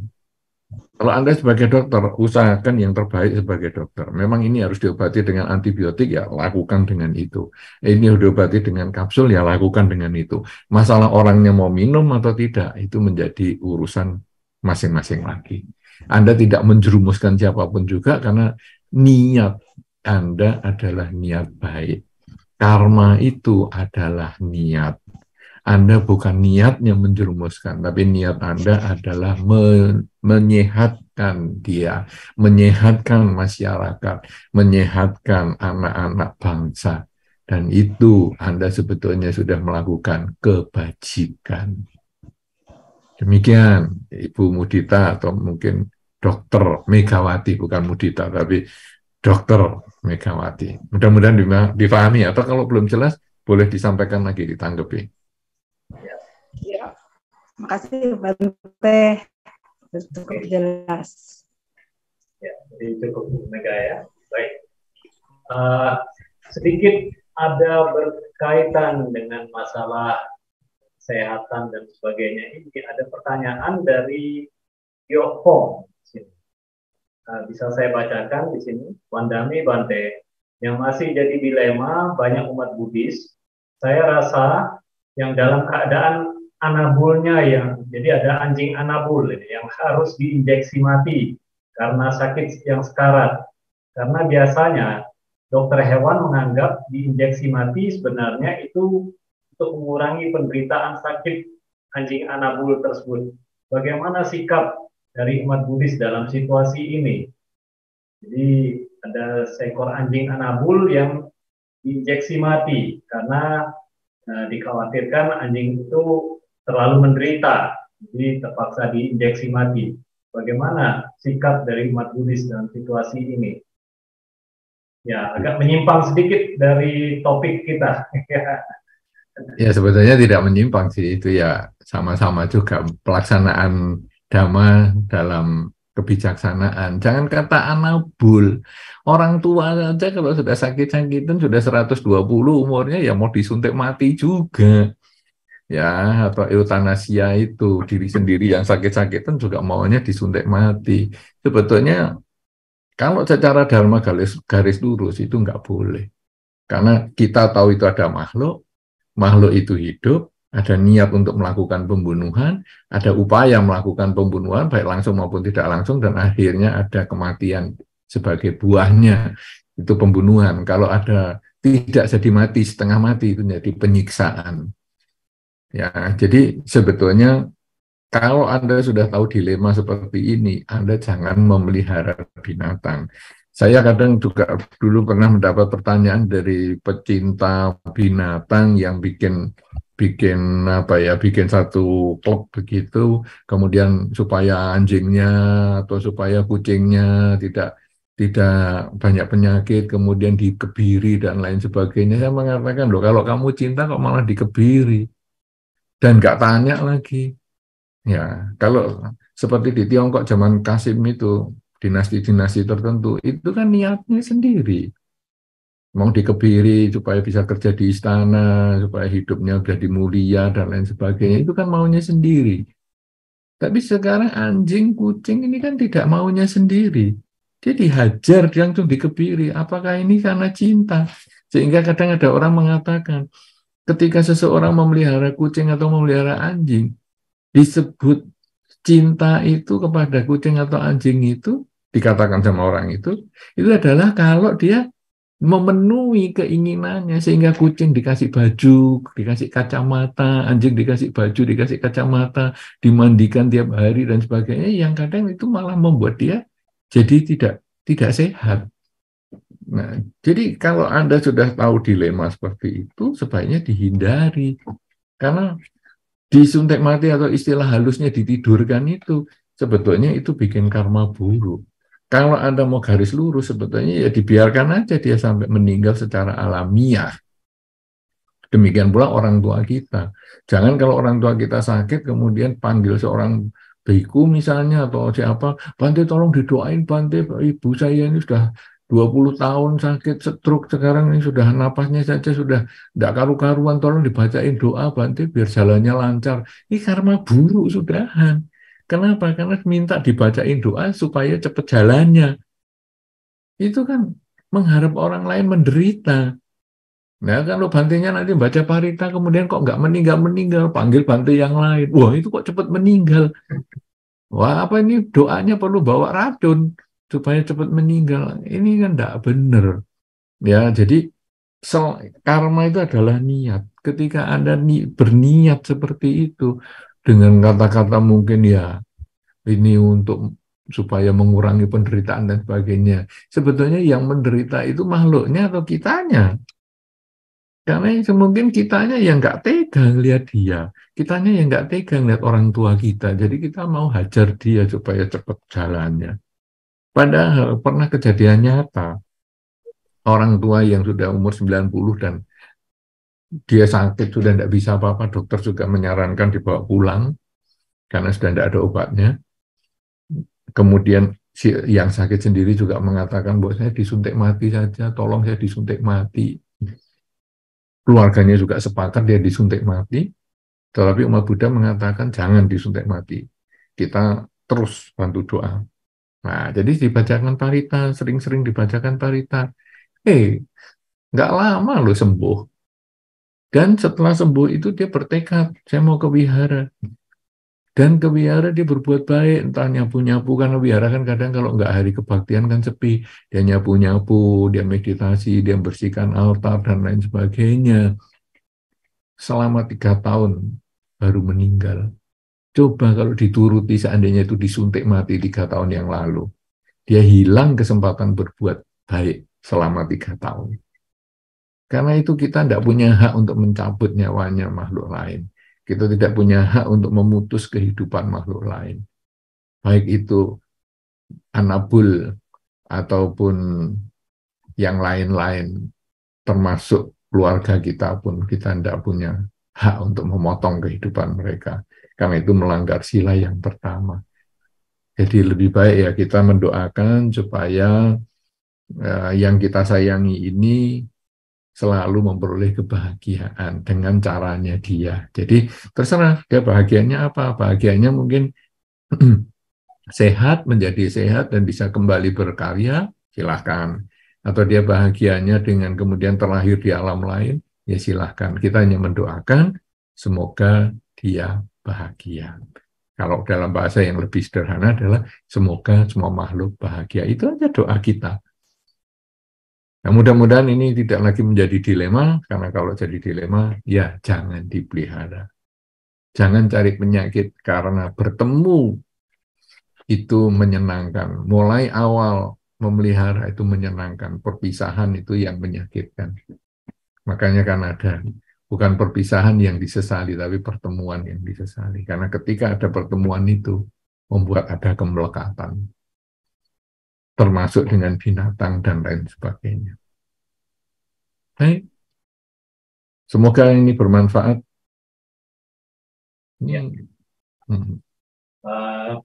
Kalau Anda sebagai dokter, usahakan yang terbaik sebagai dokter. Memang ini harus diobati dengan antibiotik, ya lakukan dengan itu. Ini harus diobati dengan kapsul, ya lakukan dengan itu. Masalah orangnya mau minum atau tidak, itu menjadi urusan masing-masing lagi. Anda tidak menjerumuskan siapapun juga karena niat Anda adalah niat baik. Karma itu adalah niat. Anda bukan niatnya menjerumuskan, tapi niat Anda adalah men menyehatkan dia, menyehatkan masyarakat, menyehatkan anak-anak bangsa. Dan itu Anda sebetulnya sudah melakukan kebajikan. Demikian Ibu Mudita atau mungkin Dokter Megawati, bukan Mudita, tapi Dokter Megawati. Mudah-mudahan difahami, atau kalau belum jelas, boleh disampaikan lagi, ditanggapi. Ya, terima kasih, Bante cukup jelas. Ya, jadi cukup mega ya. Baik. Uh, sedikit ada berkaitan dengan masalah kesehatan dan sebagainya ini ada pertanyaan dari Yoko. Nah, bisa saya bacakan di sini. Wandami Bante, yang masih jadi dilema banyak umat Buddhis, saya rasa yang dalam keadaan anabolnya yang jadi ada anjing anabol yang harus diinjeksi mati karena sakit yang sekarat. Karena biasanya dokter hewan menganggap diinjeksi mati sebenarnya itu untuk mengurangi penderitaan sakit anjing anabul tersebut. Bagaimana sikap dari umat Buddhis dalam situasi ini? Jadi ada seekor anjing anabul yang diinjeksi mati karena nah, dikhawatirkan anjing itu terlalu menderita, jadi terpaksa diinjeksi mati. Bagaimana sikap dari umat Buddhis dalam situasi ini? Ya, agak menyimpang sedikit dari topik kita. ya, sebetulnya tidak menyimpang sih, itu ya sama-sama juga pelaksanaan dhamma dalam kebijaksanaan. Jangan kata anabul. Orang tua saja kalau sudah sakit-sakitan sudah 120 umurnya ya mau disuntik mati juga ya atau eutanasia itu diri sendiri yang sakit-sakitan juga maunya disuntik mati sebetulnya kalau secara dharma garis garis lurus itu nggak boleh karena kita tahu itu ada makhluk makhluk itu hidup ada niat untuk melakukan pembunuhan ada upaya melakukan pembunuhan baik langsung maupun tidak langsung dan akhirnya ada kematian sebagai buahnya itu pembunuhan kalau ada tidak jadi mati setengah mati itu menjadi penyiksaan Ya, jadi sebetulnya kalau Anda sudah tahu dilema seperti ini, Anda jangan memelihara binatang. Saya kadang juga dulu pernah mendapat pertanyaan dari pecinta binatang yang bikin bikin apa ya, bikin satu klub begitu, kemudian supaya anjingnya atau supaya kucingnya tidak tidak banyak penyakit, kemudian dikebiri dan lain sebagainya. Saya mengatakan, loh kalau kamu cinta kok malah dikebiri dan nggak tanya lagi. Ya, kalau seperti di Tiongkok zaman Kasim itu, dinasti-dinasti tertentu, itu kan niatnya sendiri. Mau dikebiri supaya bisa kerja di istana, supaya hidupnya jadi mulia, dan lain sebagainya. Itu kan maunya sendiri. Tapi sekarang anjing, kucing ini kan tidak maunya sendiri. Dia dihajar, dia langsung dikebiri. Apakah ini karena cinta? Sehingga kadang ada orang mengatakan, ketika seseorang memelihara kucing atau memelihara anjing, disebut cinta itu kepada kucing atau anjing itu, dikatakan sama orang itu, itu adalah kalau dia memenuhi keinginannya sehingga kucing dikasih baju, dikasih kacamata, anjing dikasih baju, dikasih kacamata, dimandikan tiap hari dan sebagainya yang kadang itu malah membuat dia jadi tidak tidak sehat. Nah, jadi kalau Anda sudah tahu dilema seperti itu, sebaiknya dihindari. Karena disuntik mati atau istilah halusnya ditidurkan itu, sebetulnya itu bikin karma buruk. Kalau Anda mau garis lurus, sebetulnya ya dibiarkan aja dia sampai meninggal secara alamiah. Demikian pula orang tua kita. Jangan kalau orang tua kita sakit, kemudian panggil seorang beku misalnya atau siapa, Bante tolong didoain Bante, ibu saya ini sudah 20 tahun sakit stroke sekarang ini sudah napasnya saja sudah tidak karu-karuan tolong dibacain doa bantu biar jalannya lancar ini karma buruk sudahan kenapa karena minta dibacain doa supaya cepat jalannya itu kan mengharap orang lain menderita Nah kalau bantinya nanti baca parita kemudian kok nggak meninggal meninggal panggil bantu yang lain. Wah itu kok cepat meninggal. Wah apa ini doanya perlu bawa racun supaya cepat meninggal. Ini kan tidak benar. Ya, jadi karma itu adalah niat. Ketika Anda ni berniat seperti itu dengan kata-kata mungkin ya ini untuk supaya mengurangi penderitaan dan sebagainya. Sebetulnya yang menderita itu makhluknya atau kitanya. Karena mungkin kitanya yang nggak tega lihat dia, kitanya yang nggak tega lihat orang tua kita. Jadi kita mau hajar dia supaya cepat jalannya. Padahal pernah kejadian nyata, orang tua yang sudah umur 90 dan dia sakit sudah tidak bisa apa-apa, dokter juga menyarankan dibawa pulang karena sudah tidak ada obatnya. Kemudian si yang sakit sendiri juga mengatakan bahwa saya disuntik mati saja, tolong saya disuntik mati. Keluarganya juga sepakat dia disuntik mati, tetapi umat Buddha mengatakan jangan disuntik mati. Kita terus bantu doa Nah, jadi dibacakan parita, sering-sering dibacakan parita. Eh, hey, nggak lama loh sembuh. Dan setelah sembuh itu dia bertekad, saya mau ke wihara. Dan ke wihara dia berbuat baik, entah nyapu-nyapu, karena wihara kan kadang kalau nggak hari kebaktian kan sepi. Dia nyapu-nyapu, dia meditasi, dia bersihkan altar, dan lain sebagainya. Selama tiga tahun baru meninggal. Coba kalau dituruti seandainya itu disuntik mati tiga tahun yang lalu, dia hilang kesempatan berbuat baik selama tiga tahun. Karena itu kita tidak punya hak untuk mencabut nyawanya makhluk lain. Kita tidak punya hak untuk memutus kehidupan makhluk lain. Baik itu anabul ataupun yang lain-lain, termasuk keluarga kita pun kita tidak punya hak untuk memotong kehidupan mereka karena itu melanggar sila yang pertama. Jadi lebih baik ya kita mendoakan supaya eh, yang kita sayangi ini selalu memperoleh kebahagiaan dengan caranya dia. Jadi terserah dia bahagianya apa. Bahagianya mungkin sehat menjadi sehat dan bisa kembali berkarya, silahkan. Atau dia bahagianya dengan kemudian terlahir di alam lain, ya silahkan. Kita hanya mendoakan semoga dia bahagia. Kalau dalam bahasa yang lebih sederhana adalah semoga semua makhluk bahagia. Itu aja doa kita. Nah, mudah-mudahan ini tidak lagi menjadi dilema, karena kalau jadi dilema, ya jangan dipelihara. Jangan cari penyakit karena bertemu itu menyenangkan. Mulai awal memelihara itu menyenangkan, perpisahan itu yang menyakitkan. Makanya kan ada bukan perpisahan yang disesali, tapi pertemuan yang disesali. Karena ketika ada pertemuan itu, membuat ada kemelekatan, termasuk dengan binatang dan lain sebagainya. Baik. Semoga ini bermanfaat. Ini yang... Hmm. hmm. Uh,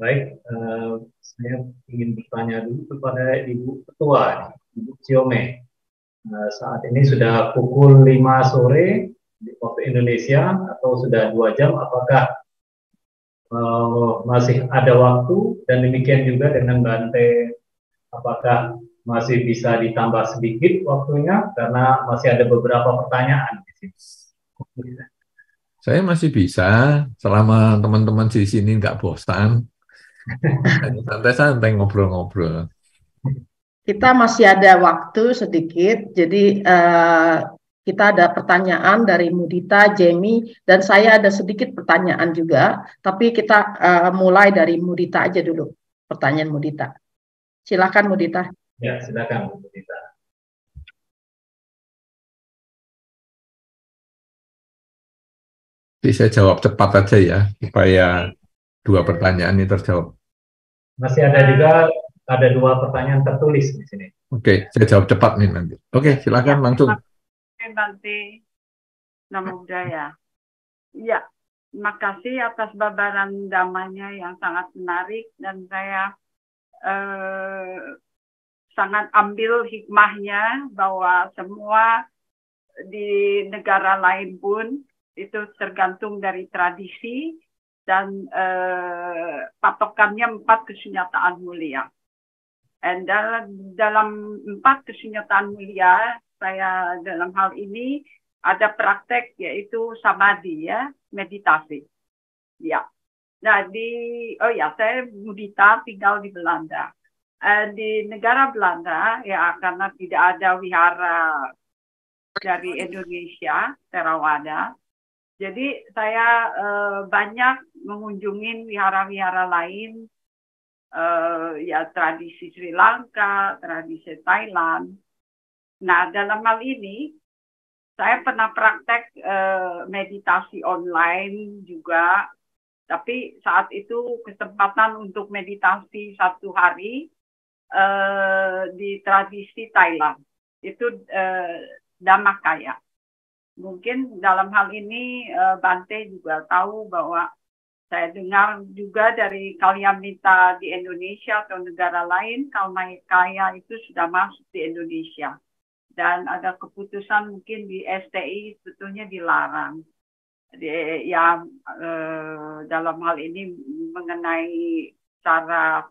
baik, uh, saya ingin bertanya dulu kepada Ibu Ketua, Ibu Ciome. Nah, saat ini sudah pukul 5 sore di waktu Indonesia atau sudah dua jam apakah uh, masih ada waktu dan demikian juga dengan Bante apakah masih bisa ditambah sedikit waktunya karena masih ada beberapa pertanyaan di sini. Saya masih bisa selama teman-teman di sini nggak bosan. Santai-santai ngobrol-ngobrol kita masih ada waktu sedikit, jadi uh, kita ada pertanyaan dari Mudita, Jamie, dan saya ada sedikit pertanyaan juga, tapi kita uh, mulai dari Mudita aja dulu, pertanyaan Mudita. Silakan Mudita. Ya, silakan Mudita. Jadi saya jawab cepat aja ya, supaya dua pertanyaan ini terjawab. Masih ada juga ada dua pertanyaan tertulis di sini. Oke, okay, saya jawab cepat nih nanti. Oke, okay, silakan ya, langsung. Nanti nama budaya. Ya, terima kasih atas babaran damanya yang sangat menarik dan saya eh, sangat ambil hikmahnya bahwa semua di negara lain pun itu tergantung dari tradisi dan eh, patokannya empat kesenjataan mulia. Dan dalam, dalam empat kesenjataan mulia saya dalam hal ini ada praktek yaitu samadhi ya, meditasi. Ya. Nah, di oh ya, saya mudita tinggal di Belanda. Eh, di negara Belanda ya karena tidak ada wihara dari Indonesia, terawada Jadi saya eh, banyak mengunjungi wihara-wihara lain uh, ya tradisi Sri Lanka, tradisi Thailand. Nah, dalam hal ini saya pernah praktek uh, meditasi online juga, tapi saat itu kesempatan untuk meditasi satu hari uh, di tradisi Thailand itu uh, Damakaya. Mungkin dalam hal ini uh, Bante juga tahu bahwa saya dengar juga dari kalian minta di Indonesia atau negara lain, kalau kaya itu sudah masuk di Indonesia. Dan ada keputusan mungkin di STI sebetulnya dilarang. Di, ya e, dalam hal ini mengenai cara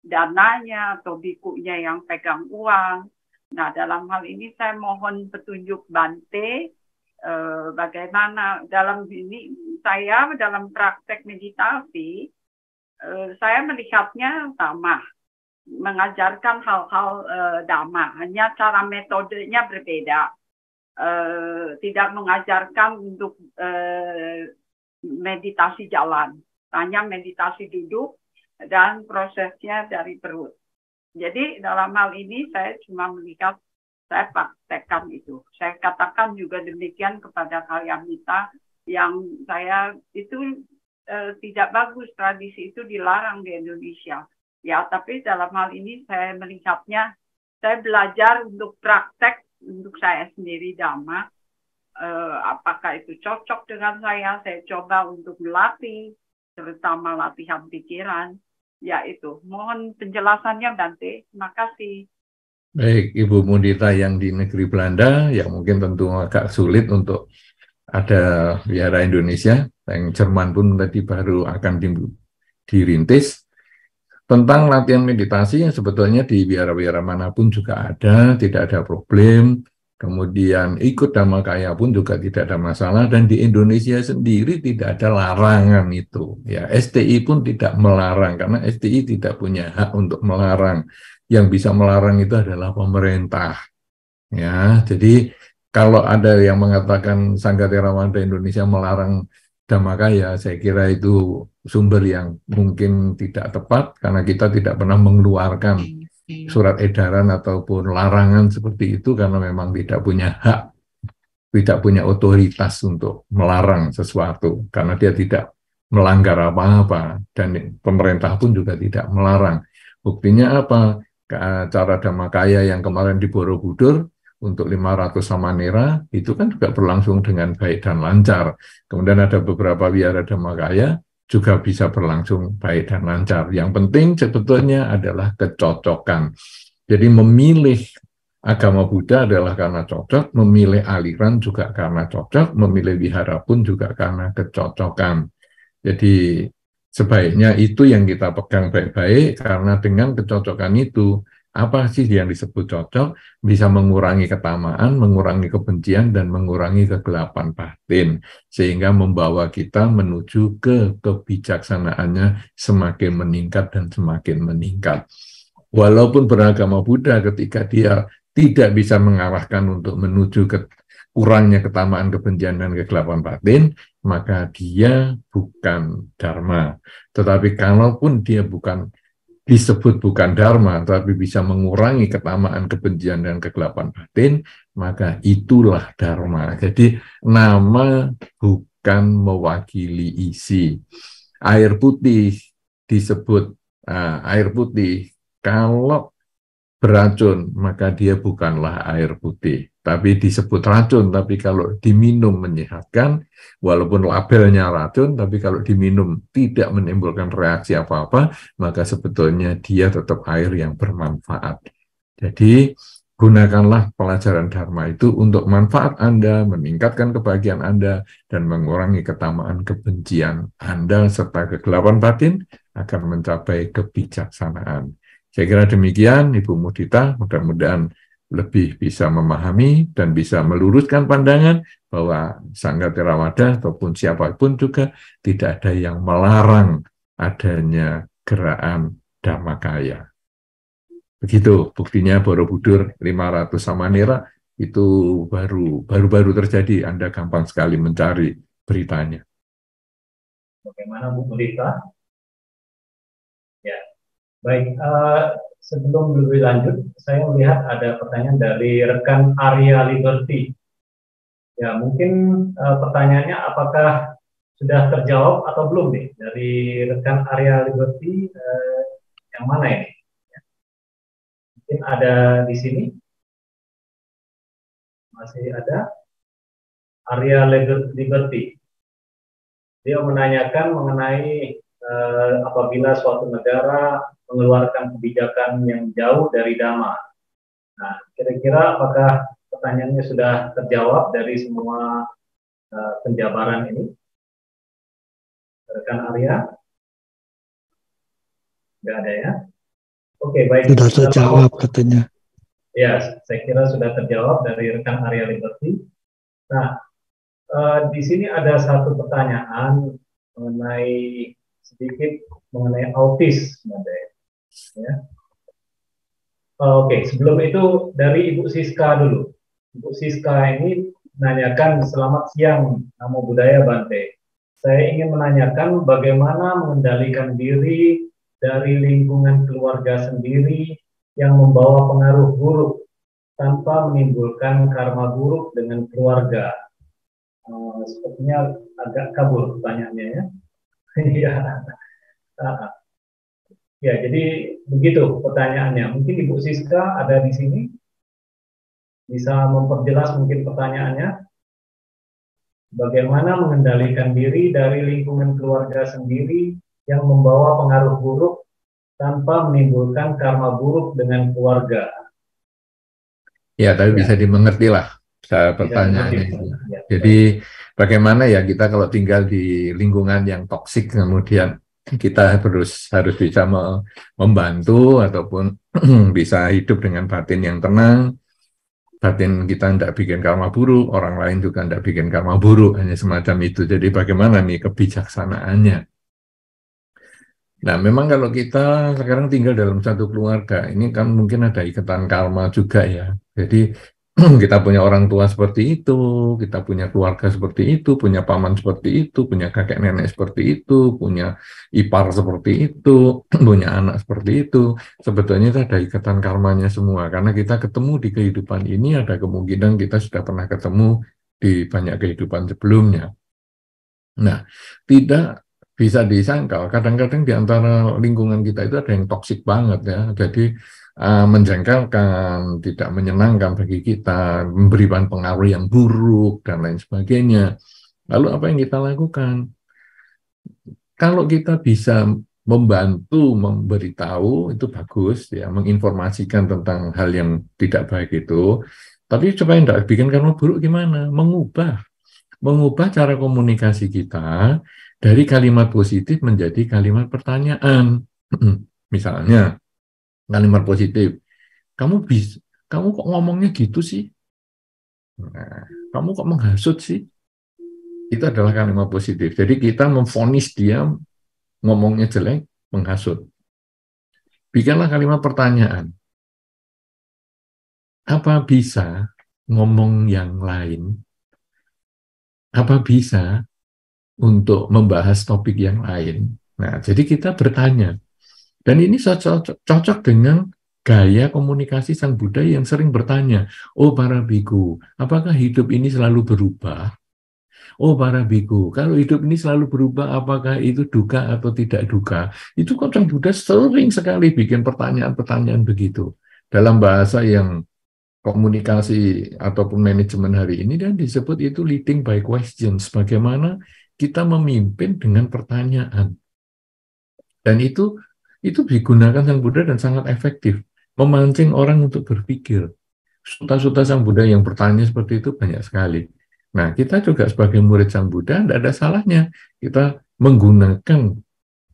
dananya atau bikunya yang pegang uang. Nah dalam hal ini saya mohon petunjuk Bante Eh, bagaimana dalam ini saya dalam praktek meditasi eh, saya melihatnya sama mengajarkan hal-hal eh, dhamma hanya cara metodenya berbeda tidak mengajarkan untuk meditasi jalan hanya meditasi duduk dan prosesnya dari perut jadi dalam hal ini saya cuma melihat saya praktekkan itu. Saya katakan juga demikian kepada kalian kita yang saya itu e, tidak bagus tradisi itu dilarang di Indonesia. Ya, tapi dalam hal ini saya melihatnya saya belajar untuk praktek untuk saya sendiri Dama E, eh, apakah itu cocok dengan saya? Saya coba untuk melatih terutama latihan pikiran yaitu mohon penjelasannya Dante. Terima kasih. Baik, Ibu Mundita yang di negeri Belanda, yang mungkin tentu agak sulit untuk ada biara Indonesia, yang Jerman pun tadi baru akan di, dirintis, tentang latihan meditasi yang sebetulnya di biara-biara manapun juga ada, tidak ada problem, kemudian ikut dhamma kaya pun juga tidak ada masalah, dan di Indonesia sendiri tidak ada larangan itu. Ya, STI pun tidak melarang, karena STI tidak punya hak untuk melarang yang bisa melarang itu adalah pemerintah. Ya, jadi kalau ada yang mengatakan Sanggar Terawanda Indonesia melarang Damakaya, ya saya kira itu sumber yang mungkin tidak tepat karena kita tidak pernah mengeluarkan surat edaran ataupun larangan seperti itu karena memang tidak punya hak, tidak punya otoritas untuk melarang sesuatu karena dia tidak melanggar apa-apa dan pemerintah pun juga tidak melarang. Buktinya apa? acara eh, Damakaya yang kemarin di Borobudur untuk 500 samanera itu kan juga berlangsung dengan baik dan lancar. Kemudian ada beberapa wihara Damakaya juga bisa berlangsung baik dan lancar. Yang penting sebetulnya adalah kecocokan. Jadi memilih agama Buddha adalah karena cocok, memilih aliran juga karena cocok, memilih wihara pun juga karena kecocokan. Jadi Sebaiknya itu yang kita pegang baik-baik karena dengan kecocokan itu apa sih yang disebut cocok bisa mengurangi ketamaan, mengurangi kebencian dan mengurangi kegelapan batin sehingga membawa kita menuju ke kebijaksanaannya semakin meningkat dan semakin meningkat. Walaupun beragama Buddha ketika dia tidak bisa mengarahkan untuk menuju ke kurangnya ketamaan, kebencian, dan kegelapan batin, maka dia bukan dharma. Tetapi kalaupun dia bukan disebut bukan dharma, tapi bisa mengurangi ketamaan, kebencian, dan kegelapan batin, maka itulah dharma. Jadi nama bukan mewakili isi. Air putih disebut uh, air putih, kalau beracun, maka dia bukanlah air putih tapi disebut racun, tapi kalau diminum menyehatkan, walaupun labelnya racun, tapi kalau diminum tidak menimbulkan reaksi apa-apa, maka sebetulnya dia tetap air yang bermanfaat. Jadi, gunakanlah pelajaran Dharma itu untuk manfaat Anda, meningkatkan kebahagiaan Anda, dan mengurangi ketamaan kebencian Anda serta kegelapan batin akan mencapai kebijaksanaan. Saya kira demikian, Ibu Mudita, mudah-mudahan lebih bisa memahami dan bisa meluruskan pandangan bahwa Sangga Theravada ataupun siapapun juga tidak ada yang melarang adanya gerakan Dhammakaya. Begitu buktinya Borobudur 500 Samanera itu baru baru-baru terjadi Anda gampang sekali mencari beritanya. Bagaimana Bu berita? Ya, baik. Uh, sebelum lebih lanjut, saya melihat ada pertanyaan dari rekan Arya Liberty. Ya, mungkin uh, pertanyaannya apakah sudah terjawab atau belum nih dari rekan Arya Liberty uh, yang mana ini? Ya. Mungkin ada di sini. Masih ada Arya Liberty. Dia menanyakan mengenai eh, apabila suatu negara mengeluarkan kebijakan yang jauh dari dama. Nah, kira-kira apakah pertanyaannya sudah terjawab dari semua eh, penjabaran ini? Rekan Arya? Tidak ada ya? Oke, okay, baik. Sudah terjawab katanya. Ya, saya kira sudah terjawab dari rekan Arya Liberty. Nah, eh, di sini ada satu pertanyaan mengenai sedikit mengenai autis, Mbak Ya. Eh, oke, okay, sebelum itu dari Ibu Siska dulu. Ibu Siska ini menanyakan selamat siang, Namo budaya Bante. Saya ingin menanyakan bagaimana mengendalikan diri dari lingkungan keluarga sendiri yang membawa pengaruh buruk tanpa menimbulkan karma buruk dengan keluarga. Uh, sepertinya agak kabur pertanyaannya ya. Iya. Ah. ya, jadi begitu pertanyaannya. Mungkin Ibu Siska ada di sini bisa memperjelas mungkin pertanyaannya. Bagaimana mengendalikan diri dari lingkungan keluarga sendiri yang membawa pengaruh buruk tanpa menimbulkan karma buruk dengan keluarga? Ya, tapi bisa dimengerti lah pertanyaannya. Ya. Jadi bagaimana ya kita kalau tinggal di lingkungan yang toksik kemudian kita harus harus bisa membantu ataupun bisa hidup dengan batin yang tenang batin kita tidak bikin karma buruk orang lain juga tidak bikin karma buruk hanya semacam itu jadi bagaimana nih kebijaksanaannya Nah, memang kalau kita sekarang tinggal dalam satu keluarga, ini kan mungkin ada ikatan karma juga ya. Jadi kita punya orang tua seperti itu, kita punya keluarga seperti itu, punya paman seperti itu, punya kakek nenek seperti itu, punya ipar seperti itu, punya anak seperti itu. Sebetulnya itu ada ikatan karmanya semua, karena kita ketemu di kehidupan ini ada kemungkinan kita sudah pernah ketemu di banyak kehidupan sebelumnya. Nah, tidak bisa disangkal. Kadang-kadang di antara lingkungan kita itu ada yang toksik banget ya. Jadi uh, menjengkelkan, tidak menyenangkan bagi kita, memberikan pengaruh yang buruk dan lain sebagainya. Lalu apa yang kita lakukan? Kalau kita bisa membantu memberitahu itu bagus ya menginformasikan tentang hal yang tidak baik itu tapi coba yang tidak bikin kamu buruk gimana mengubah mengubah cara komunikasi kita dari kalimat positif menjadi kalimat pertanyaan misalnya kalimat positif. Kamu bis, kamu kok ngomongnya gitu sih? Nah, kamu kok menghasut sih? Itu adalah kalimat positif. Jadi kita memfonis dia ngomongnya jelek, menghasut. Bikinlah kalimat pertanyaan. Apa bisa ngomong yang lain? Apa bisa untuk membahas topik yang lain? Nah, jadi kita bertanya, dan ini cocok dengan gaya komunikasi sang Buddha yang sering bertanya, oh para biku, apakah hidup ini selalu berubah? Oh para biku, kalau hidup ini selalu berubah, apakah itu duka atau tidak duka? Itu kok sang Buddha sering sekali bikin pertanyaan-pertanyaan begitu. Dalam bahasa yang komunikasi ataupun manajemen hari ini dan disebut itu leading by questions. Bagaimana kita memimpin dengan pertanyaan. Dan itu itu digunakan Sang Buddha dan sangat efektif, memancing orang untuk berpikir. Suta-suta Sang Buddha yang bertanya seperti itu banyak sekali. Nah, kita juga sebagai murid Sang Buddha, tidak ada salahnya kita menggunakan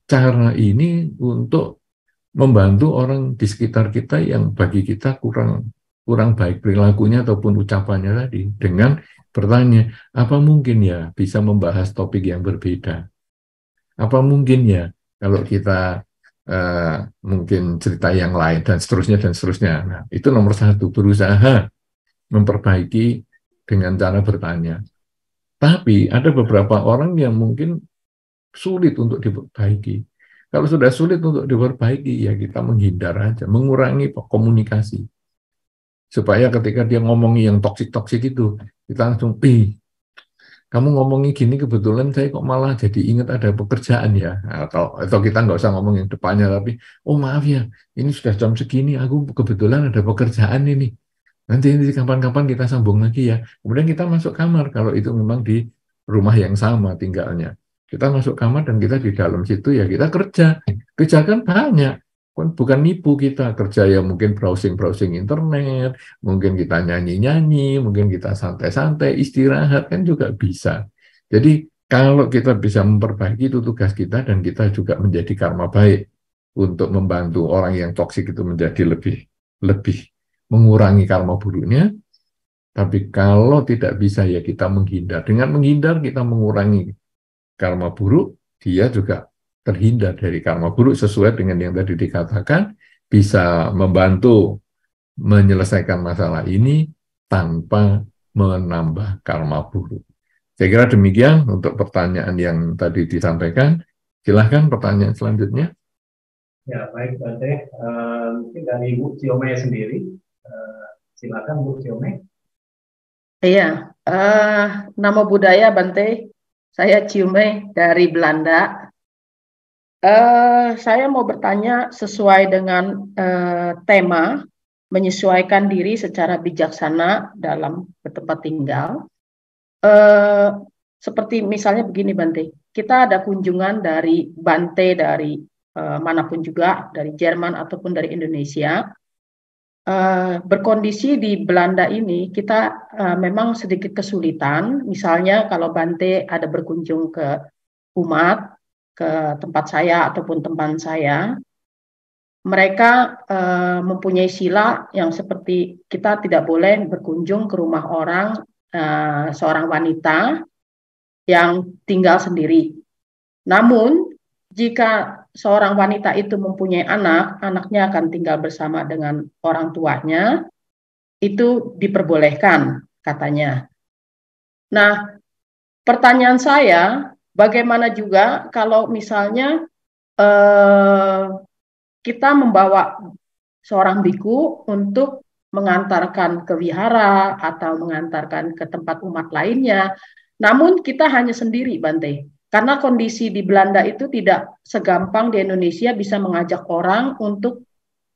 cara ini untuk membantu orang di sekitar kita yang bagi kita kurang kurang baik perilakunya ataupun ucapannya tadi dengan bertanya apa mungkin ya bisa membahas topik yang berbeda apa mungkin ya kalau kita uh, mungkin cerita yang lain dan seterusnya dan seterusnya. Nah, itu nomor satu berusaha memperbaiki dengan cara bertanya. Tapi ada beberapa orang yang mungkin sulit untuk diperbaiki. Kalau sudah sulit untuk diperbaiki, ya kita menghindar aja, mengurangi komunikasi. Supaya ketika dia ngomongi yang toksik-toksik itu, kita langsung, ih, kamu ngomongin gini kebetulan saya kok malah jadi ingat ada pekerjaan ya nah, atau atau kita nggak usah ngomongin depannya tapi oh maaf ya ini sudah jam segini aku kebetulan ada pekerjaan ini nanti nanti kapan-kapan kita sambung lagi ya kemudian kita masuk kamar kalau itu memang di rumah yang sama tinggalnya kita masuk kamar dan kita di dalam situ ya kita kerja kerja kan banyak Bukan, bukan nipu kita kerja ya mungkin browsing-browsing internet, mungkin kita nyanyi-nyanyi, mungkin kita santai-santai, istirahat kan juga bisa. Jadi kalau kita bisa memperbaiki itu tugas kita dan kita juga menjadi karma baik untuk membantu orang yang toksik itu menjadi lebih lebih mengurangi karma buruknya. Tapi kalau tidak bisa ya kita menghindar. Dengan menghindar kita mengurangi karma buruk, dia juga terhindar dari karma buruk sesuai dengan yang tadi dikatakan bisa membantu menyelesaikan masalah ini tanpa menambah karma buruk. Saya kira demikian untuk pertanyaan yang tadi disampaikan. Silahkan pertanyaan selanjutnya. Ya, baik Bante. Uh, eh, mungkin dari Bu Ciome sendiri. Uh, silakan Bu Ciome. Iya, uh, nama budaya Bante. Saya Ciume dari Belanda. Eh, saya mau bertanya sesuai dengan uh, tema menyesuaikan diri secara bijaksana dalam bertempat tinggal. Uh, seperti misalnya begini Bante, kita ada kunjungan dari Bante dari uh, manapun juga, dari Jerman ataupun dari Indonesia. Uh, berkondisi di Belanda ini kita uh, memang sedikit kesulitan, misalnya kalau Bante ada berkunjung ke umat ke tempat saya ataupun teman saya, mereka e, mempunyai sila yang seperti kita tidak boleh berkunjung ke rumah orang e, seorang wanita yang tinggal sendiri. Namun jika seorang wanita itu mempunyai anak, anaknya akan tinggal bersama dengan orang tuanya, itu diperbolehkan katanya. Nah, pertanyaan saya, Bagaimana juga kalau misalnya eh, kita membawa seorang biku untuk mengantarkan ke wihara atau mengantarkan ke tempat umat lainnya, namun kita hanya sendiri, Bante. Karena kondisi di Belanda itu tidak segampang di Indonesia bisa mengajak orang untuk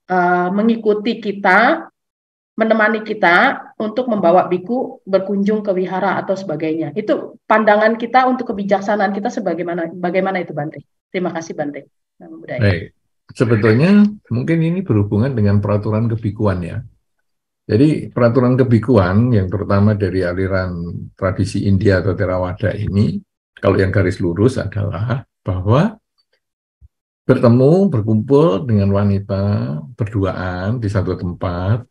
uh, mengikuti kita menemani kita untuk membawa biku berkunjung ke wihara atau sebagainya. Itu pandangan kita untuk kebijaksanaan kita sebagaimana bagaimana itu Bante. Terima kasih Bante. Baik. Sebetulnya mungkin ini berhubungan dengan peraturan kebikuan ya. Jadi peraturan kebikuan yang terutama dari aliran tradisi India atau Theravada ini, kalau yang garis lurus adalah bahwa bertemu, berkumpul dengan wanita berduaan di satu tempat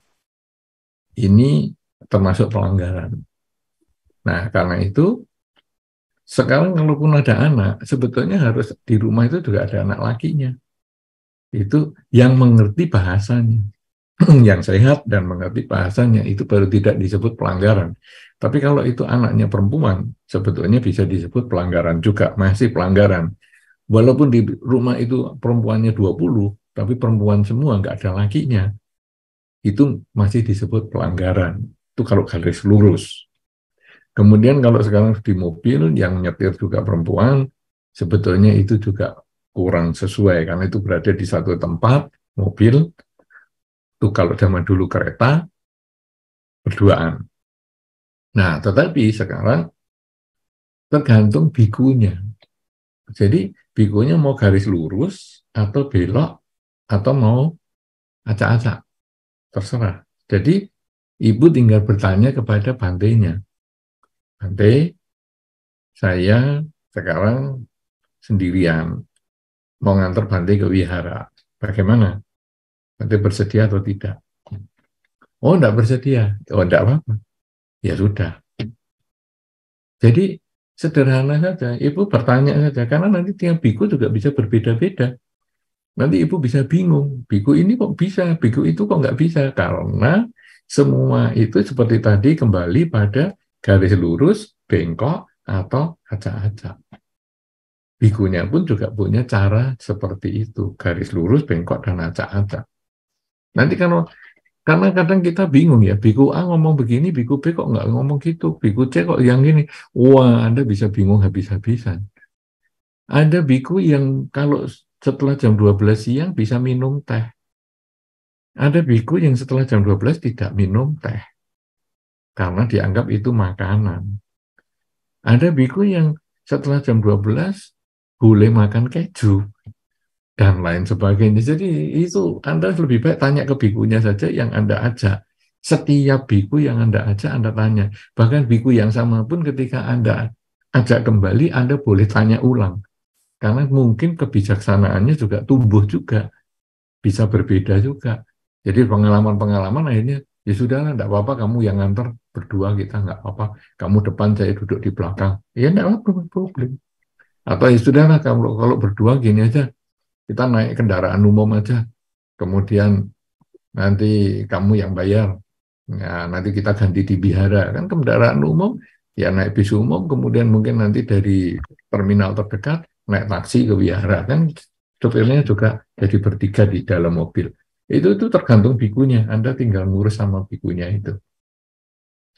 ini termasuk pelanggaran. Nah, karena itu sekarang kalaupun ada anak, sebetulnya harus di rumah itu juga ada anak lakinya. Itu yang mengerti bahasanya. yang sehat dan mengerti bahasanya, itu baru tidak disebut pelanggaran. Tapi kalau itu anaknya perempuan, sebetulnya bisa disebut pelanggaran juga, masih pelanggaran. Walaupun di rumah itu perempuannya 20, tapi perempuan semua, nggak ada lakinya itu masih disebut pelanggaran. Itu kalau garis lurus. Kemudian kalau sekarang di mobil yang nyetir juga perempuan, sebetulnya itu juga kurang sesuai karena itu berada di satu tempat mobil itu kalau zaman dulu kereta berduaan. Nah, tetapi sekarang tergantung bikunya. Jadi bikunya mau garis lurus atau belok atau mau acak-acak terserah. Jadi ibu tinggal bertanya kepada pantainya. Bante, saya sekarang sendirian mau ngantar Bante ke wihara. Bagaimana? Bante bersedia atau tidak? Oh, enggak bersedia. Oh, enggak apa-apa. Ya sudah. Jadi sederhana saja, ibu bertanya saja, karena nanti tiap biku juga bisa berbeda-beda. Nanti ibu bisa bingung, biku ini kok bisa, biku itu kok nggak bisa, karena semua itu seperti tadi kembali pada garis lurus, bengkok, atau acak-acak. Bikunya pun juga punya cara seperti itu, garis lurus, bengkok, dan acak-acak. Nanti kalau karena kadang kita bingung ya, biku A ngomong begini, biku B kok nggak ngomong gitu, biku C kok yang ini, Wah, Anda bisa bingung habis-habisan. Ada biku yang kalau setelah jam 12 siang bisa minum teh. Ada biku yang setelah jam 12 tidak minum teh. Karena dianggap itu makanan. Ada biku yang setelah jam 12 boleh makan keju dan lain sebagainya. Jadi itu Anda lebih baik tanya ke bikunya saja yang Anda ajak. Setiap biku yang Anda ajak Anda tanya. Bahkan biku yang sama pun ketika Anda ajak kembali Anda boleh tanya ulang karena mungkin kebijaksanaannya juga tumbuh juga bisa berbeda juga jadi pengalaman-pengalaman akhirnya ya sudah lah, tidak apa-apa kamu yang nganter berdua kita nggak apa-apa kamu depan saya duduk di belakang ya nggak apa-apa problem atau ya sudah lah kalau kalau berdua gini aja kita naik kendaraan umum aja kemudian nanti kamu yang bayar nah, nanti kita ganti di bihara kan kendaraan umum ya naik bis umum kemudian mungkin nanti dari terminal terdekat naik taksi ke wihara kan sopirnya juga jadi bertiga di dalam mobil itu itu tergantung bikunya Anda tinggal ngurus sama bikunya itu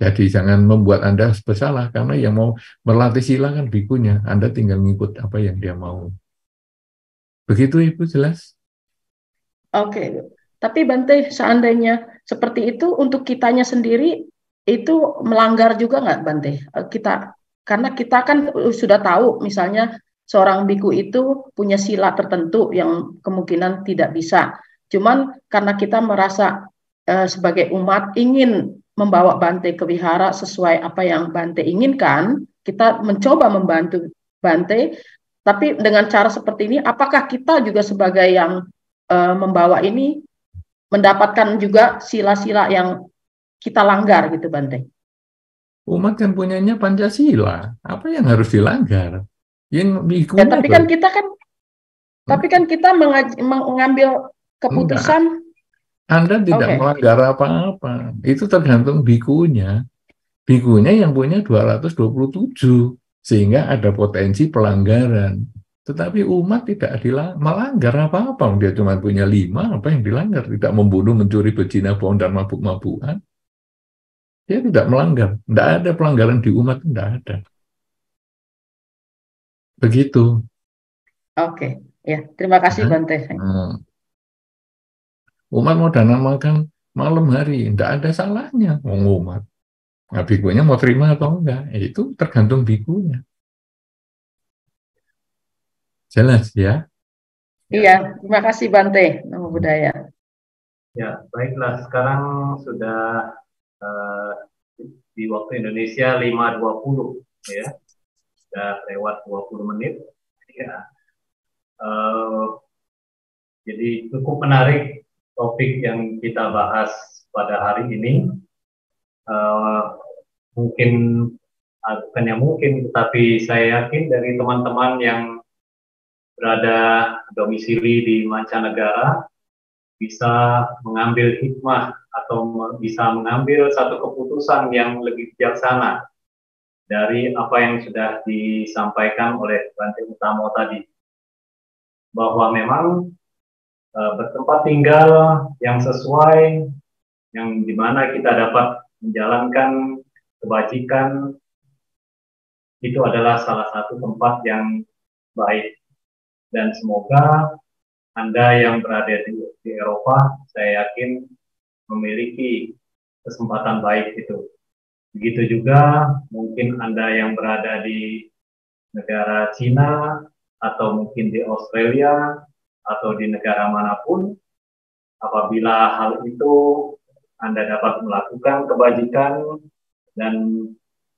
jadi jangan membuat Anda bersalah karena yang mau berlatih sila kan bikunya Anda tinggal ngikut apa yang dia mau begitu Ibu jelas oke tapi Bante seandainya seperti itu untuk kitanya sendiri itu melanggar juga nggak Bante kita karena kita kan sudah tahu misalnya seorang biku itu punya sila tertentu yang kemungkinan tidak bisa. Cuman karena kita merasa eh, sebagai umat ingin membawa Bante ke wihara sesuai apa yang Bante inginkan, kita mencoba membantu Bante, tapi dengan cara seperti ini, apakah kita juga sebagai yang eh, membawa ini mendapatkan juga sila-sila yang kita langgar gitu Bante? Umat kan punyanya Pancasila, apa yang harus dilanggar? Yang ya, kan kan, tapi kan kita kan hmm? tapi kan kita mengambil keputusan Enggak. Anda tidak okay. melanggar apa-apa. Itu tergantung bikunya. Bikunya yang punya 227 sehingga ada potensi pelanggaran. Tetapi umat tidak dilang melanggar apa-apa. Dia cuma punya lima, apa yang dilanggar? Tidak membunuh, mencuri, berzina, bohong, dan mabuk-mabukan. Dia tidak melanggar. Tidak ada pelanggaran di umat, tidak ada. Begitu. Oke, ya terima kasih Bante. Hmm. Umat mau makan malam hari, tidak ada salahnya wong umat. Nah, bikunya mau terima atau enggak, ya, itu tergantung bikunya. Jelas ya? Iya, terima kasih Bante, nama hmm. budaya Ya, baiklah. Sekarang sudah uh, di waktu Indonesia 5.20 ya sudah lewat 20 menit. Ya. Uh, jadi cukup menarik topik yang kita bahas pada hari ini. Uh, mungkin ah, bukan yang mungkin, tetapi saya yakin dari teman-teman yang berada domisili di mancanegara bisa mengambil hikmah atau bisa mengambil satu keputusan yang lebih bijaksana dari apa yang sudah disampaikan oleh Bante Utama tadi bahwa memang e, bertempat tinggal yang sesuai yang dimana kita dapat menjalankan kebajikan itu adalah salah satu tempat yang baik dan semoga anda yang berada di, di Eropa saya yakin memiliki kesempatan baik itu Begitu juga mungkin Anda yang berada di negara Cina atau mungkin di Australia atau di negara manapun, apabila hal itu Anda dapat melakukan kebajikan dan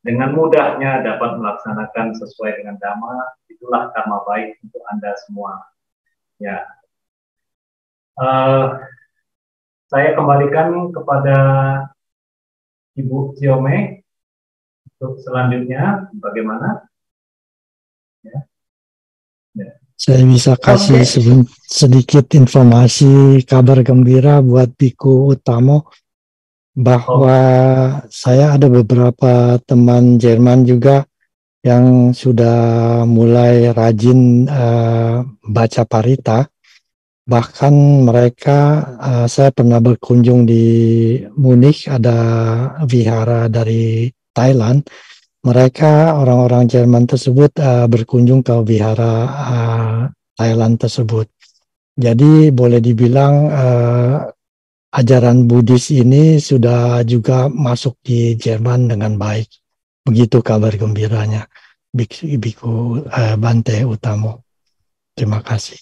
dengan mudahnya dapat melaksanakan sesuai dengan dhamma, itulah karma baik untuk Anda semua. Ya. Uh, saya kembalikan kepada Ibu Ciome untuk selanjutnya bagaimana? Ya. Ya. Saya bisa kasih okay. sedikit informasi kabar gembira buat Piku Utamo bahwa oh. saya ada beberapa teman Jerman juga yang sudah mulai rajin uh, baca parita bahkan mereka uh, saya pernah berkunjung di Munich ada vihara dari Thailand mereka orang-orang Jerman tersebut uh, berkunjung ke vihara uh, Thailand tersebut jadi boleh dibilang uh, ajaran Buddhis ini sudah juga masuk di Jerman dengan baik begitu kabar gembiranya Biku, Biku uh, Bante Utamo terima kasih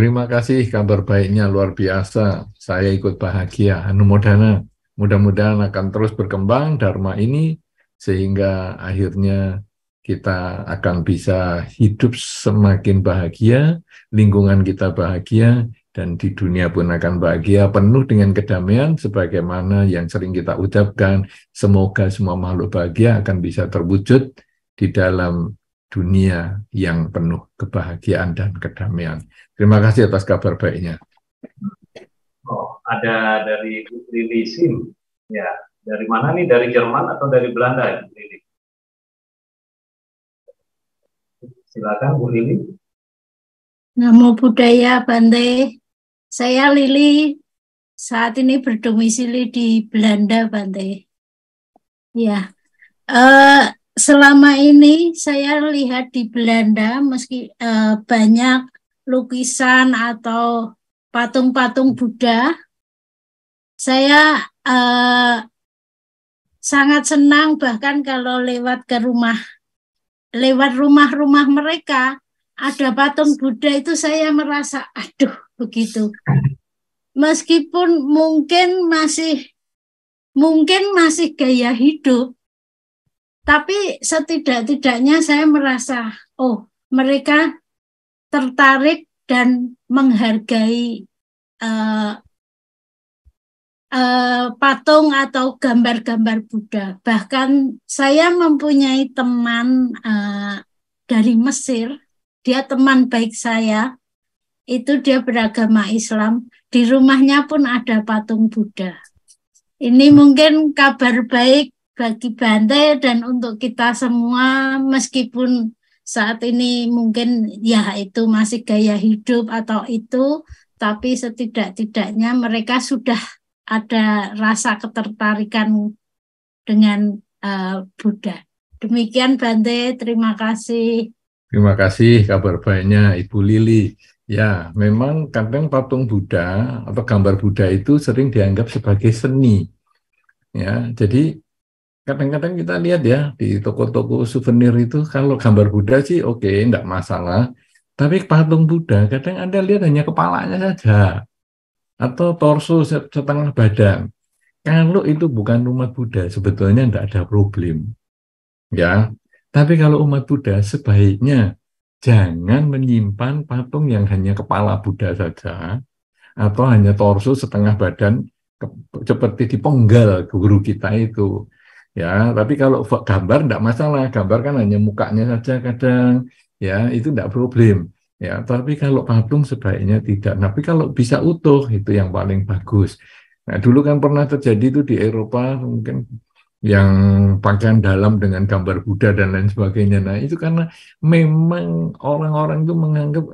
Terima kasih kabar baiknya luar biasa. Saya ikut bahagia. Anumodana, mudah-mudahan akan terus berkembang Dharma ini sehingga akhirnya kita akan bisa hidup semakin bahagia, lingkungan kita bahagia, dan di dunia pun akan bahagia, penuh dengan kedamaian, sebagaimana yang sering kita ucapkan, semoga semua makhluk bahagia akan bisa terwujud di dalam dunia yang penuh kebahagiaan dan kedamaian. Terima kasih atas kabar baiknya. Oh, ada dari Lili Sim. Ya, dari mana nih? Dari Jerman atau dari Belanda, Lili? Silakan Bu Lili. Namo Buddhaya Bante. Saya Lili saat ini berdomisili di Belanda Bante. Ya. Uh, selama ini saya lihat di Belanda meski uh, banyak lukisan atau patung-patung Buddha. Saya eh, sangat senang bahkan kalau lewat ke rumah lewat rumah-rumah mereka ada patung Buddha itu saya merasa aduh begitu. Meskipun mungkin masih mungkin masih gaya hidup tapi setidak-tidaknya saya merasa oh mereka tertarik dan menghargai uh, uh, patung atau gambar-gambar Buddha. Bahkan saya mempunyai teman uh, dari Mesir, dia teman baik saya, itu dia beragama Islam. Di rumahnya pun ada patung Buddha. Ini mungkin kabar baik bagi Bante dan untuk kita semua meskipun saat ini mungkin ya itu masih gaya hidup atau itu, tapi setidak-tidaknya mereka sudah ada rasa ketertarikan dengan uh, Buddha. Demikian Bante, terima kasih. Terima kasih kabar baiknya Ibu Lili. Ya, memang kadang patung Buddha atau gambar Buddha itu sering dianggap sebagai seni. Ya, jadi kadang-kadang kita lihat ya di toko-toko souvenir itu kalau gambar Buddha sih oke okay, enggak masalah tapi patung Buddha kadang Anda lihat hanya kepalanya saja atau torso setengah badan kalau itu bukan umat Buddha sebetulnya enggak ada problem ya tapi kalau umat Buddha sebaiknya jangan menyimpan patung yang hanya kepala Buddha saja atau hanya torso setengah badan seperti dipenggal guru kita itu ya tapi kalau gambar tidak masalah gambar kan hanya mukanya saja kadang ya itu tidak problem ya tapi kalau patung sebaiknya tidak nah, tapi kalau bisa utuh itu yang paling bagus nah dulu kan pernah terjadi itu di Eropa mungkin yang pakaian dalam dengan gambar Buddha dan lain sebagainya nah itu karena memang orang-orang itu menganggap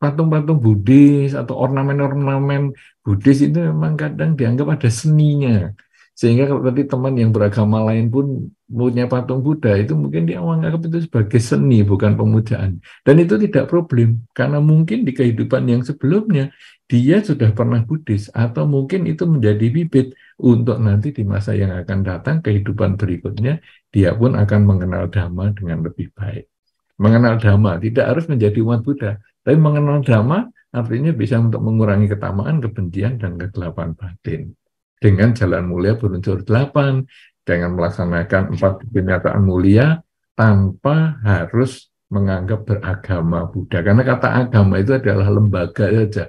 patung-patung Buddhis atau ornamen-ornamen Buddhis itu memang kadang dianggap ada seninya sehingga nanti teman yang beragama lain pun punya patung Buddha itu mungkin dia menganggap itu sebagai seni bukan pemujaan. Dan itu tidak problem karena mungkin di kehidupan yang sebelumnya dia sudah pernah Buddhis atau mungkin itu menjadi bibit untuk nanti di masa yang akan datang kehidupan berikutnya dia pun akan mengenal dhamma dengan lebih baik. Mengenal dhamma tidak harus menjadi umat Buddha, tapi mengenal dhamma artinya bisa untuk mengurangi ketamaan, kebencian, dan kegelapan batin dengan jalan mulia berunsur delapan, dengan melaksanakan empat pernyataan mulia tanpa harus menganggap beragama Buddha. Karena kata agama itu adalah lembaga saja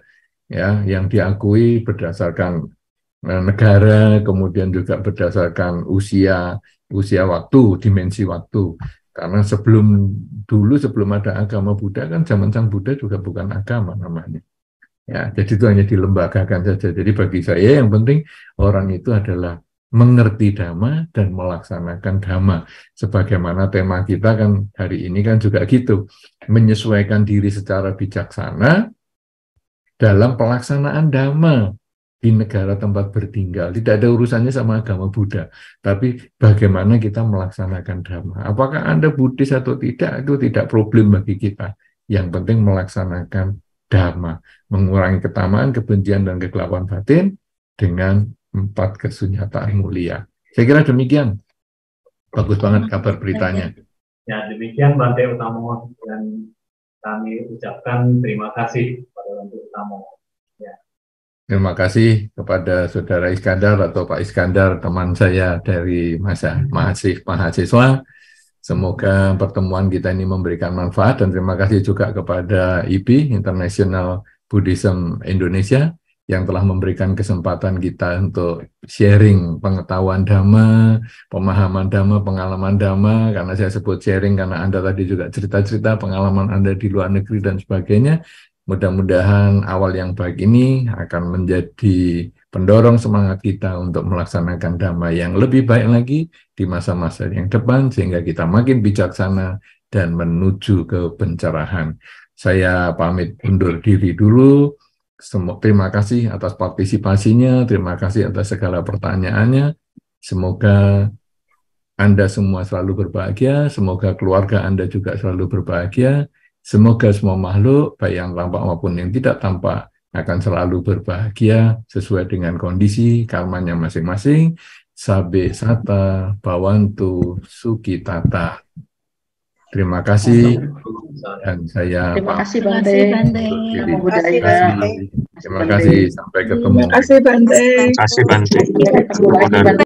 ya yang diakui berdasarkan e, negara, kemudian juga berdasarkan usia, usia waktu, dimensi waktu. Karena sebelum dulu sebelum ada agama Buddha kan zaman sang Buddha juga bukan agama namanya. Ya, jadi itu hanya dilembagakan saja. Jadi bagi saya yang penting orang itu adalah mengerti dhamma dan melaksanakan dhamma. Sebagaimana tema kita kan hari ini kan juga gitu. Menyesuaikan diri secara bijaksana dalam pelaksanaan dhamma di negara tempat bertinggal. Tidak ada urusannya sama agama Buddha. Tapi bagaimana kita melaksanakan dhamma. Apakah Anda Buddhis atau tidak, itu tidak problem bagi kita. Yang penting melaksanakan dharma, mengurangi ketamaan, kebencian, dan kegelapan batin dengan empat kesunyataan mulia. Saya kira demikian. Bagus banget kabar beritanya. Ya, demikian Bante Utama dan kami ucapkan terima kasih kepada Bante Utama. Ya. Terima kasih kepada Saudara Iskandar atau Pak Iskandar, teman saya dari masa mahasiswa, mahasiswa Semoga pertemuan kita ini memberikan manfaat dan terima kasih juga kepada IP International Buddhism Indonesia yang telah memberikan kesempatan kita untuk sharing pengetahuan dhamma, pemahaman dhamma, pengalaman dhamma karena saya sebut sharing karena Anda tadi juga cerita-cerita pengalaman Anda di luar negeri dan sebagainya. Mudah-mudahan awal yang baik ini akan menjadi pendorong semangat kita untuk melaksanakan damai yang lebih baik lagi di masa-masa yang depan sehingga kita makin bijaksana dan menuju ke pencerahan. Saya pamit undur diri dulu. Terima kasih atas partisipasinya, terima kasih atas segala pertanyaannya. Semoga anda semua selalu berbahagia, semoga keluarga Anda juga selalu berbahagia, semoga semua makhluk, baik yang tampak maupun yang tidak tampak, akan selalu berbahagia sesuai dengan kondisi karmanya masing-masing. Sabe sata, bawantu, suki tata. Terima kasih. Dan saya Terima kasih Bante. Terima kasih Terima kasih sampai ketemu. Terima kasih Bante. Terima kasih Bante.